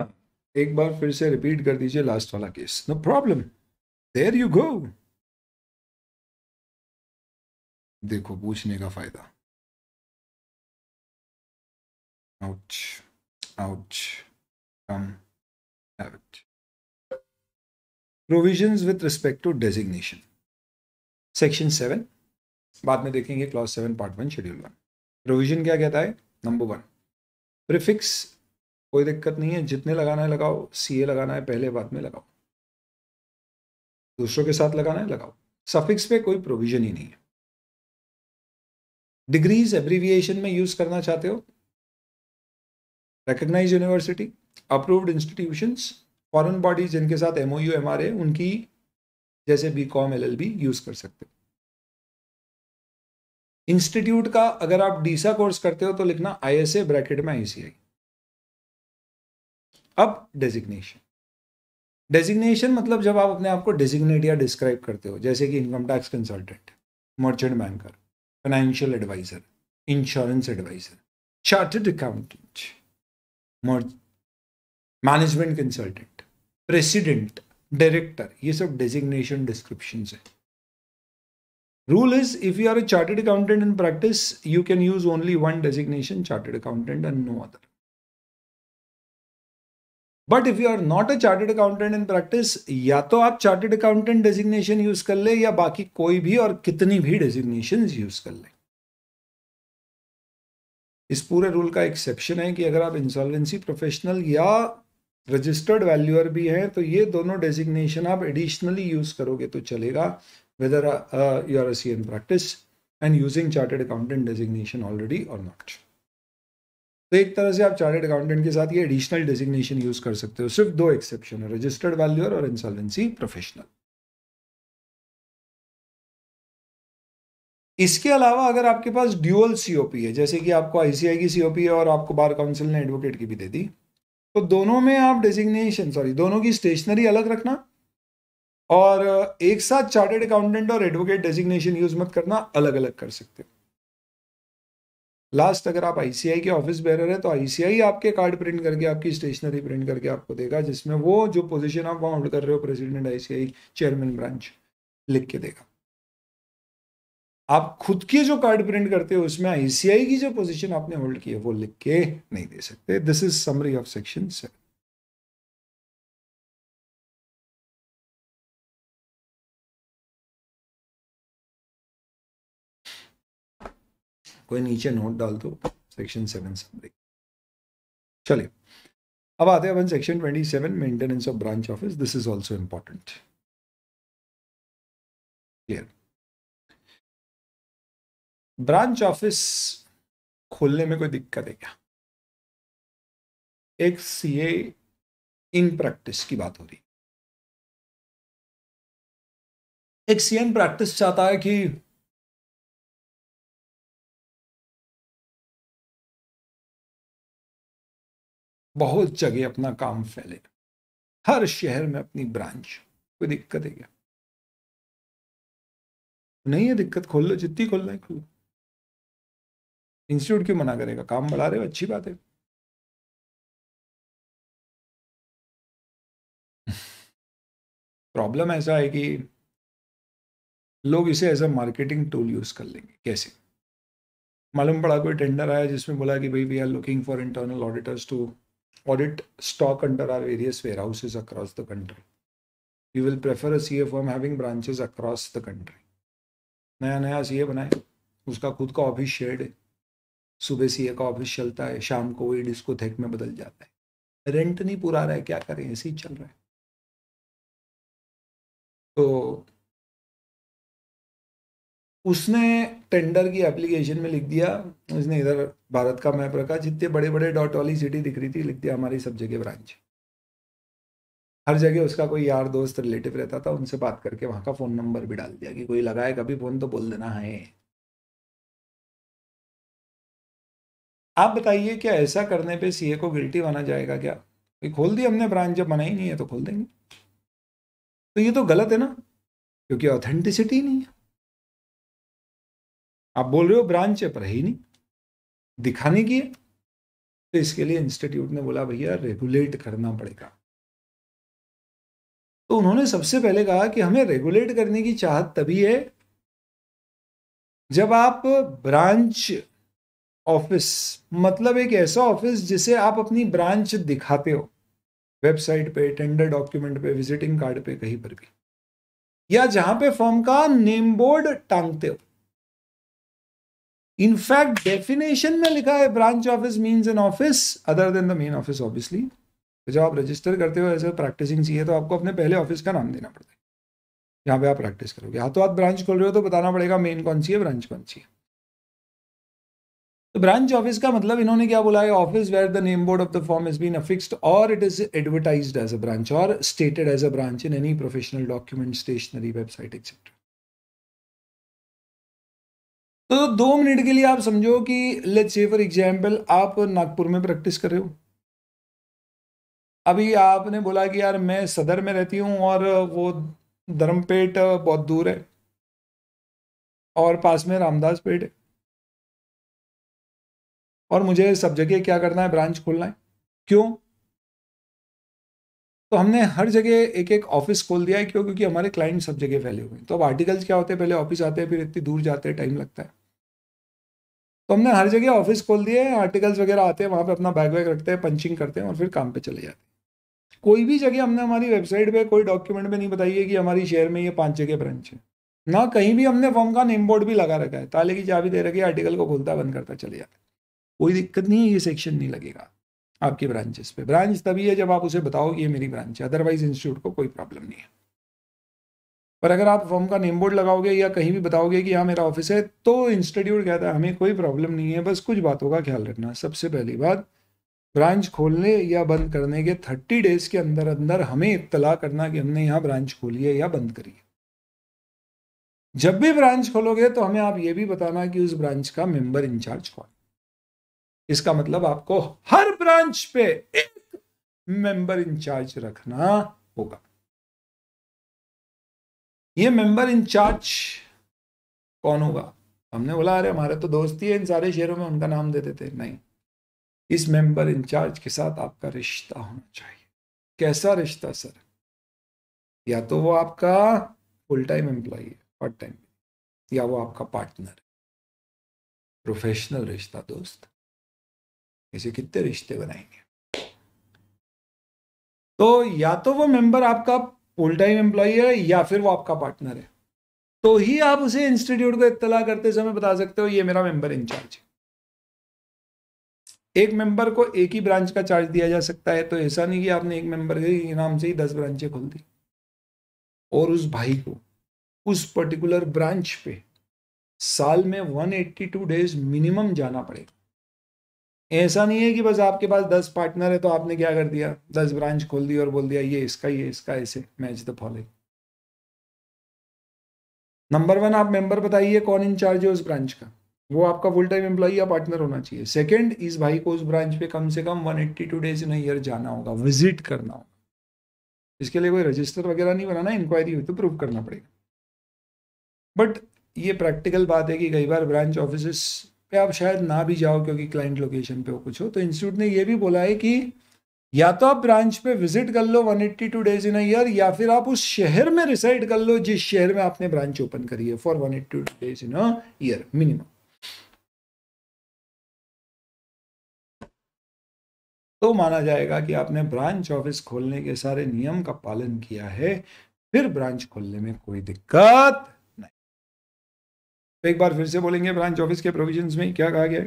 ah, एक बार फिर से रिपीट कर दीजिए लास्ट वाला case no problem there you go देखो पूछने का फायदा ouch ouch come have it respect to designation section seven बाद में देखेंगे clause seven part one schedule one provision क्या कहता है नंबर वन प्रीफिक्स कोई दिक्कत नहीं है जितने लगाना है लगाओ सीए लगाना है पहले बाद में लगाओ दूसरों के साथ लगाना है लगाओ सफिक्स पे कोई प्रोविजन ही नहीं है डिग्रीज एब्रीविएशन में यूज करना चाहते हो recognize university approved institutions foreign bodies जिनके साथ M O U M R A उनकी जैसे B com L L B use कर सकते हो इंस्टीट्यूट का अगर आप डीसा कोर्स करते हो तो लिखना आई एस ए ब्रैकेट में आईसीआई अब डेजिग्नेशन डेजिग्नेशन मतलब जब आप अपने आप को डेजिग्नेट या डिस्क्राइब करते हो जैसे कि income tax consultant merchant banker financial advisor, insurance advisor, chartered accountant, management consultant, president, director. ये of designation descriptions Rule is if you are a chartered accountant in practice, you can use only one designation, chartered accountant, and no other. But if you are not a chartered accountant in practice या तो आप चार्टेड अकाउंटेंट डेजिग्नेशन यूज़ कर लें या बाकी कोई भी और कितनी भी डेजिग्नेशन यूज़ कर लें इस पूरे रूल का एक्सेप्शन है कि अगर आप इंसॉल्वेंसी प्रोफेशनल या रजिस्टर्ड वैल्यूअर भी हैं तो ये दोनों डेजिग्नेशन आप एडिशनली यूज़ करोगे तो चलेगा whether you are C in practice and using chartered accountant designation already और नॉट तो एक तरह से आप चार्टेड अकाउंटेंट के साथ ये एडिशनल डेजिग्नेशन यूज कर सकते हो सिर्फ दो एक्सेप्शन है रजिस्टर्ड वैल्यूअर और इंसॉल्वेंसी प्रोफेशनल इसके अलावा अगर आपके पास ड्यूअल सीओपी है जैसे कि आपको आईसीआई की सीओपी है और आपको बार काउंसिल ने एडवोकेट की भी दे दी तो दोनों में आप डेजिग्नेशन सॉरी दोनों की स्टेशनरी अलग रखना और एक साथ चार्टेड अकाउंटेंट और एडवोकेट डेजिग्नेशन यूज मत करना अलग अलग कर सकते हो लास्ट अगर आप आईसीआई के ऑफिस बेरर है तो आईसीआई आपके कार्ड प्रिंट करके आपकी स्टेशनरी प्रिंट करके आपको देगा जिसमें वो जो पोजीशन आप वहां होल्ड कर रहे हो प्रेसिडेंट आईसीआई चेयरमैन ब्रांच लिख के देगा आप खुद के जो कार्ड प्रिंट करते हो उसमें आईसीआई की जो पोजीशन आपने होल्ड की है वो लिख के नहीं दे सकते this is summary of section seven कोई नीचे नोट डाल दो सेक्शन सेवन समरी चलिए अब आते हैं अपन section twenty seven maintenance of branch office this is also important clear branch office खोलने में कोई दिक्कत है क्या एक सी इन प्रैक्टिस की बात हो रही एक सी एन प्रैक्टिस चाहता है कि बहुत जगह अपना काम फैले हर शहर में अपनी ब्रांच कोई दिक्कत है क्या नहीं है दिक्कत खोल लो जितनी खोलना है खोल लो इंस्टीट्यूट क्यों मना करेगा काम बढ़ा रहे हो अच्छी बात है प्रॉब्लम ऐसा है कि लोग इसे as a marketing tool use कर लेंगे कैसे मालूम पड़ा कोई टेंडर आया जिसमें बोला कि भाई we are looking for internal auditors to audit stock under our various warehouses across the country. We will prefer a CA firm having branches across the country. नया नया सी ए बनाए उसका खुद का ऑफिस शेड है सुबह सी ए का ऑफिस चलता है शाम को वही डिस्कोथेक में बदल जाता है रेंट नहीं पूरा रहा है क्या करें ऐसे ही चल रहा है तो उसने टेंडर की एप्लीकेशन में लिख दिया उसने इधर भारत का मैप रखा जितने बड़े बड़े डॉट वाली सिटी दिख रही थी लिख दिया हमारी सब जगह ब्रांच हर जगह उसका कोई यार दोस्त रिलेटिव रहता था उनसे बात करके वहां का फ़ोन नंबर भी डाल दिया कि कोई लगाए कभी फ़ोन तो बोल देना है आप बताइए क्या ऐसा करने पे सीए को गिल्टी माना जाएगा क्या खोल दी हमने ब्रांच जब बनाई ही नहीं है तो खोल देंगे तो ये तो गलत है ना क्योंकि ऑथेंटिसिटी नहीं है आप बोल रहे हो ब्रांच है पर है ही नहीं दिखाने की है तो इसके लिए इंस्टीट्यूट ने बोला भैया रेगुलेट करना पड़ेगा तो उन्होंने सबसे पहले कहा कि हमें रेगुलेट करने की चाहत तभी है जब आप ब्रांच ऑफिस मतलब एक ऐसा ऑफिस जिसे आप अपनी ब्रांच दिखाते हो वेबसाइट पे टेंडर डॉक्यूमेंट पे विजिटिंग कार्ड पे कहीं पर भी या जहां पे फॉर्म का नेम बोर्ड टांगते हो इनफैक्ट डेफिनेशन में लिखा है branch office means an office other than the main office obviously तो जब आप रजिस्टर करते हो ऐसे प्रैक्टिसिंग चाहिए तो आपको अपने पहले ऑफिस का नाम देना पड़ता है जहाँ पे आप प्रैक्टिस करोगे हाथों हाथ ब्रांच खोल रहे हो तो बताना पड़ेगा मेन कौन सी है ब्रांच कौन सी है तो ब्रांच ऑफिस का मतलब इन्होंने क्या बोला है office where the name board of the firm is been affixed और it is advertise as a branch और stated as a branch in any professional document stationery website etcetera तो दो मिनट के लिए आप समझो कि लेट्स से फॉर एग्जाम्पल आप नागपुर में प्रैक्टिस कर रहे हो अभी आपने बोला कि यार मैं सदर में रहती हूँ और वो धर्मपेट बहुत दूर है और पास में रामदास पेट है और मुझे सब जगह क्या करना है ब्रांच खोलना है क्यों तो हमने हर जगह एक एक ऑफिस खोल दिया है क्यों क्योंकि हमारे क्लाइंट सब जगह फैले हुए हैं तो अब आर्टिकल्स क्या होते हैं पहले ऑफिस आते हैं फिर इतनी दूर जाते हैं टाइम लगता है तो हमने हर जगह ऑफिस खोल दिए आर्टिकल्स वगैरह आते हैं वहाँ पे अपना बैग वैग रखते हैं पंचिंग करते हैं और फिर काम पे चले जाते हैं कोई भी जगह हमने हमारी वेबसाइट पे कोई डॉक्यूमेंट में नहीं बताई है कि हमारी शहर में ये पांच जगह ब्रांच है ना कहीं भी हमने फॉर्म का नेम बोर्ड भी लगा रखा है ताले की चाबी दे रखी है आर्टिकल को खोलता बंद करता चले जाता है कोई दिक्कत नहीं है ये सेक्शन नहीं लगेगा आपकी ब्रांचेस पे ब्रांच तभी है जब आप उसे बताओ ये मेरी ब्रांच है अदरवाइज इंस्टीट्यूट को कोई प्रॉब्लम नहीं है पर अगर आप फॉर्म का नेम बोर्ड लगाओगे या कहीं भी बताओगे कि यहाँ मेरा ऑफिस है तो इंस्टीट्यूट कहता है हमें कोई प्रॉब्लम नहीं है बस कुछ बातों का ख्याल रखना सबसे पहली बात ब्रांच खोलने या बंद करने के थर्टी डेज के अंदर अंदर हमें इतला करना कि हमने यहाँ ब्रांच खोली है या बंद करी है जब भी ब्रांच खोलोगे तो हमें आप ये भी बताना कि उस ब्रांच का मेंबर इंचार्ज कौन इसका मतलब आपको हर ब्रांच पे एक मेंबर इंचार्ज रखना होगा ये मेंबर इंचार्ज कौन होगा हमने बोला अरे हमारे तो दोस्ती है इन सारे शेयरों में उनका नाम देते थे नहीं इस मेंबर इंचार्ज के साथ आपका रिश्ता होना चाहिए कैसा रिश्ता सर या तो वो आपका फुल टाइम एम्प्लॉय है पार्ट टाइम या वो आपका पार्टनर है प्रोफेशनल रिश्ता दोस्त ऐसे कितने रिश्ते बनाएंगे तो या तो वो मेंबर आपका फुल टाइम एम्प्लॉई है या फिर वो आपका पार्टनर है तो ही आप उसे इंस्टीट्यूट को इतला करते समय बता सकते हो ये मेरा मेंबर इंचार्ज है एक मेंबर को एक ही ब्रांच का चार्ज दिया जा सकता है तो ऐसा नहीं कि आपने एक मेंबर के नाम से ही दस ब्रांचें खोल दी और उस भाई को उस पर्टिकुलर ब्रांच पे साल में 182 डेज मिनिमम जाना पड़ेगा ऐसा नहीं है कि बस आपके पास दस पार्टनर है तो आपने क्या कर दिया दस ब्रांच खोल दी और बोल दिया ये इसका ये इसका ऐसे match the following number one आप मेंबर बताइए कौन इंचार्ज है उस ब्रांच का वो आपका फुल टाइम एम्प्लॉई या पार्टनर होना चाहिए सेकंड इस भाई को उस ब्रांच पे कम से कम 182 डेज इन ईयर जाना होगा विजिट करना होगा इसके लिए कोई रजिस्टर वगैरह नहीं बनाना इंक्वायरी हुई तो प्रूव करना पड़ेगा बट ये प्रैक्टिकल बात है कि कई बार ब्रांच ऑफिस पे आप शायद ना भी जाओ क्योंकि क्लाइंट लोकेशन पे हो कुछ हो तो इंस्टीट्यूट ने ये भी बोला है कि या तो आप ब्रांच पे विजिट कर लो 182 डेज इन ईयर या फिर आप उस शहर में रिसाइड कर लो जिस शहर में आपने ब्रांच ओपन करी है for 182 days in year minimum तो माना जाएगा कि आपने ब्रांच ऑफिस खोलने के सारे नियम का पालन किया है फिर ब्रांच खोलने में कोई दिक्कत तो एक बार फिर से बोलेंगे ब्रांच ऑफिस के प्रोविजन में क्या कहा गया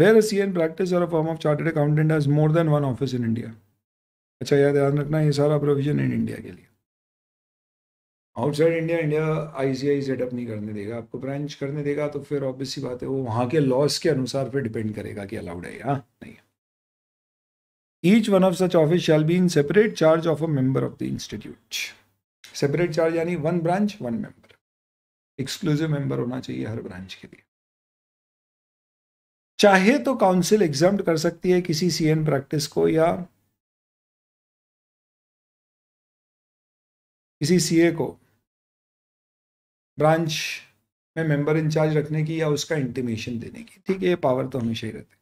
है सी एन प्रैक्टिस और firm of chartered accountant as more than one office in India अच्छा याद ध्यान रखना ये सारा प्रोविजन इन इंडिया के लिए outside India India ICI setup नहीं करने देगा आपको ब्रांच करने देगा तो फिर ऑब्वियस बात है वो वहाँ के लॉस के अनुसार फिर डिपेंड करेगा कि अलाउड है या नहीं each one of such office shall be in separate charge of a member of the institute separate charge यानी one branch one member exclusive member होना चाहिए हर ब्रांच के लिए चाहे तो काउंसिल एग्जाम कर सकती है किसी सीएन प्रैक्टिस को या किसी सीए को ब्रांच में मेंबर इंचार्ज रखने की या उसका इंटीमेशन देने की ठीक है ये पावर तो हमेशा ही रहती है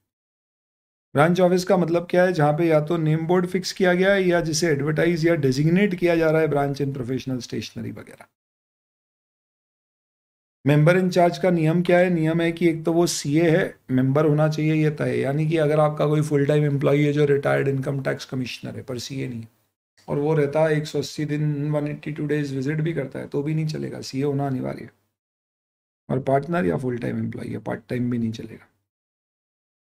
ब्रांच ऑफिस का मतलब क्या है जहां पे या तो नेम बोर्ड फिक्स किया गया है या जिसे एडवर्टाइज या डेजिग्नेट किया जा रहा है ब्रांच इन प्रोफेशनल स्टेशनरी वगैरह मेंबर इंचार्ज का नियम क्या है नियम है कि एक तो वो सीए है मेंबर होना चाहिए ये तय यानी कि अगर आपका कोई फुल टाइम एम्प्लॉई है जो रिटायर्ड इनकम टैक्स कमिश्नर है पर सीए नहीं है और वो रहता है एक सौ अस्सी दिन one eighty two days visit भी करता है तो भी नहीं चलेगा सीए होना अनिवार्य है और पार्टनर या फुल टाइम एम्प्लॉई है पार्ट टाइम भी नहीं चलेगा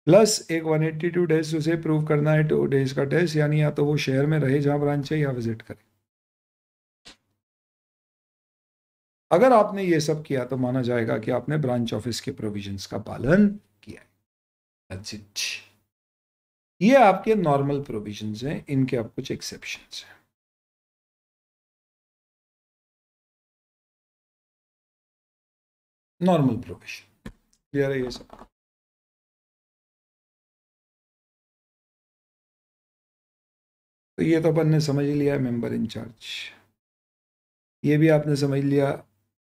प्लस एक वन एट्टी टू डेज उसे प्रूव करना है टू डेज का टेस्ट यानी या तो वो शहर में रहे जहाँ ब्रांच है या विजिट करें अगर आपने ये सब किया तो माना जाएगा कि आपने ब्रांच ऑफिस के प्रोविजंस का पालन किया ये आपके नॉर्मल प्रोविजंस हैं इनके आप कुछ एक्सेप्शन हैं नॉर्मल प्रोविजन क्लियर है ये सब तो ये तो अपन ने समझ लिया मेंबर इंचार्ज ये भी आपने समझ लिया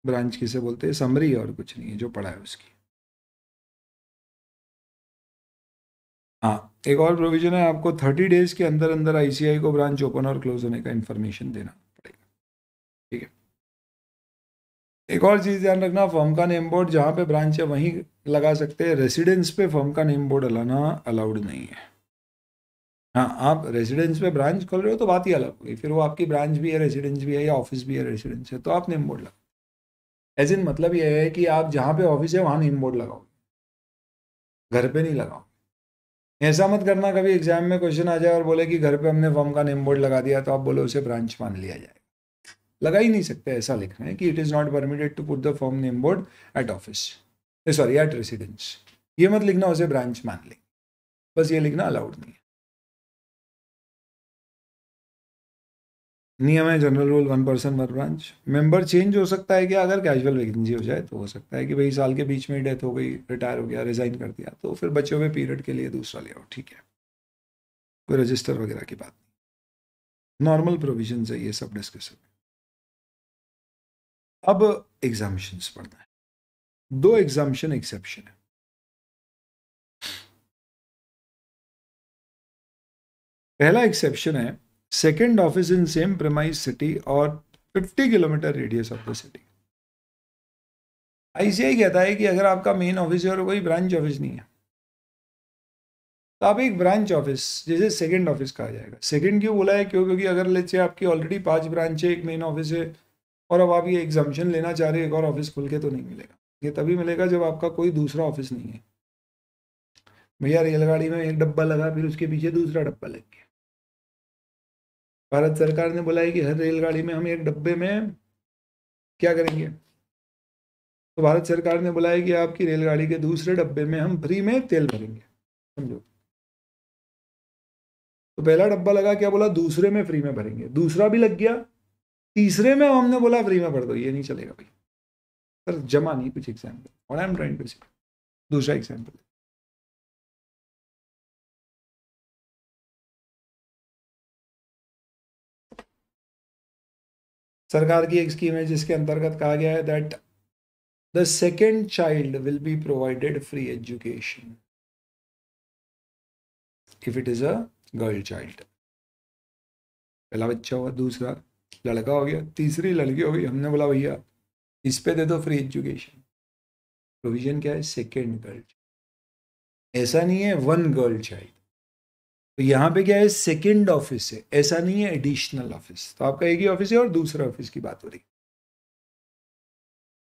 ब्रांच किसे बोलते हैं समरी और कुछ नहीं है जो पढ़ा है उसकी हाँ एक और प्रोविजन है आपको थर्टी डेज के अंदर अंदर आईसीआई को ब्रांच ओपन और क्लोज होने का इन्फॉर्मेशन देना पड़ेगा ठीक है एक और चीज़ ध्यान रखना फर्म का नेम बोर्ड जहाँ पे ब्रांच है वहीं लगा सकते हैं रेसिडेंस पे फर्म का नेम बोर्ड लाना अलाउड नहीं है हाँ आप रेजिडेंस पे ब्रांच खोल रहे हो तो बात ही अलग होगी फिर वो आपकी ब्रांच भी है रेजिडेंस भी है या ऑफिस भी है रेजिडेंस है तो आप नेम बोर्ड लगा एज इन मतलब यह है कि आप जहां पे ऑफिस है वहां नेम बोर्ड लगाओ घर पे नहीं लगाओ ऐसा मत करना कभी एग्जाम में क्वेश्चन आ जाए और बोले कि घर पे हमने फॉर्म का नेम बोर्ड लगा दिया तो आप बोले उसे ब्रांच मान लिया जाए लगा ही नहीं सकते ऐसा लिखना है कि it is not permitted to put the firm name board at office sorry at residence ये मत लिखना उसे ब्रांच मान लें बस ये लिखना अलाउड नहीं है नियम है general rule one person one branch member change हो सकता है कि अगर कैजुअल वैकेंसी हो जाए तो हो सकता है कि भाई साल के बीच में डेथ हो गई रिटायर हो गया रिजाइन कर दिया तो फिर बचे हुए पीरियड के लिए दूसरा ले आओ ठीक है कोई रजिस्टर वगैरह की बात नहीं नॉर्मल प्रोविजन है ये सब डिस्कशन अब एग्जामिशन पढ़ना है दो एग्जामिशन एक्सेप्शन है पहला एक्सेप्शन है second office in same premise city और 50 kilometer radius of the city C कहता है कि अगर आपका मेन ऑफिस है और कोई ब्रांच ऑफिस नहीं है तो आप एक ब्रांच ऑफिस जैसे सेकेंड ऑफिस कहा जाएगा सेकेंड क्यों बोला है क्यों क्योंकि अगर लेट से आपकी ऑलरेडी पांच ब्रांच है एक मेन ऑफिस है और अब आप ये एग्जामेशन लेना चाह रहे हैं एक और ऑफिस खुल के तो नहीं मिलेगा ये तभी मिलेगा जब आपका कोई दूसरा ऑफिस नहीं है भैया रेलगाड़ी में एक डब्बा लगा फिर उसके पीछे दूसरा डब्बा लग गया भारत सरकार ने है कि हर रेलगाड़ी में हम एक डब्बे में क्या करेंगे तो भारत सरकार ने बुलाया कि आपकी रेलगाड़ी के दूसरे डब्बे में हम फ्री में तेल भरेंगे समझो तो पहला डब्बा लगा क्या बोला दूसरे में फ्री में भरेंगे दूसरा भी लग गया तीसरे में हमने बोला फ्री में भर दो ये नहीं चलेगा भाई सर जमा नहीं कुछ एग्जाम्पल और आई एम ट्राइंग टू दूसरा एग्जाम्पल सरकार की एक स्कीम है जिसके अंतर्गत कहा गया है that the second child will be provided free education if it is a girl child पहला बच्चा हुआ दूसरा लड़का हो गया तीसरी लड़की हो गई हमने बोला भैया इस पे दे दो फ्री एजुकेशन प्रोविजन क्या है सेकेंड गर्ल ऐसा नहीं है वन गर्ल चाइल्ड तो यहाँ पे क्या है सेकंड ऑफिस है ऐसा नहीं है एडिशनल ऑफिस तो आपका एक ही ऑफिस है और दूसरे ऑफिस की बात हो रही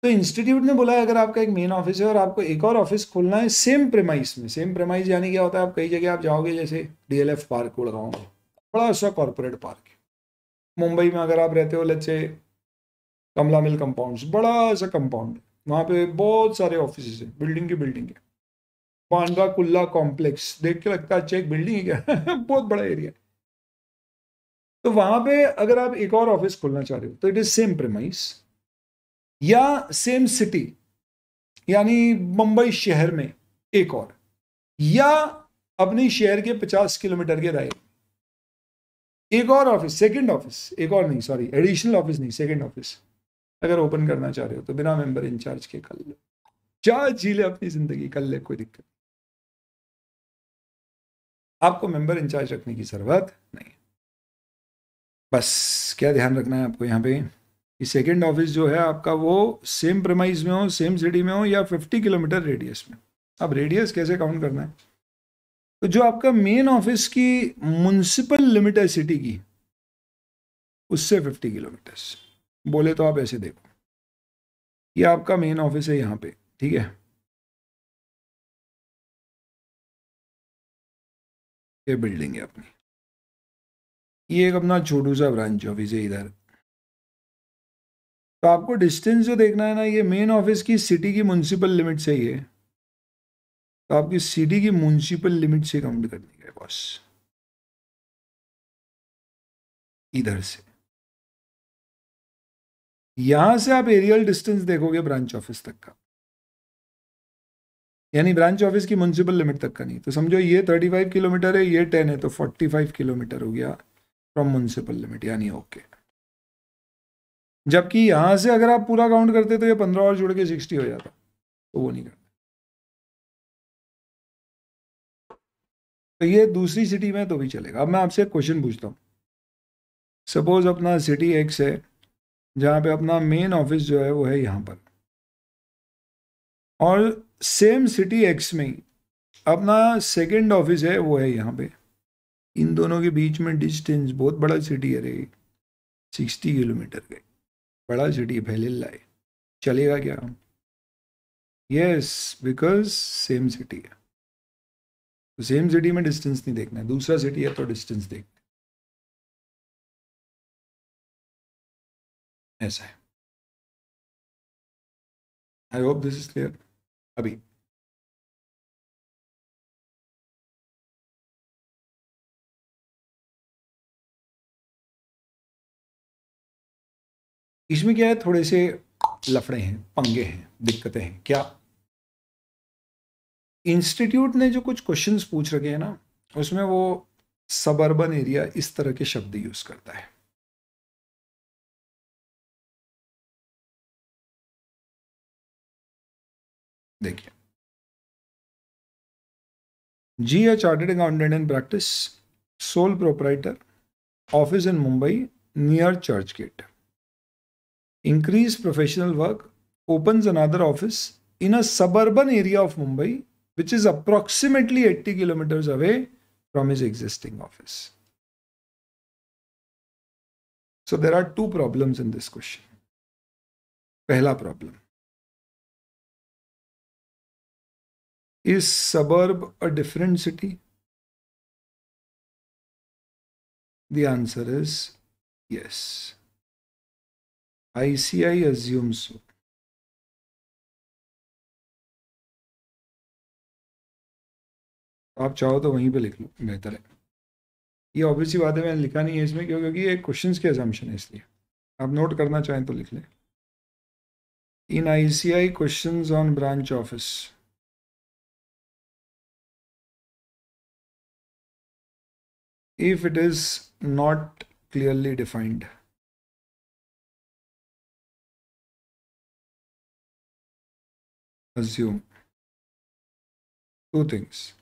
तो इंस्टीट्यूट ने बोला है अगर आपका एक मेन ऑफिस है और आपको एक और ऑफिस खोलना है सेम प्रेमाइस में सेम प्रेमाइस यानी क्या होता है आप कई जगह आप जाओगे जैसे डीएलएफ पार्क को में बड़ा अच्छा कॉरपोरेट पार्क है मुंबई में अगर आप रहते हो लच्चे कमला मिल कंपाउंड बड़ा ऐसा कंपाउंड है वहाँ पे बहुत सारे ऑफिस हैं बिल्डिंग की बिल्डिंग है पांडा कुल्ला कॉम्प्लेक्स देख के लगता है अच्छा एक बिल्डिंग है क्या बहुत बड़ा एरिया तो वहां पे अगर आप एक और ऑफिस खोलना चाह रहे हो तो इट इज सेम प्रेमाइस या सेम सिटी यानी मुंबई शहर में एक और या अपने शहर के 50 किलोमीटर के राय एक और ऑफिस सेकंड ऑफिस एक और नहीं सॉरी एडिशनल ऑफिस नहीं सेकंड ऑफिस अगर ओपन करना चाह रहे हो तो बिना मेंबर इंचार्ज के कर ले चार जी अपनी जिंदगी कर ले कोई दिक्कत आपको मेंबर इंचार्ज रखने की ज़रूरत नहीं बस क्या ध्यान रखना है आपको यहाँ पे कि सेकेंड ऑफिस जो है आपका वो सेम प्रमाइज में हो सेम सिटी में हो या 50 किलोमीटर रेडियस में अब रेडियस कैसे काउंट करना है तो जो आपका मेन ऑफिस की म्यूनसिपल लिमिट है सिटी की उससे 50 किलोमीटर्स बोले तो आप ऐसे देखो ये आपका मेन ऑफिस है यहाँ पे ठीक है ये बिल्डिंग है अपनी ये एक अपना छोटू सा ब्रांच ऑफिस है इधर तो आपको डिस्टेंस जो देखना है ना ये मेन ऑफिस की सिटी की म्यूनसिपल लिमिट से ही है तो आपकी सिटी की म्यूनसिपल लिमिट से काउंट करनी है बॉस इधर से यहां से आप एरियल डिस्टेंस देखोगे ब्रांच ऑफिस तक का यानी ब्रांच ऑफिस की म्यूनसिपल लिमिट तक का नहीं तो समझो ये थर्टी फाइव किलोमीटर है ये टेन है तो फोर्टी फाइव किलोमीटर हो गया फ्रॉम म्यूनसिपल लिमिट यानी ओके जबकि यहाँ से अगर आप पूरा काउंट करते तो ये पंद्रह और जुड़ के सिक्सटी हो जाता तो वो नहीं करते तो ये दूसरी सिटी में तो भी चलेगा अब मैं आपसे क्वेश्चन पूछता हूँ सपोज अपना सिटी एक्स है जहाँ पे अपना मेन ऑफिस जो है वो है यहाँ पर और सेम सिटी एक्स में ही अपना सेकेंड ऑफिस है वो है यहाँ पे इन दोनों के बीच में डिस्टेंस बहुत बड़ा सिटी है रे सिक्सटी किलोमीटर का बड़ा सिटी है फैले लाए चलेगा क्या यस बिकॉज सेम सिटी है तो सेम सिटी में डिस्टेंस नहीं देखना है दूसरा सिटी है तो डिस्टेंस देख ऐसा है I hope this is clear अभी इसमें क्या है थोड़े से लफड़े हैं पंगे हैं दिक्कतें हैं क्या इंस्टीट्यूट ने जो कुछ क्वेश्चंस पूछ रखे हैं ना उसमें वो सबर्बन एरिया इस तरह के शब्द यूज़ करता है देखिए G H chartered accountant in practice sole proprietor office in Mumbai near Churchgate increase professional work open another office in a suburban area of Mumbai which is approximately eighty kilometer away from is existing office so there are two problem in this question पहला problem Is suburb a different city? Is yes is yes. ICI assumes so आप चाहो तो वहीं पे लिख लो बेहतर है ये ऑब्वियसली बात है मैंने लिखा नहीं है इसमें क्यों क्योंकि ये क्वेश्चन के एजाम्शन है इसलिए आप नोट करना चाहें तो लिख लें in ICI questions on branch office if it is not clearly defined. Assume two things.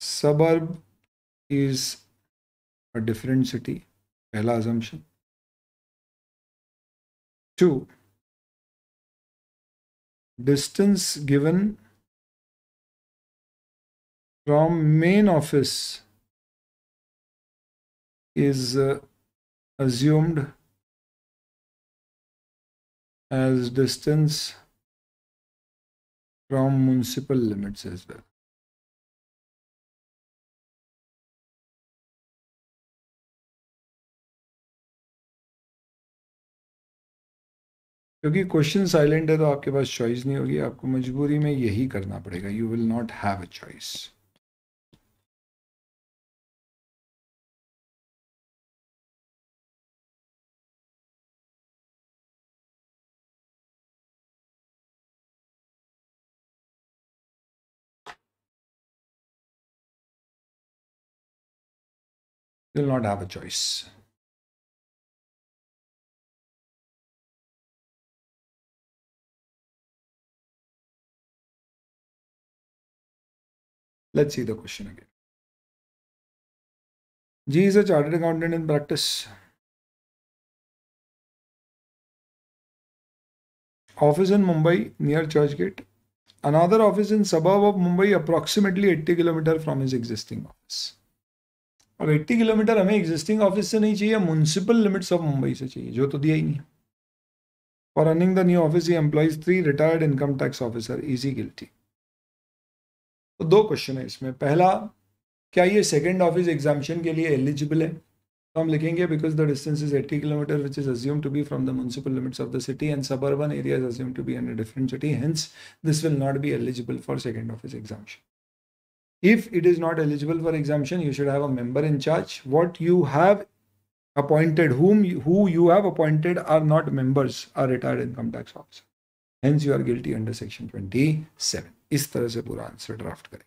Suburb is a different city. Pehla assumption. Two, distance given from main office is uh, assumed as distance from municipal limits as well. क्योंकि क्वेश्चन साइलेंट है तो आपके पास चॉइस नहीं होगी आपको मजबूरी में यही करना पड़ेगा you will not have a choice you'll not have a choice. Let's see the question again. G is a chartered accountant in practice. Office in Mumbai near Churchgate. Another office in suburb of Mumbai approximately 80 km from his existing office. अब 80 किलोमीटर हमें एग्जिस्टिंग ऑफिस से नहीं चाहिए म्यूनसिपल लिमिट्स ऑफ मुंबई से चाहिए जो तो दिया ही नहीं for running the new office ही employs three retired income tax officer is he guilty तो दो क्वेश्चन है इसमें पहला क्या ये सेकेंड ऑफिस एग्जामिशन के लिए एलिजिबल है तो हम लिखेंगे because the distance is eighty kilometer which is assume to be from the municipal limits of the city and suburban area is assume to be an different city hence this will not be eligible for second office exemption if it is not eligible for exemption you should have a member in charge what you have appointed whom you, who you have appointed are not members are retired income tax officer hence you are guilty under section 27 is tarah se pura answer draft karenge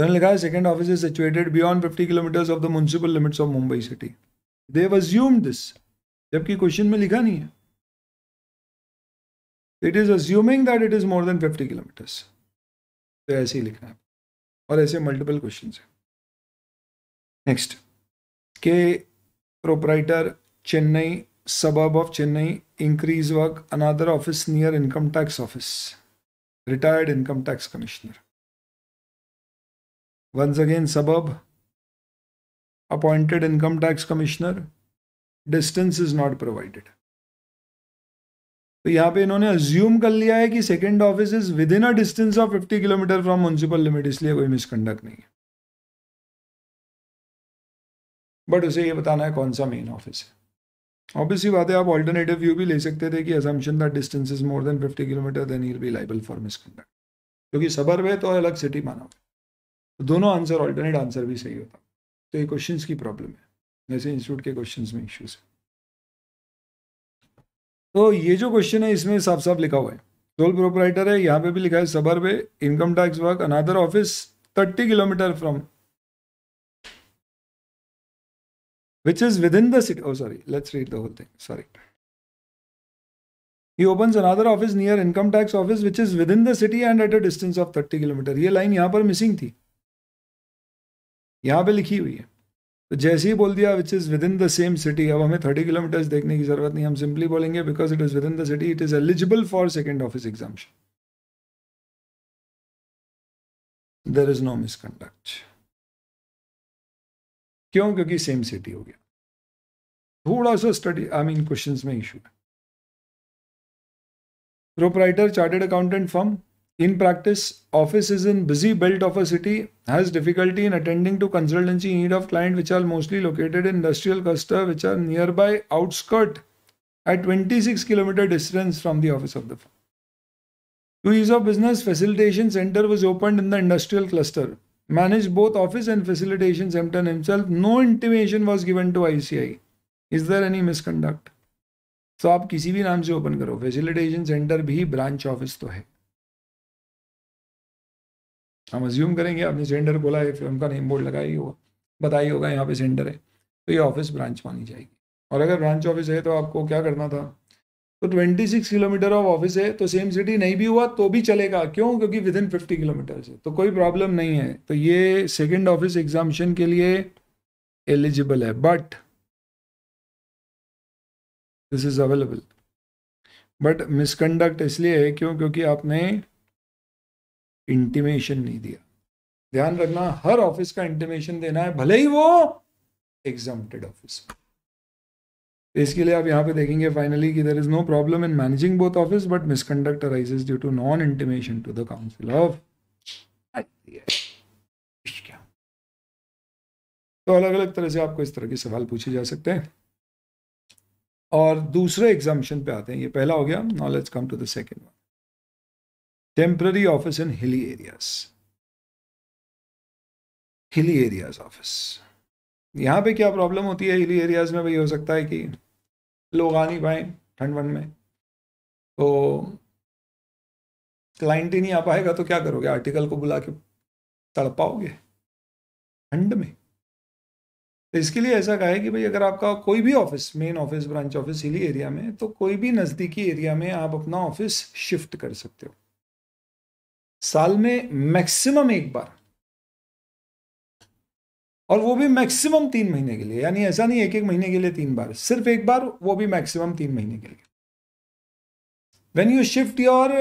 Colonel second office is situated beyond 50 kilometers of the municipal limits of Mumbai city. They have assumed this. जबकि क्वेश्चन में लिखा नहीं है. It is assuming that it is more than 50 kilometers. तो ऐसे ही लिखना है और ऐसे मल्टीपल क्वेश्चन हैं नेक्स्ट के proprietor Chennai suburb of Chennai increase work another office near income tax office retired income tax commissioner once again suburb appointed income tax commissioner distance is not provided तो यहाँ पे इन्होंने अज्यूम कर लिया है कि second office is within a distance of fifty kilometer from municipal limit इसलिए कोई मिसकंडक्ट नहीं है बट उसे ये बताना है कौन सा मेन ऑफिस है ऑब्वियसली बात है आप ऑल्टरनेटिव व्यू भी ले सकते थे कि assumption that distance is more than fifty kilometer then he'll be liable for misconduct क्योंकि सबर है तो अलग सिटी माना हुआ तो दोनों आंसर ऑल्टरनेट आंसर भी सही होता तो ये क्वेश्चन की प्रॉब्लम है जैसे इंस्टीट्यूट के क्वेश्चन में इश्यूज़ है तो ये जो क्वेश्चन है इसमें साफ साफ लिखा हुआ है सोल प्रोपराइटर है यहाँ पे भी लिखा है सबर पे income tax work another office thirty kilometer from which is within दिटी sorry let's read the whole thing sorry He opens another office near income tax office, which is within the city and at a distance of 30 kilometer ये लाइन यहाँ पर मिसिंग थी यहां पर लिखी हुई है तो जैसे ही बोल दिया which is within the same city अब हमें थर्टी किलोमीटर्स देखने की ज़रूरत नहीं हम सिंपली बोलेंगे because it is within the city it is eligible for second office exam there is no misconduct क्यों क्योंकि सेम सिटी हो गया थोड़ा सा स्टडी आई मीन क्वेश्चन में इशू है proprietor chartered accountant firm In practice, office is in busy belt of a city, has difficulty in attending to consultancy need of client which are mostly located in industrial cluster which are nearby outskirt at 26 kilometer distance from the office of the firm. To ease of business, facilitation center was opened in the industrial cluster. Managed both office and facilitation center himself. No intimation was given to ICI. Is there any misconduct? So, you किसी भी नाम से ओपन करो फैसिलिटेशन सेंटर भी हम अज्यूम करेंगे आपने सिलेंडर खोला है फिर उनका नेम बोर्ड लगा ही होगा बताया होगा यहाँ पे सिलेंडर है तो ये ऑफिस ब्रांच मानी जाएगी और अगर ब्रांच ऑफिस है तो आपको क्या करना था तो 26 किलोमीटर ऑफ ऑफिस है तो सेम सिटी नहीं भी हुआ तो भी चलेगा क्यों क्योंकि विद इन फिफ्टी किलोमीटर से तो कोई प्रॉब्लम नहीं है तो ये सेकेंड ऑफिस एग्जामिशन के लिए एलिजिबल है but this is available but misconduct इसलिए है क्यों क्योंकि आपने इंटीमेशन नहीं दिया ध्यान रखना हर ऑफिस का इंटीमेशन देना है भले ही वो एग्जामेड ऑफिस तो इसके लिए आप यहाँ पे देखेंगे फाइनली कि there is no problem in managing both office but misconduct arises due to non intimation to the council of तो अलग अलग तरह से आपको इस तरह के सवाल पूछे जा सकते हैं और दूसरे एग्जामेशन पे आते हैं ये पहला हो गया knowledge come to the second one temporary office in hilly areas hilly areas office यहाँ पे क्या प्रॉब्लम होती है हिली एरियाज में भाई हो सकता है कि लोग आ नहीं पाए ठंड वंड में तो क्लाइंट ही नहीं आ पाएगा तो क्या करोगे आर्टिकल को बुला के तड़पाओगे ठंड में तो इसके लिए ऐसा कहा है कि भाई अगर आपका कोई भी office main office branch office hilly area में तो कोई भी नज़दीकी एरिया में आप अपना ऑफिस शिफ्ट कर सकते हो साल में मैक्सिमम एक बार और वो भी मैक्सिमम तीन महीने के लिए यानी ऐसा नहीं एक एक महीने के लिए तीन बार सिर्फ एक बार वो भी मैक्सिमम तीन महीने के लिए when you shift your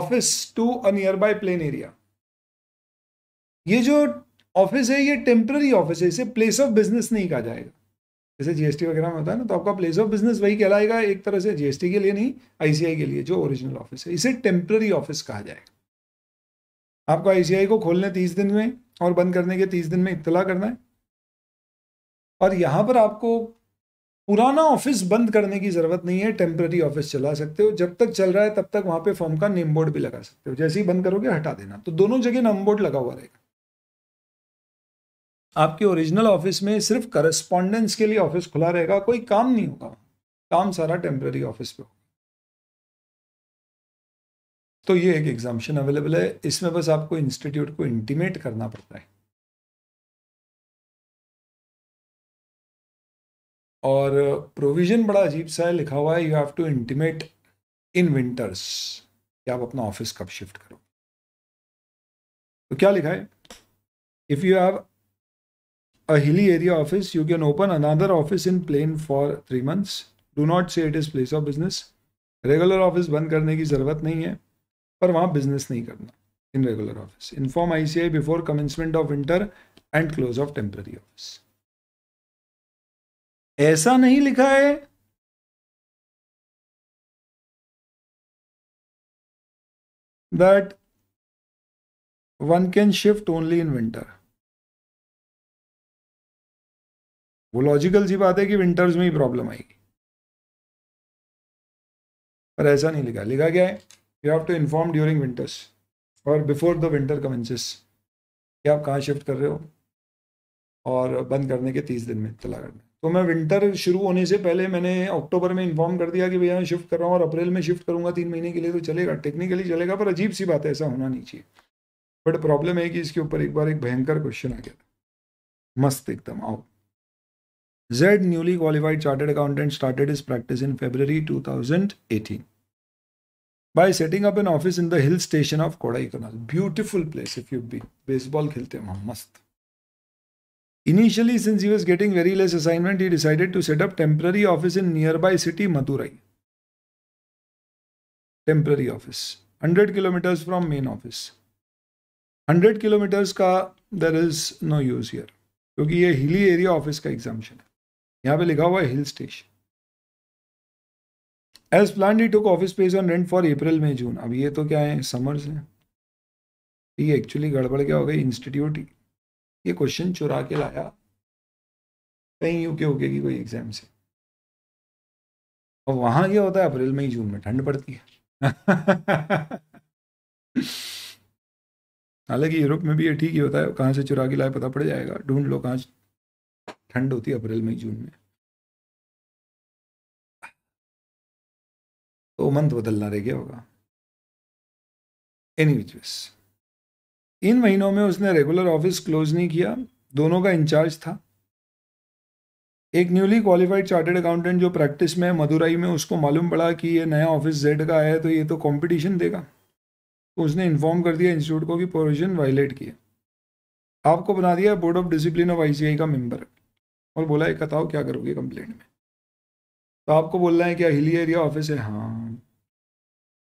office to a nearby plain area ये जो ऑफिस है ये टेम्प्ररी ऑफिस है इसे प्लेस ऑफ बिजनेस नहीं कहा जाएगा जैसे जीएसटी वगैरह में होता है ना तो आपका प्लेस ऑफ बिजनेस वही कहलाएगा एक तरह से जीएसटी के लिए नहीं आईसीआई के लिए जो ओरिजिनल ऑफिस है इसे टेम्प्ररी ऑफिस कहा जाएगा आपको आईसीआई को खोलने तीस दिन में और बंद करने के तीस दिन में इतला करना है और यहाँ पर आपको पुराना ऑफिस बंद करने की ज़रूरत नहीं है टेम्प्ररी ऑफिस चला सकते हो जब तक चल रहा है तब तक वहाँ पे फॉर्म का नेम बोर्ड भी लगा सकते हो जैसे ही बंद करोगे हटा देना तो दोनों जगह नेम बोर्ड लगा हुआ रहेगा आपके ओरिजिनल ऑफिस में सिर्फ करस्पॉन्डेंस के लिए ऑफिस खुला रहेगा कोई काम नहीं होगा काम सारा टेम्प्रेरी ऑफिस पे होगा तो ये एक एग्जामेशन अवेलेबल है इसमें बस आपको इंस्टीट्यूट को इंटीमेट करना पड़ता है और प्रोविजन बड़ा अजीब सा है लिखा हुआ है you have to intimate in winters कि आप अपना ऑफिस कब शिफ्ट करो तो क्या लिखा है if you have a hilly area office, you can open another office in plain for 3 months. Do not say it is place of business. regular office बंद karne ki zarurat nahi hai par wahan business nahi karna in regular office inform ici before commencement of winter and close of temporary office ऐसा नहीं लिखा है that one can shift only in winter वो लॉजिकल सी बात है कि विंटर्स में ही प्रॉब्लम आएगी पर ऐसा नहीं लिखा लिखा क्या है you have to inform during winters और बिफोर द विंटर कमेंसेस कि आप कहाँ शिफ्ट कर रहे हो और बंद करने के तीस दिन में तला करना तो मैं विंटर शुरू होने से पहले मैंने अक्टूबर में इन्फॉर्म कर दिया कि भैया मैं शिफ्ट कर रहा हूँ और अप्रैल में शिफ्ट करूँगा तीन महीने के लिए तो चलेगा टेक्निकली चलेगा पर अजीब सी बात है ऐसा होना नहीं चाहिए बट प्रॉब्लम है कि इसके ऊपर एक बार एक भयंकर क्वेश्चन आ गया मस्त एकदम आओ Z, newly qualified chartered accountant, started his practice in February 2018 by setting up an office in the hill station of Kodaikanal. Beautiful place if you be Baseball khilte must. Initially, since he was getting very less assignment, he decided to set up temporary office in nearby city Madurai. Temporary office. 100 kilometers from main office. 100 kilometers ka there is no use here. क्योंकि ये hilly area office ka exemption. है यहाँ पे लिखा हुआ है हिल स्टेशन एज प्लान डी took office space on rent for April में जून अब ये तो क्या है समर्स है ये एक्चुअली गड़बड़ क्या हो गई इंस्टीट्यूट ये क्वेश्चन चुरा के लाया कहीं यूके उके की कोई एग्जाम से और वहां क्या होता है अप्रैल मई जून में ठंड पड़ती है हालांकि यूरोप में भी ये ठीक ही होता है कहाँ से चुरा के लाए पता पड़ जाएगा ढूंढ लो कहाँ ठंड होती है अप्रैल मई जून में तो मंथ बदलना रह गया होगा एनी विचवेस इन महीनों में उसने रेगुलर ऑफिस क्लोज नहीं किया दोनों का इंचार्ज था एक न्यूली क्वालिफाइड चार्टेड अकाउंटेंट जो प्रैक्टिस में मदुराई में उसको मालूम पड़ा कि ये नया ऑफिस जेड का है तो ये तो कंपटीशन देगा तो उसने इन्फॉर्म कर दिया इंस्टीट्यूट को कि प्रोविजन वायलेट किया आपको बना दिया board of discipline of ICI का मेंबर और बोला एक बताओ क्या करोगे कंप्लेंट में तो आपको बोलना है क्या हिली एरिया ऑफिस है हाँ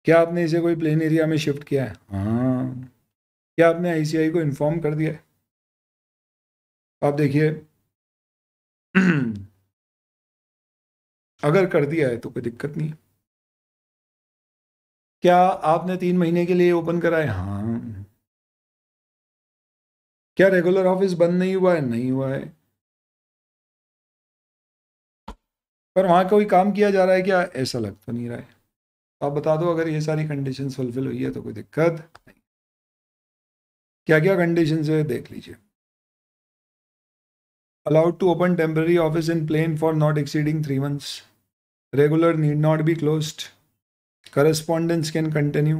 क्या आपने इसे कोई प्लेन एरिया में शिफ्ट किया है हाँ क्या आपने आईसीआई को इन्फॉर्म कर दिया है आप देखिए अगर कर दिया है तो कोई दिक्कत नहीं है क्या आपने तीन महीने के लिए ओपन कराए हाँ क्या रेगुलर ऑफिस बंद नहीं हुआ है नहीं हुआ है पर वहाँ कोई काम किया जा रहा है क्या ऐसा लग तो नहीं रहा है आप बता दो अगर ये सारी कंडीशन फुलफिल हुई है तो कोई दिक्कत नहीं क्या क्या कंडीशन है देख लीजिए allowed to open temporary office in plain for not exceeding three months regular need not be close correspondence can continue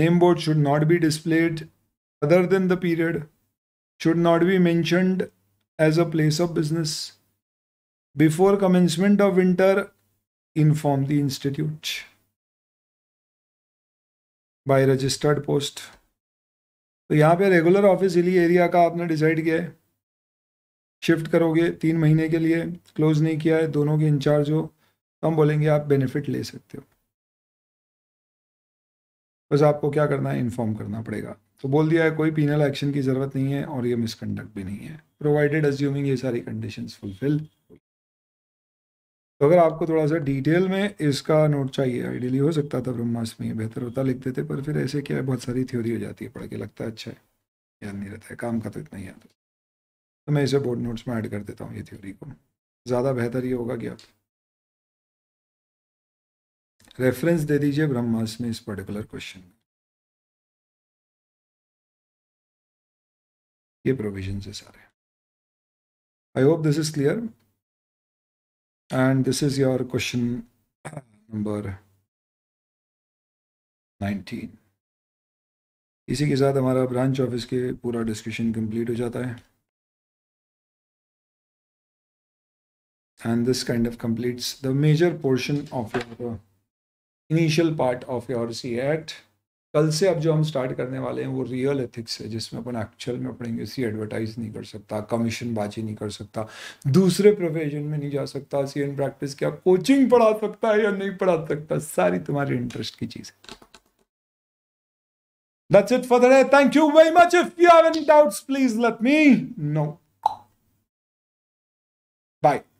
name board should not be displayed other than the period should not be mentioned as a place of business before commencement of winter inform the institute by registered post तो यहाँ पे रेगुलर ऑफिस हिली एरिया का आपने डिसाइड किया है शिफ्ट करोगे तीन महीने के लिए क्लोज नहीं किया है दोनों के इंचार्ज हो तो हम बोलेंगे आप बेनिफिट ले सकते हो बस आपको क्या करना है इन्फॉर्म करना पड़ेगा तो बोल दिया है कोई पीनल एक्शन की ज़रूरत नहीं है और ये मिसकंडक्ट भी नहीं है प्रोवाइडेड अज्यूमिंग ये सारी कंडीशंस फुलफिल तो अगर आपको थोड़ा सा डिटेल में इसका नोट चाहिए आइडियली हो सकता था ब्रह्माष्टमी बेहतर होता लिख देते पर फिर ऐसे क्या है बहुत सारी थ्योरी हो जाती है पढ़ के लगता है अच्छा है याद नहीं रहता है काम का तो इतना ही याद तो मैं इसे बोर्ड नोट्स में ऐड कर देता हूँ ये थ्योरी को ज़्यादा बेहतर ये होगा कि आप रेफरेंस दे दीजिए ब्रह्माष्टमी में इस पर्टिकुलर क्वेश्चन में ये प्रोविजन है सारे I hope this is clear And this is your question number 19. इसी के साथ हमारा ब्रांच ऑफिस के पूरा डिस्कशन कंप्लीट हो जाता है and this kind of completes the major portion of your initial part of your C Act. कल से अब जो हम स्टार्ट करने वाले हैं वो रियल एथिक्स है जिसमें अपन एक्चुअल में पढ़ेंगे सी एडवर्टाइज नहीं कर सकता कमीशन बाजी नहीं कर सकता दूसरे प्रोफेशन में नहीं जा सकता सी एंड प्रैक्टिस क्या कोचिंग पढ़ा सकता है या नहीं पढ़ा सकता सारी तुम्हारी इंटरेस्ट की चीज़ है That's it for today. Thank you very much. If you have any doubts, please let me know. Bye.